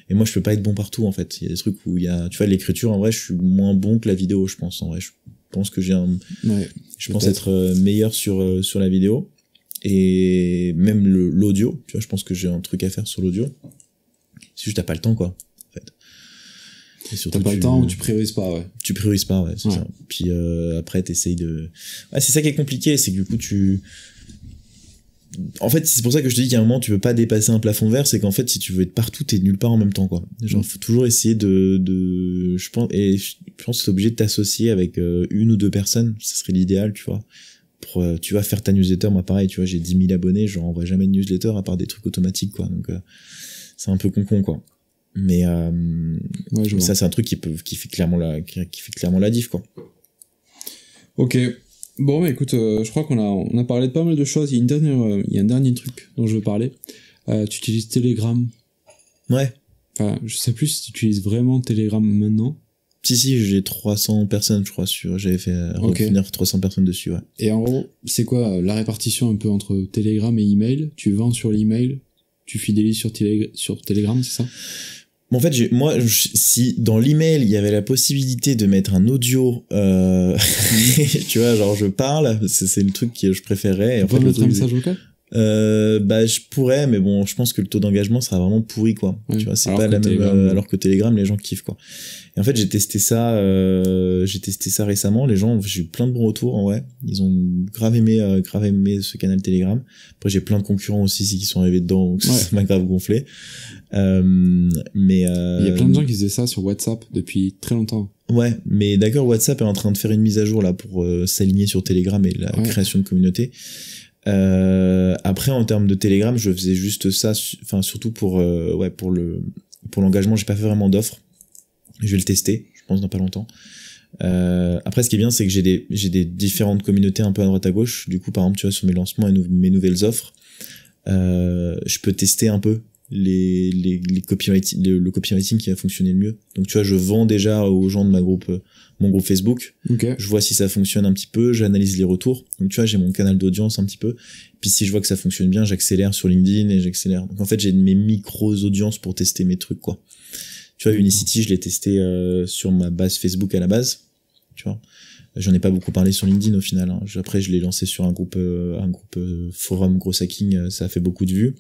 et moi je peux pas être bon partout en fait il y a des trucs où il y a tu vois l'écriture en vrai je suis moins bon que la vidéo je pense en vrai je pense que j'ai un je pense être euh, meilleur sur sur la vidéo et même l'audio tu vois je pense que j'ai un truc à faire sur l'audio c'est juste t'as pas le temps, quoi. En fait. T'as pas tu, le temps ou tu priorises pas, ouais. Tu priorises pas, ouais, ça. Puis euh, après après, essayes de. c'est ça qui est compliqué, c'est que du coup, tu. En fait, c'est pour ça que je te dis qu'à un moment, tu peux pas dépasser un plafond vert, c'est qu'en fait, si tu veux être partout, t'es nulle part en même temps, quoi. Genre, faut toujours essayer de. de... Je pense, et je pense que t'es obligé de t'associer avec euh, une ou deux personnes, ce serait l'idéal, tu vois. Pour, euh, tu vas faire ta newsletter moi pareil tu vois j'ai 10 000 abonnés je renvoie jamais de newsletter à part des trucs automatiques quoi donc c'est un peu con con quoi mais euh, ça c'est un truc qui peut qui fait clairement la qui, fait clairement la diff quoi ok bon bah, écoute euh, je crois qu'on a on a parlé de pas mal de choses il y a une dernière euh, il y a un dernier truc dont je veux parler tu utilises Telegram ouais enfin je sais plus si tu utilises vraiment Telegram maintenant si si j'ai 300 personnes je crois sur j'avais fait revenir 300 personnes dessus ouais et en gros c'est quoi la répartition un peu entre Telegram et email tu vends sur l'email tu fidélises sur, sur Telegram, c'est ça en fait, moi, si dans l'email il y avait la possibilité de mettre un audio, euh, mhm. tu vois, genre je parle, c'est le truc que je préférais. mettre un message cas euh, bah je pourrais mais bon je pense que le taux d'engagement sera vraiment pourri quoi tu mm. vois c'est pas la même euh, alors que Telegram les gens kiffent quoi et en fait j'ai testé ça euh, j'ai testé ça récemment les gens j'ai eu plein de bons retours en vrai ils ont grave aimé euh, grave aimé ce canal Telegram après j'ai plein de concurrents aussi qui sont arrivés dedans donc ça m'a grave gonflé euh, mais il y a plein de gens qui faisaient ça sur WhatsApp depuis très longtemps Ouais, mais d'accord, WhatsApp est en train de faire une mise à jour là pour s'aligner sur Telegram et la création de communauté. Euh, après, en termes de Telegram, je faisais juste ça, enfin surtout pour euh, ouais pour le pour l'engagement, j'ai pas fait vraiment d'offres. Je vais le tester, je pense dans pas longtemps. Euh, après, ce qui est bien, c'est que j'ai des différentes communautés un peu à droite à gauche. Du coup, par exemple, tu vois sur mes lancements et mes nouvelles offres, je peux tester un peu les, les, les copywriting, le, copywriting qui a fonctionné le mieux. Donc tu vois, je vends déjà aux gens de ma groupe, euh, mon groupe Facebook. Je vois si ça fonctionne un petit peu, j'analyse les retours. Donc tu vois, j'ai mon canal d'audience un petit peu. Puis si je vois que ça fonctionne bien, j'accélère sur LinkedIn et j'accélère. Donc en fait, j'ai mes micros audiences pour tester mes trucs quoi. Tu vois, Unicity, je l'ai testé euh, sur ma base Facebook à la base. Tu vois. J'en ai pas beaucoup parlé sur LinkedIn au final. Hein. Après, je l'ai lancé sur un groupe, euh, un groupe forum gros hacking. Ça a fait beaucoup de vues.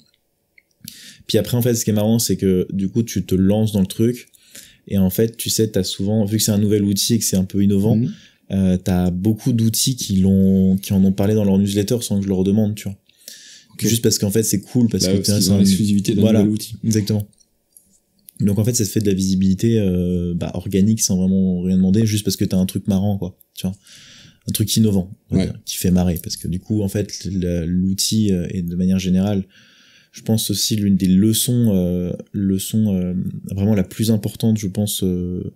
Puis après, en fait, ce qui est marrant, c'est que du coup, tu te lances dans le truc. Et en fait, tu sais, t'as souvent, vu que c'est un nouvel outil et que c'est un peu innovant, tu mhm. euh, as t'as beaucoup d'outils qui l'ont, qui en ont parlé dans leur newsletter sans que je leur demande, tu vois. Juste parce qu'en fait, c'est cool parce bah, que c'est une exclusivité d'un nouvel outil. Exactement. Donc en fait, ça se fait de la visibilité euh, bah, organique sans vraiment rien demander, juste parce que t'as un truc marrant, quoi. Tu vois, un truc innovant qui fait marrer, parce que du coup, en fait, l'outil euh, est de manière générale je pense aussi l'une des leçons, euh, euh, vraiment la plus importante, je pense, euh,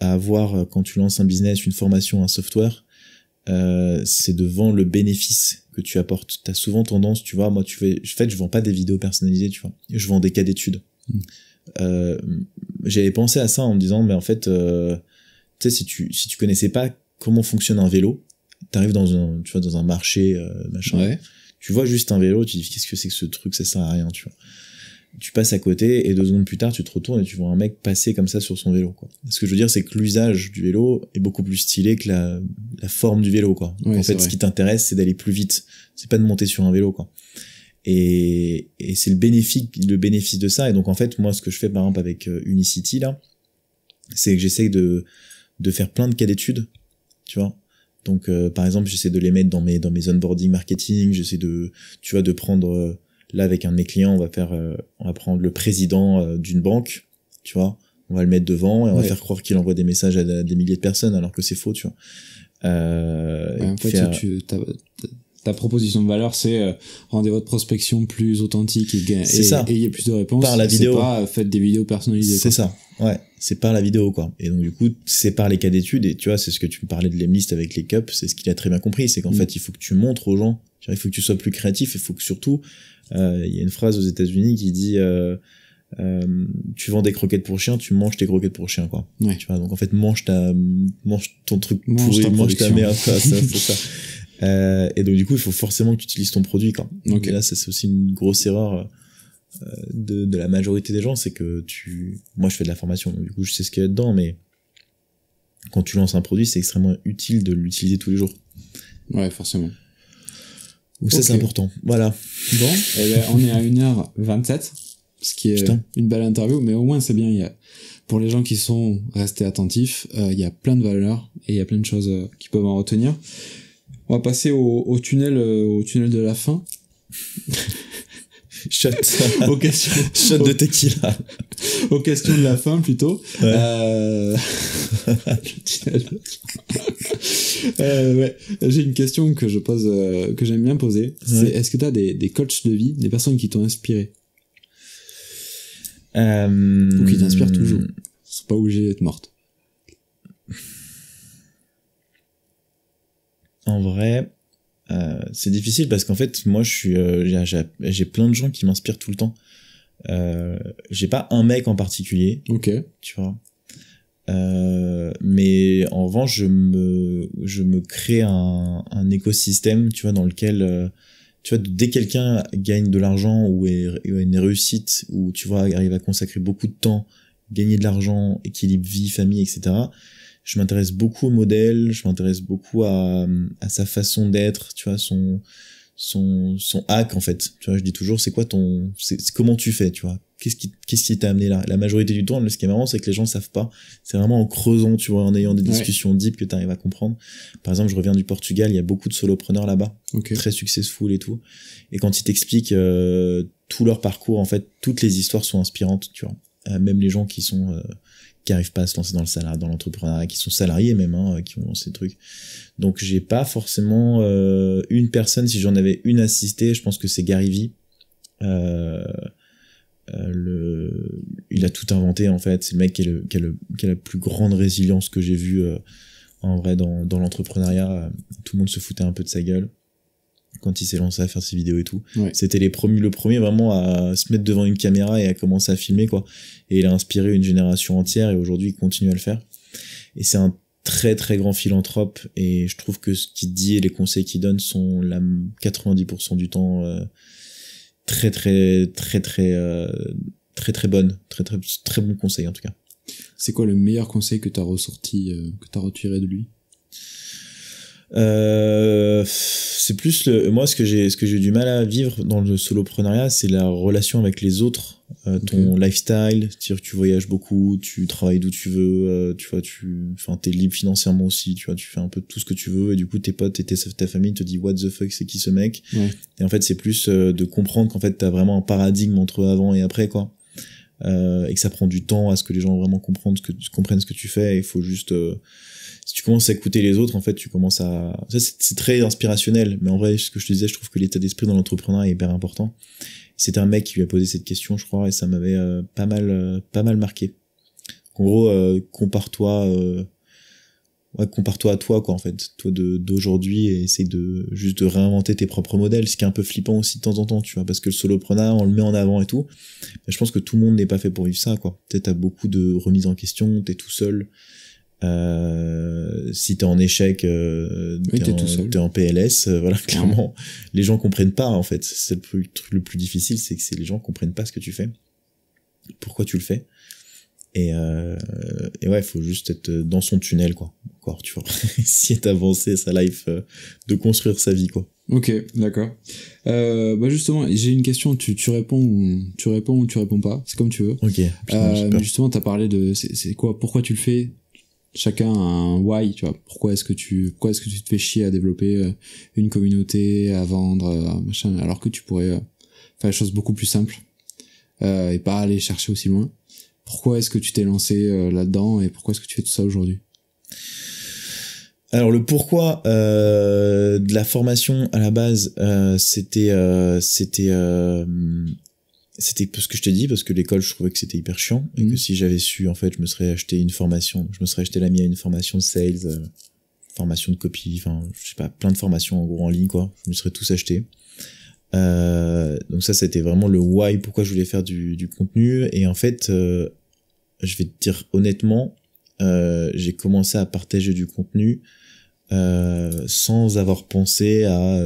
à avoir quand tu lances un business, une formation, un software, c'est de vendre le bénéfice que tu apportes. T'as souvent tendance, tu vois, moi, tu fais, en fait, je vends pas des vidéos personnalisées, tu vois, je vends des cas d'études. Hmm. J'avais pensé à ça en me disant, mais en fait, tu sais, si tu si tu connaissais pas comment fonctionne un vélo, t'arrives dans un, tu vois, dans un marché, machin. Tu vois juste un vélo, tu dis qu'est-ce que c'est que ce truc, ça sert à rien, tu vois. Tu passes à côté et deux secondes plus tard, tu te retournes et tu vois un mec passer comme ça sur son vélo, quoi. Ce que je veux dire, c'est que l'usage du vélo est beaucoup plus stylé que la, forme du vélo, quoi. en fait, ce qui t'intéresse, c'est d'aller plus vite. C'est pas de monter sur un vélo, quoi et, c'est le bénéfice le bénéfice de ça et donc en fait moi ce que je fais par exemple avec euh, Unicity là c'est que j'essaye de de faire plein de cas d'études tu vois donc, euh, par exemple, j'essaie de les mettre dans mes dans mes onboarding marketing. J'essaie de, tu vois, de prendre euh, là avec un de mes clients, on va faire, euh, on va prendre le président d'une banque, tu vois, on va le mettre devant et on va faire croire qu'il envoie des messages à, des milliers de personnes alors que c'est faux, tu vois. en ta, proposition de valeur, c'est rendez votre prospection plus authentique et, et, ça. ayez plus de réponses. Par la vidéo. Pas, faites des vidéos personnalisées. C'est ça. Ouais, c'est par la vidéo, quoi. Et donc, du coup, c'est par les cas d'études, et tu vois, c'est ce que tu me parlais de l'Emlist avec les cups, c'est ce qu'il a très bien compris, c'est qu'en mm. fait, il faut que tu montres aux gens, il faut que tu sois plus créatif, il faut que surtout, euh, il y a une phrase aux États-Unis qui dit, euh, euh tu vends des croquettes pour chien, tu manges tes croquettes pour chien, quoi. Tu vois, donc en fait, mange ta, mange ton truc pourri, mange ta merde, ça, ça, Euh, et donc, du coup, il faut forcément que tu utilises ton produit, quoi. Okay. Et là, c'est aussi une grosse erreur euh, de, la majorité des gens, c'est que tu, moi je fais de la formation, du coup je sais ce qu'il y a dedans, mais quand tu lances un produit, c'est extrêmement utile de l'utiliser tous les jours. Ouais, forcément. Ou ça c'est important. Voilà. Bon, eh ben, on est à 1h27, ce qui est une belle interview, mais au moins c'est bien. Il pour les gens qui sont restés attentifs, euh, il y a plein de valeurs et il y a plein de choses euh, qui peuvent en retenir. On va passer au, tunnel, euh, au tunnel de la fin shot. Shot de tequila. aux questions de la fin, plutôt. Euh... euh J'ai une question que je pose, euh, que j'aime bien poser. C'est est-ce que tu as des, des coachs de vie, des personnes qui t'ont inspiré euh, Ou qui t'inspirent toujours C'est hmm. pas obligé d'être morte. En vrai, euh, c'est difficile parce qu'en fait, moi, je suis, euh, j'ai plein de gens qui m'inspirent tout le temps. Euh, j'ai pas un mec en particulier. Ok. Tu vois. Euh, mais en revanche, je me, je me crée un, un écosystème, tu vois, dans lequel, tu vois, dès que quelqu'un gagne de l'argent ou, est, ou a une réussite, ou tu vois, arrive à consacrer beaucoup de temps, gagner de l'argent, équilibre vie, famille, etc je m'intéresse beaucoup au modèle, je m'intéresse beaucoup à, à, sa façon d'être, tu vois, son, son, son hack en fait. Tu vois, je dis toujours, c'est quoi ton, c'est comment tu fais, tu vois Qu'est-ce qui, qu'est-ce qui t'a amené là La majorité du temps, ce qui est marrant, c'est que les gens savent pas. C'est vraiment en creusant, tu vois, en ayant des discussions deep que tu arrives à comprendre. Par exemple, je reviens du Portugal, il y a beaucoup de solopreneurs là-bas, okay. très successful et tout. Et quand ils t'expliquent euh, tout leur parcours, en fait, toutes les histoires sont inspirantes, tu vois. Euh, même les gens qui sont euh, qui n'arrivent pas à se lancer dans le salaire, dans l'entrepreneuriat, qui sont salariés même, hein, euh, qui ont ces trucs. Donc j'ai pas forcément euh, une personne. Si j'en avais une assistée, je pense que c'est Gary V. Euh, le, il a tout inventé en fait. C'est le mec qui, le, qui, a la plus grande résilience que j'ai vue en vrai dans, dans l'entrepreneuriat. Tout le monde se foutait un peu de sa gueule quand il s'est lancé à faire ses vidéos et tout. C'était les premiers, le premier vraiment à se mettre devant une caméra et à commencer à filmer, quoi. Et il a inspiré une génération entière et aujourd'hui, il continue à le faire. Et c'est un très très grand philanthrope et je trouve que ce qu'il dit et les conseils qu'il donne sont la 90% du temps euh, très très très très euh, très très bonne, très très très bon conseil en tout cas. C'est quoi le meilleur conseil que tu as ressorti, euh, que tu as retiré de lui euh, c'est plus le, moi ce que j'ai ce que j'ai du mal à vivre dans le soloprenariat, c'est la relation avec les autres, euh, ton lifestyle, c'est-à-dire que tu voyages beaucoup, tu travailles d'où tu veux, euh, tu vois, tu enfin t'es libre financièrement aussi, tu vois, tu fais un peu tout ce que tu veux et du coup tes potes et ta famille te dit what the fuck c'est qui ce mec et en fait c'est plus de comprendre qu'en fait t'as vraiment un paradigme entre avant et après quoi. et que ça prend du temps à ce que les gens vraiment comprennent ce que comprennent ce que tu fais, il faut juste tu commences à écouter les autres, en fait, tu commences à. Ça, c'est très inspirationnel, mais en vrai, ce que je te disais, je trouve que l'état d'esprit dans l'entrepreneuriat est hyper important. C'était un mec qui lui a posé cette question, je crois, et ça m'avait euh, pas mal, euh, pas mal marqué. En gros, euh, compare-toi, ouais, compare-toi à toi, quoi, en fait, toi d'aujourd'hui, et essaye de juste de réinventer tes propres modèles, ce qui est un peu flippant aussi de temps en temps, tu vois, parce que le solopreneur, on le met en avant et tout, mais je pense que tout le monde n'est pas fait pour vivre ça, quoi. Peut-être t'as beaucoup de remises en question, t'es tout seul. Euh, si t'es en échec, euh, t'es, en, PLS, euh, voilà, clairement, les gens comprennent pas en fait. C'est le truc le plus difficile, c'est que c'est les gens comprennent pas ce que tu fais, pourquoi tu le fais, et, euh, et ouais, faut juste être dans son tunnel quoi. Encore, tu vois, essayer d'avancer sa life, de construire sa vie quoi. Ok, d'accord. bah justement, j'ai une question. Tu, tu réponds ou tu réponds ou tu réponds pas. C'est comme tu veux. Ok. Putain, justement, t'as parlé de c'est, quoi, pourquoi tu le fais chacun un why, tu vois. Pourquoi est-ce que tu, pourquoi est-ce que tu te fais chier à développer euh, une communauté, à vendre, euh, machin, alors que tu pourrais euh, faire les choses beaucoup plus simples et pas aller chercher aussi loin. Pourquoi est-ce que tu t'es lancé là-dedans et pourquoi est-ce que tu fais tout ça aujourd'hui alors le pourquoi de la formation à la base, c'était c'était c'était ce que je t'ai dit parce que l'école je trouvais que c'était hyper chiant et mm. que si j'avais su en fait je me serais acheté une formation je me serais acheté la mienne une formation de sales euh, formation de copie enfin je sais pas plein de formations en gros en ligne quoi je me serais tous acheté euh, donc ça c'était vraiment le why pourquoi je voulais faire du, du contenu et en fait euh, je vais te dire honnêtement euh, j'ai commencé à partager du contenu euh, sans avoir pensé à,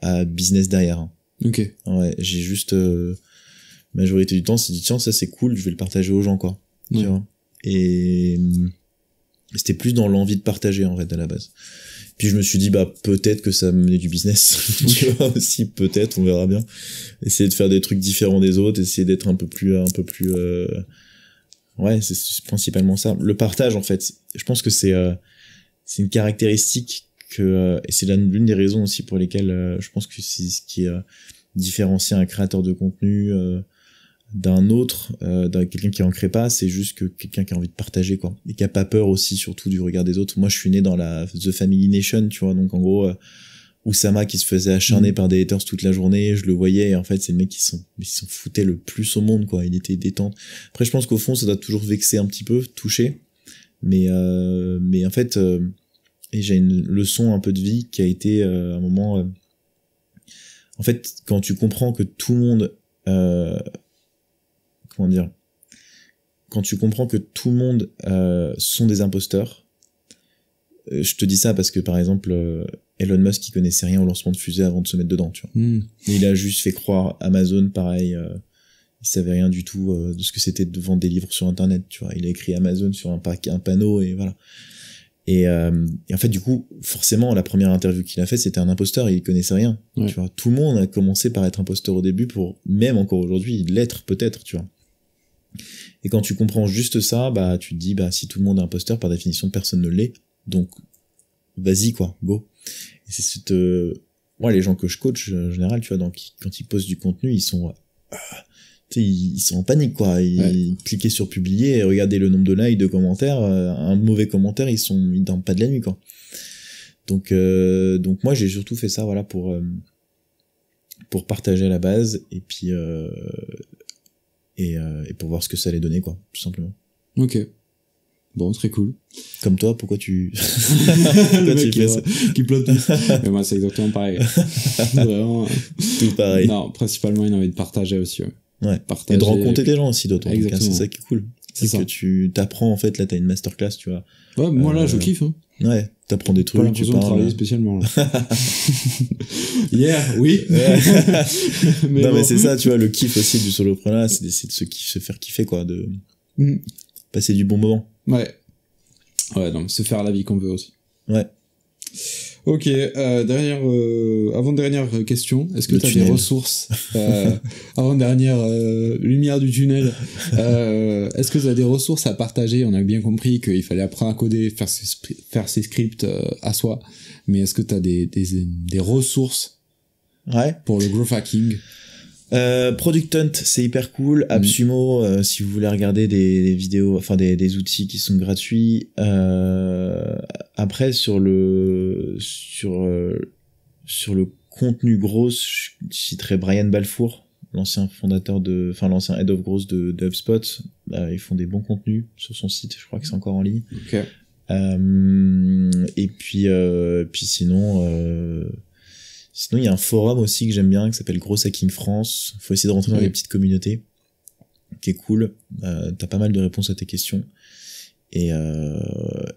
à business derrière ok ouais j'ai juste majorité du temps, c'est dit tiens, ça c'est cool, je vais le partager aux gens, quoi. Tu vois et hum, c'était plus dans l'envie de partager, en fait, à la base. Puis je me suis dit, bah, peut-être que ça menait du business. tu vois, aussi, peut-être, on verra bien. Essayer de faire des trucs différents des autres, essayer d'être un peu plus, un peu plus, euh, ouais, c'est principalement ça. Le partage, en fait, je pense que c'est, euh, c'est une caractéristique que, euh, et c'est l'une des raisons aussi pour lesquelles je pense que c'est ce qui différencie un créateur de contenu, d'un autre, euh, d'un quelqu'un qui n'en crée pas, c'est juste que quelqu'un qui a envie de partager quoi, et qui a pas peur aussi surtout du regard des autres. Moi, je suis né dans la The Family Nation, tu vois, donc en gros, euh, Oussama qui se faisait acharner mm. par des haters toute la journée, je le voyais, et en fait, c'est le mec qui s'en, s'en foutait le plus au monde quoi. Il était détente. Après, je pense qu'au fond, ça doit toujours vexer un petit peu, toucher, mais euh, mais en fait, euh, et j'ai une leçon un peu de vie qui a été un moment. en fait, quand tu comprends que tout le monde euh, dire, quand tu comprends que tout le monde euh, sont des imposteurs, euh, je te dis ça parce que par exemple, euh, Elon Musk qui connaissait rien au lancement de fusée avant de se mettre dedans, hmm. il a juste fait croire Amazon, pareil, il savait rien du tout de ce que c'était de vendre des livres sur Internet, tu vois. Il a écrit Amazon sur un, un panneau et voilà. Et, en fait, du coup, forcément, la première interview qu'il a faite, c'était un imposteur il connaissait rien. Tu vois, tout le monde a commencé par être imposteur au début pour, même encore aujourd'hui, l'être peut-être, tu vois. Et quand tu comprends juste ça, bah tu te dis bah si tout le monde est imposteur, par définition personne ne l'est, donc vas-y quoi, go. c'est euh, les gens que je coach euh, en général, tu vois, donc quand ils postent du contenu, ils sont euh, ils sont en panique quoi. Ils sur publier et regardez le nombre de likes, de commentaires, un mauvais commentaire, ils sont ils dorment pas de la nuit quoi. Donc donc moi j'ai surtout fait ça voilà pour pour partager la base et puis euh, euh, et, pour voir ce que ça allait donner, quoi, tout simplement. Ok. Bon, très cool. Comme toi, pourquoi tu, Le tu qui Qui plante Mais moi, c'est exactement pareil. Vraiment. Hein. Tout pareil. Non, principalement une envie de partager aussi. Ouais. et de rencontrer des gens aussi, d'autant plus. Hein. C'est ça qui est cool. C'est que tu t'apprends, en fait, là, tu as une masterclass, tu vois. Ouais, moi, là, je euh, kiffe. Hein. Ouais t'apprends des trucs. tu parles. travailler spécialement. Hier, yeah, oui. non, mais c'est ça, tu vois, le kiff aussi du solopreneur, c'est de se, qui se faire kiffer, quoi, de mm. passer du bon moment. Ouais. Ouais, donc se faire la vie qu'on veut aussi. Ouais. Ok, euh, dernière, euh, avant dernière question. Est-ce que tu as des ressources euh, avant dernière euh, lumière du tunnel euh, Est-ce que tu as des ressources à partager On a bien compris qu'il fallait apprendre à coder, faire ses, faire ses scripts à soi. Mais est-ce que tu as des, ressources pour le growth hacking euh, Product Hunt, c'est hyper cool. Mm. Absumo, euh, si vous voulez regarder des, vidéos, enfin des, outils qui sont gratuits. Euh, après, sur le sur euh, sur le contenu gros, je citerai Brian Balfour, l'ancien fondateur de, enfin l'ancien head of gross de, de HubSpot. ils font des bons contenus sur son site. Je crois que c'est encore en ligne. Okay. et puis puis sinon Sinon, il y a un forum aussi que j'aime bien qui s'appelle Gross Hacking France. Faut essayer de rentrer dans les petites communautés, qui est cool. Euh, T'as pas mal de réponses à tes questions. Et, euh,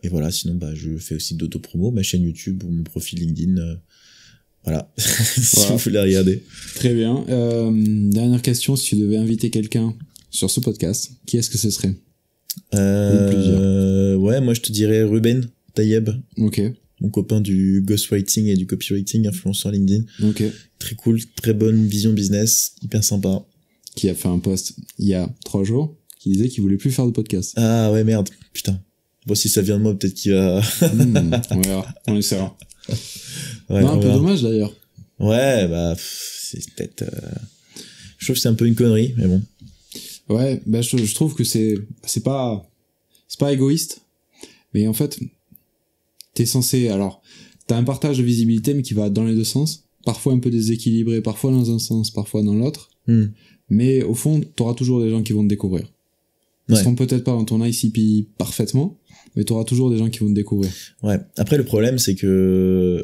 et voilà, sinon, bah, je fais aussi d'autres promos, ma chaîne YouTube ou mon profil LinkedIn. Euh, voilà, si vous voulez regarder. Très bien. Euh, dernière question, si tu devais inviter quelqu'un sur ce podcast, qui est-ce que ce serait euh, Ouais, moi je te dirais Ruben Tayeb. Ok mon copain du ghostwriting et du copywriting, influenceur LinkedIn. Très cool, très bonne vision business, hyper sympa. Qui a fait un post il y a trois jours, qui disait qu'il voulait plus faire de podcast. Ah ouais, merde, putain. Bon, si ça vient de moi, peut-être qu'il va... Hmm, on verra, on essaiera. ouais, un peu dommage d'ailleurs. Ouais, bah, c'est peut-être... Euh, je trouve que c'est un peu une connerie, mais bon. Ouais, bah, je, je trouve que c'est... C'est pas... C'est pas égoïste, mais en fait, t'es censé, alors, t'as un partage de visibilité, mais qui va dans les deux sens, parfois un peu déséquilibré, parfois dans un sens, parfois dans l'autre. Hmm. Mais au fond, t'auras toujours des gens qui vont te découvrir. Ils seront peut-être pas dans ton ICP parfaitement, mais t'auras toujours des gens qui vont te découvrir. Ouais. Après, le problème, c'est que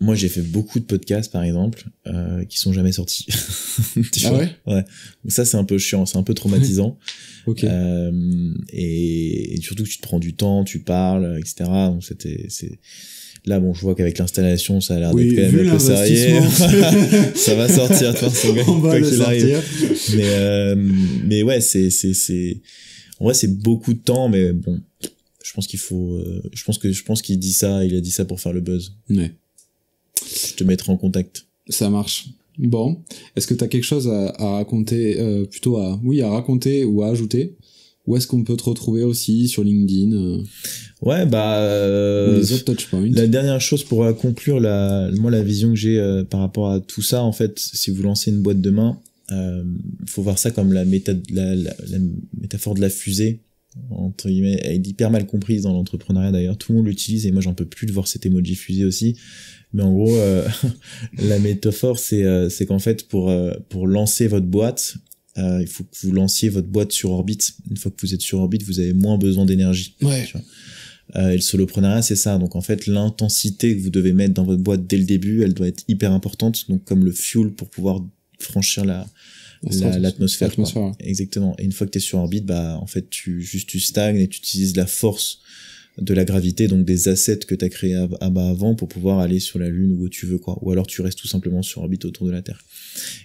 moi j'ai fait beaucoup de podcasts par exemple euh, qui sont jamais sortis ah ouais, ouais donc ça c'est un peu chiant c'est un peu traumatisant Ok. euh, et, surtout que tu te prends du temps tu parles etc donc c'était c'est là bon je vois qu'avec l'installation ça a l'air d'être quand même un peu sérieux ça va sortir de façon quoi mais euh, mais ouais c'est c'est c'est en vrai c'est beaucoup de temps mais bon je pense qu'il faut euh, je pense que je pense qu'il dit ça il a dit ça pour faire le buzz ouais te mettrai en contact. Ça marche. Bon, est-ce que tu as quelque chose à, raconter, euh, plutôt à, oui, à raconter ou à ajouter Où est-ce qu'on peut te retrouver aussi sur LinkedIn euh? Ouais, bah, euh, les autres touchpoints. La dernière chose pour euh, conclure, la, moi, la vision que j'ai euh, par rapport à tout ça, en fait, si vous lancez une boîte demain, euh, faut voir ça comme la, méta, la, la métaphore de la fusée elle est hyper mal comprise dans l'entrepreneuriat d'ailleurs. Tout le monde l'utilise et moi j'en peux plus de voir cet émoji fusé aussi. Mais en gros, euh, la métaphore euh, c'est qu'en fait pour euh, pour lancer votre boîte, il faut que vous lanciez votre boîte sur orbite. Une fois que vous êtes sur orbite, vous avez moins besoin d'énergie. Ouais. et le soloprenariat, c'est ça. Donc en fait, l'intensité que vous devez mettre dans votre boîte dès le début, elle doit être hyper importante. Donc comme le fuel pour pouvoir franchir la, l'atmosphère. Exactement. Et une fois que tu es sur orbite, bah, en fait, tu, juste, tu stagnes et tu utilises la force de la gravité, donc des assets que tu as créé ah bas avant pour pouvoir aller sur la Lune ou où tu veux, quoi. Ou alors tu restes tout simplement sur orbite autour de la Terre.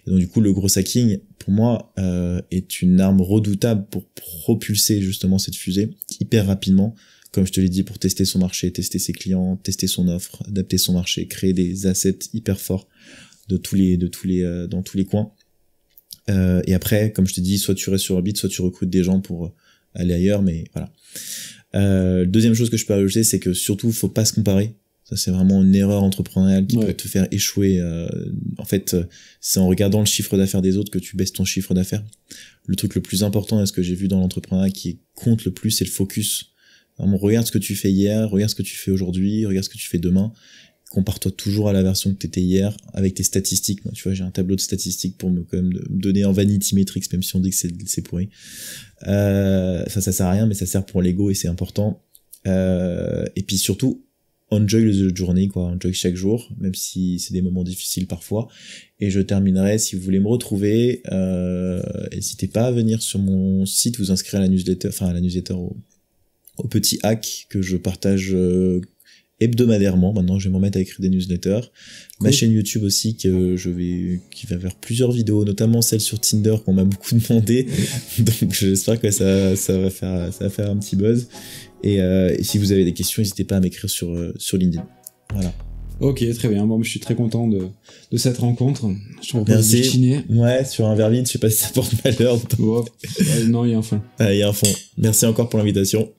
Et donc, du coup, le gros sacking pour moi, euh, est une arme redoutable pour propulser justement cette fusée hyper rapidement comme je te l'ai dit, pour tester son marché, tester ses clients, tester son offre, adapter son marché, créer des assets hyper forts de tous les, de tous les, euh, dans tous les coins. Euh, et après, comme je te dis, soit tu restes sur Orbit, soit tu recrutes des gens pour euh, aller ailleurs, mais voilà. Euh, deuxième chose que je peux ajouter, c'est que surtout, faut pas se comparer. Ça, c'est vraiment une erreur entrepreneuriale qui peut te faire échouer. en fait, c'est en regardant le chiffre d'affaires des autres que tu baisses ton chiffre d'affaires. Le truc le plus important, est ce que j'ai vu dans l'entrepreneuriat qui compte le plus, c'est le focus. regarde ce que tu fais hier, regarde ce que tu fais aujourd'hui, regarde ce que tu fais demain, compare-toi toujours à la version que t'étais hier avec tes statistiques. tu vois, j'ai un tableau de statistiques pour me quand même me donner en vanity metrics, même si on dit que c'est pourri. Euh, ça, ça sert à rien, mais ça sert pour l'ego et c'est important. Euh, et puis surtout, enjoy the journey, quoi, enjoy chaque jour, même si c'est des moments difficiles parfois. Et je terminerai, si vous voulez me retrouver, euh, n'hésitez pas à venir sur mon site, vous inscrire à la newsletter, enfin à la newsletter, au, au petit hack que je partage euh, hebdomadairement. Maintenant, je vais m'en mettre à écrire des newsletters. Ma chaîne YouTube aussi, que je vais, qui va faire plusieurs vidéos, notamment celle sur Tinder qu'on m'a beaucoup demandé. Donc, j'espère que ça, va faire, ça va un petit buzz. Euh, et, si vous avez des questions, n'hésitez pas à m'écrire sur, euh, sur LinkedIn. Voilà. Ok, très bien. Bon, je suis très content de, cette rencontre. Je te Ouais, sur un vermine, je sais pas si ça porte malheur. Euh, non, il y a un fond. Il y a un fond. Merci encore pour l'invitation.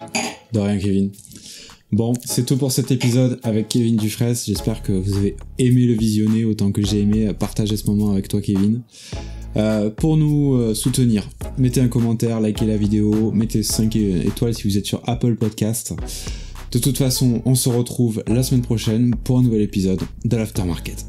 De rien, Kevin. Bon, c'est tout pour cet épisode avec Kevin Dufresne. J'espère que vous avez aimé le visionner autant que j'ai aimé partager ce moment avec toi, Kevin. Euh, pour nous euh, soutenir, mettez un commentaire, likez la vidéo, mettez 5 étoiles si vous êtes sur Apple Podcast. De toute façon, on se retrouve la semaine prochaine pour un nouvel épisode de l'Aftermarket.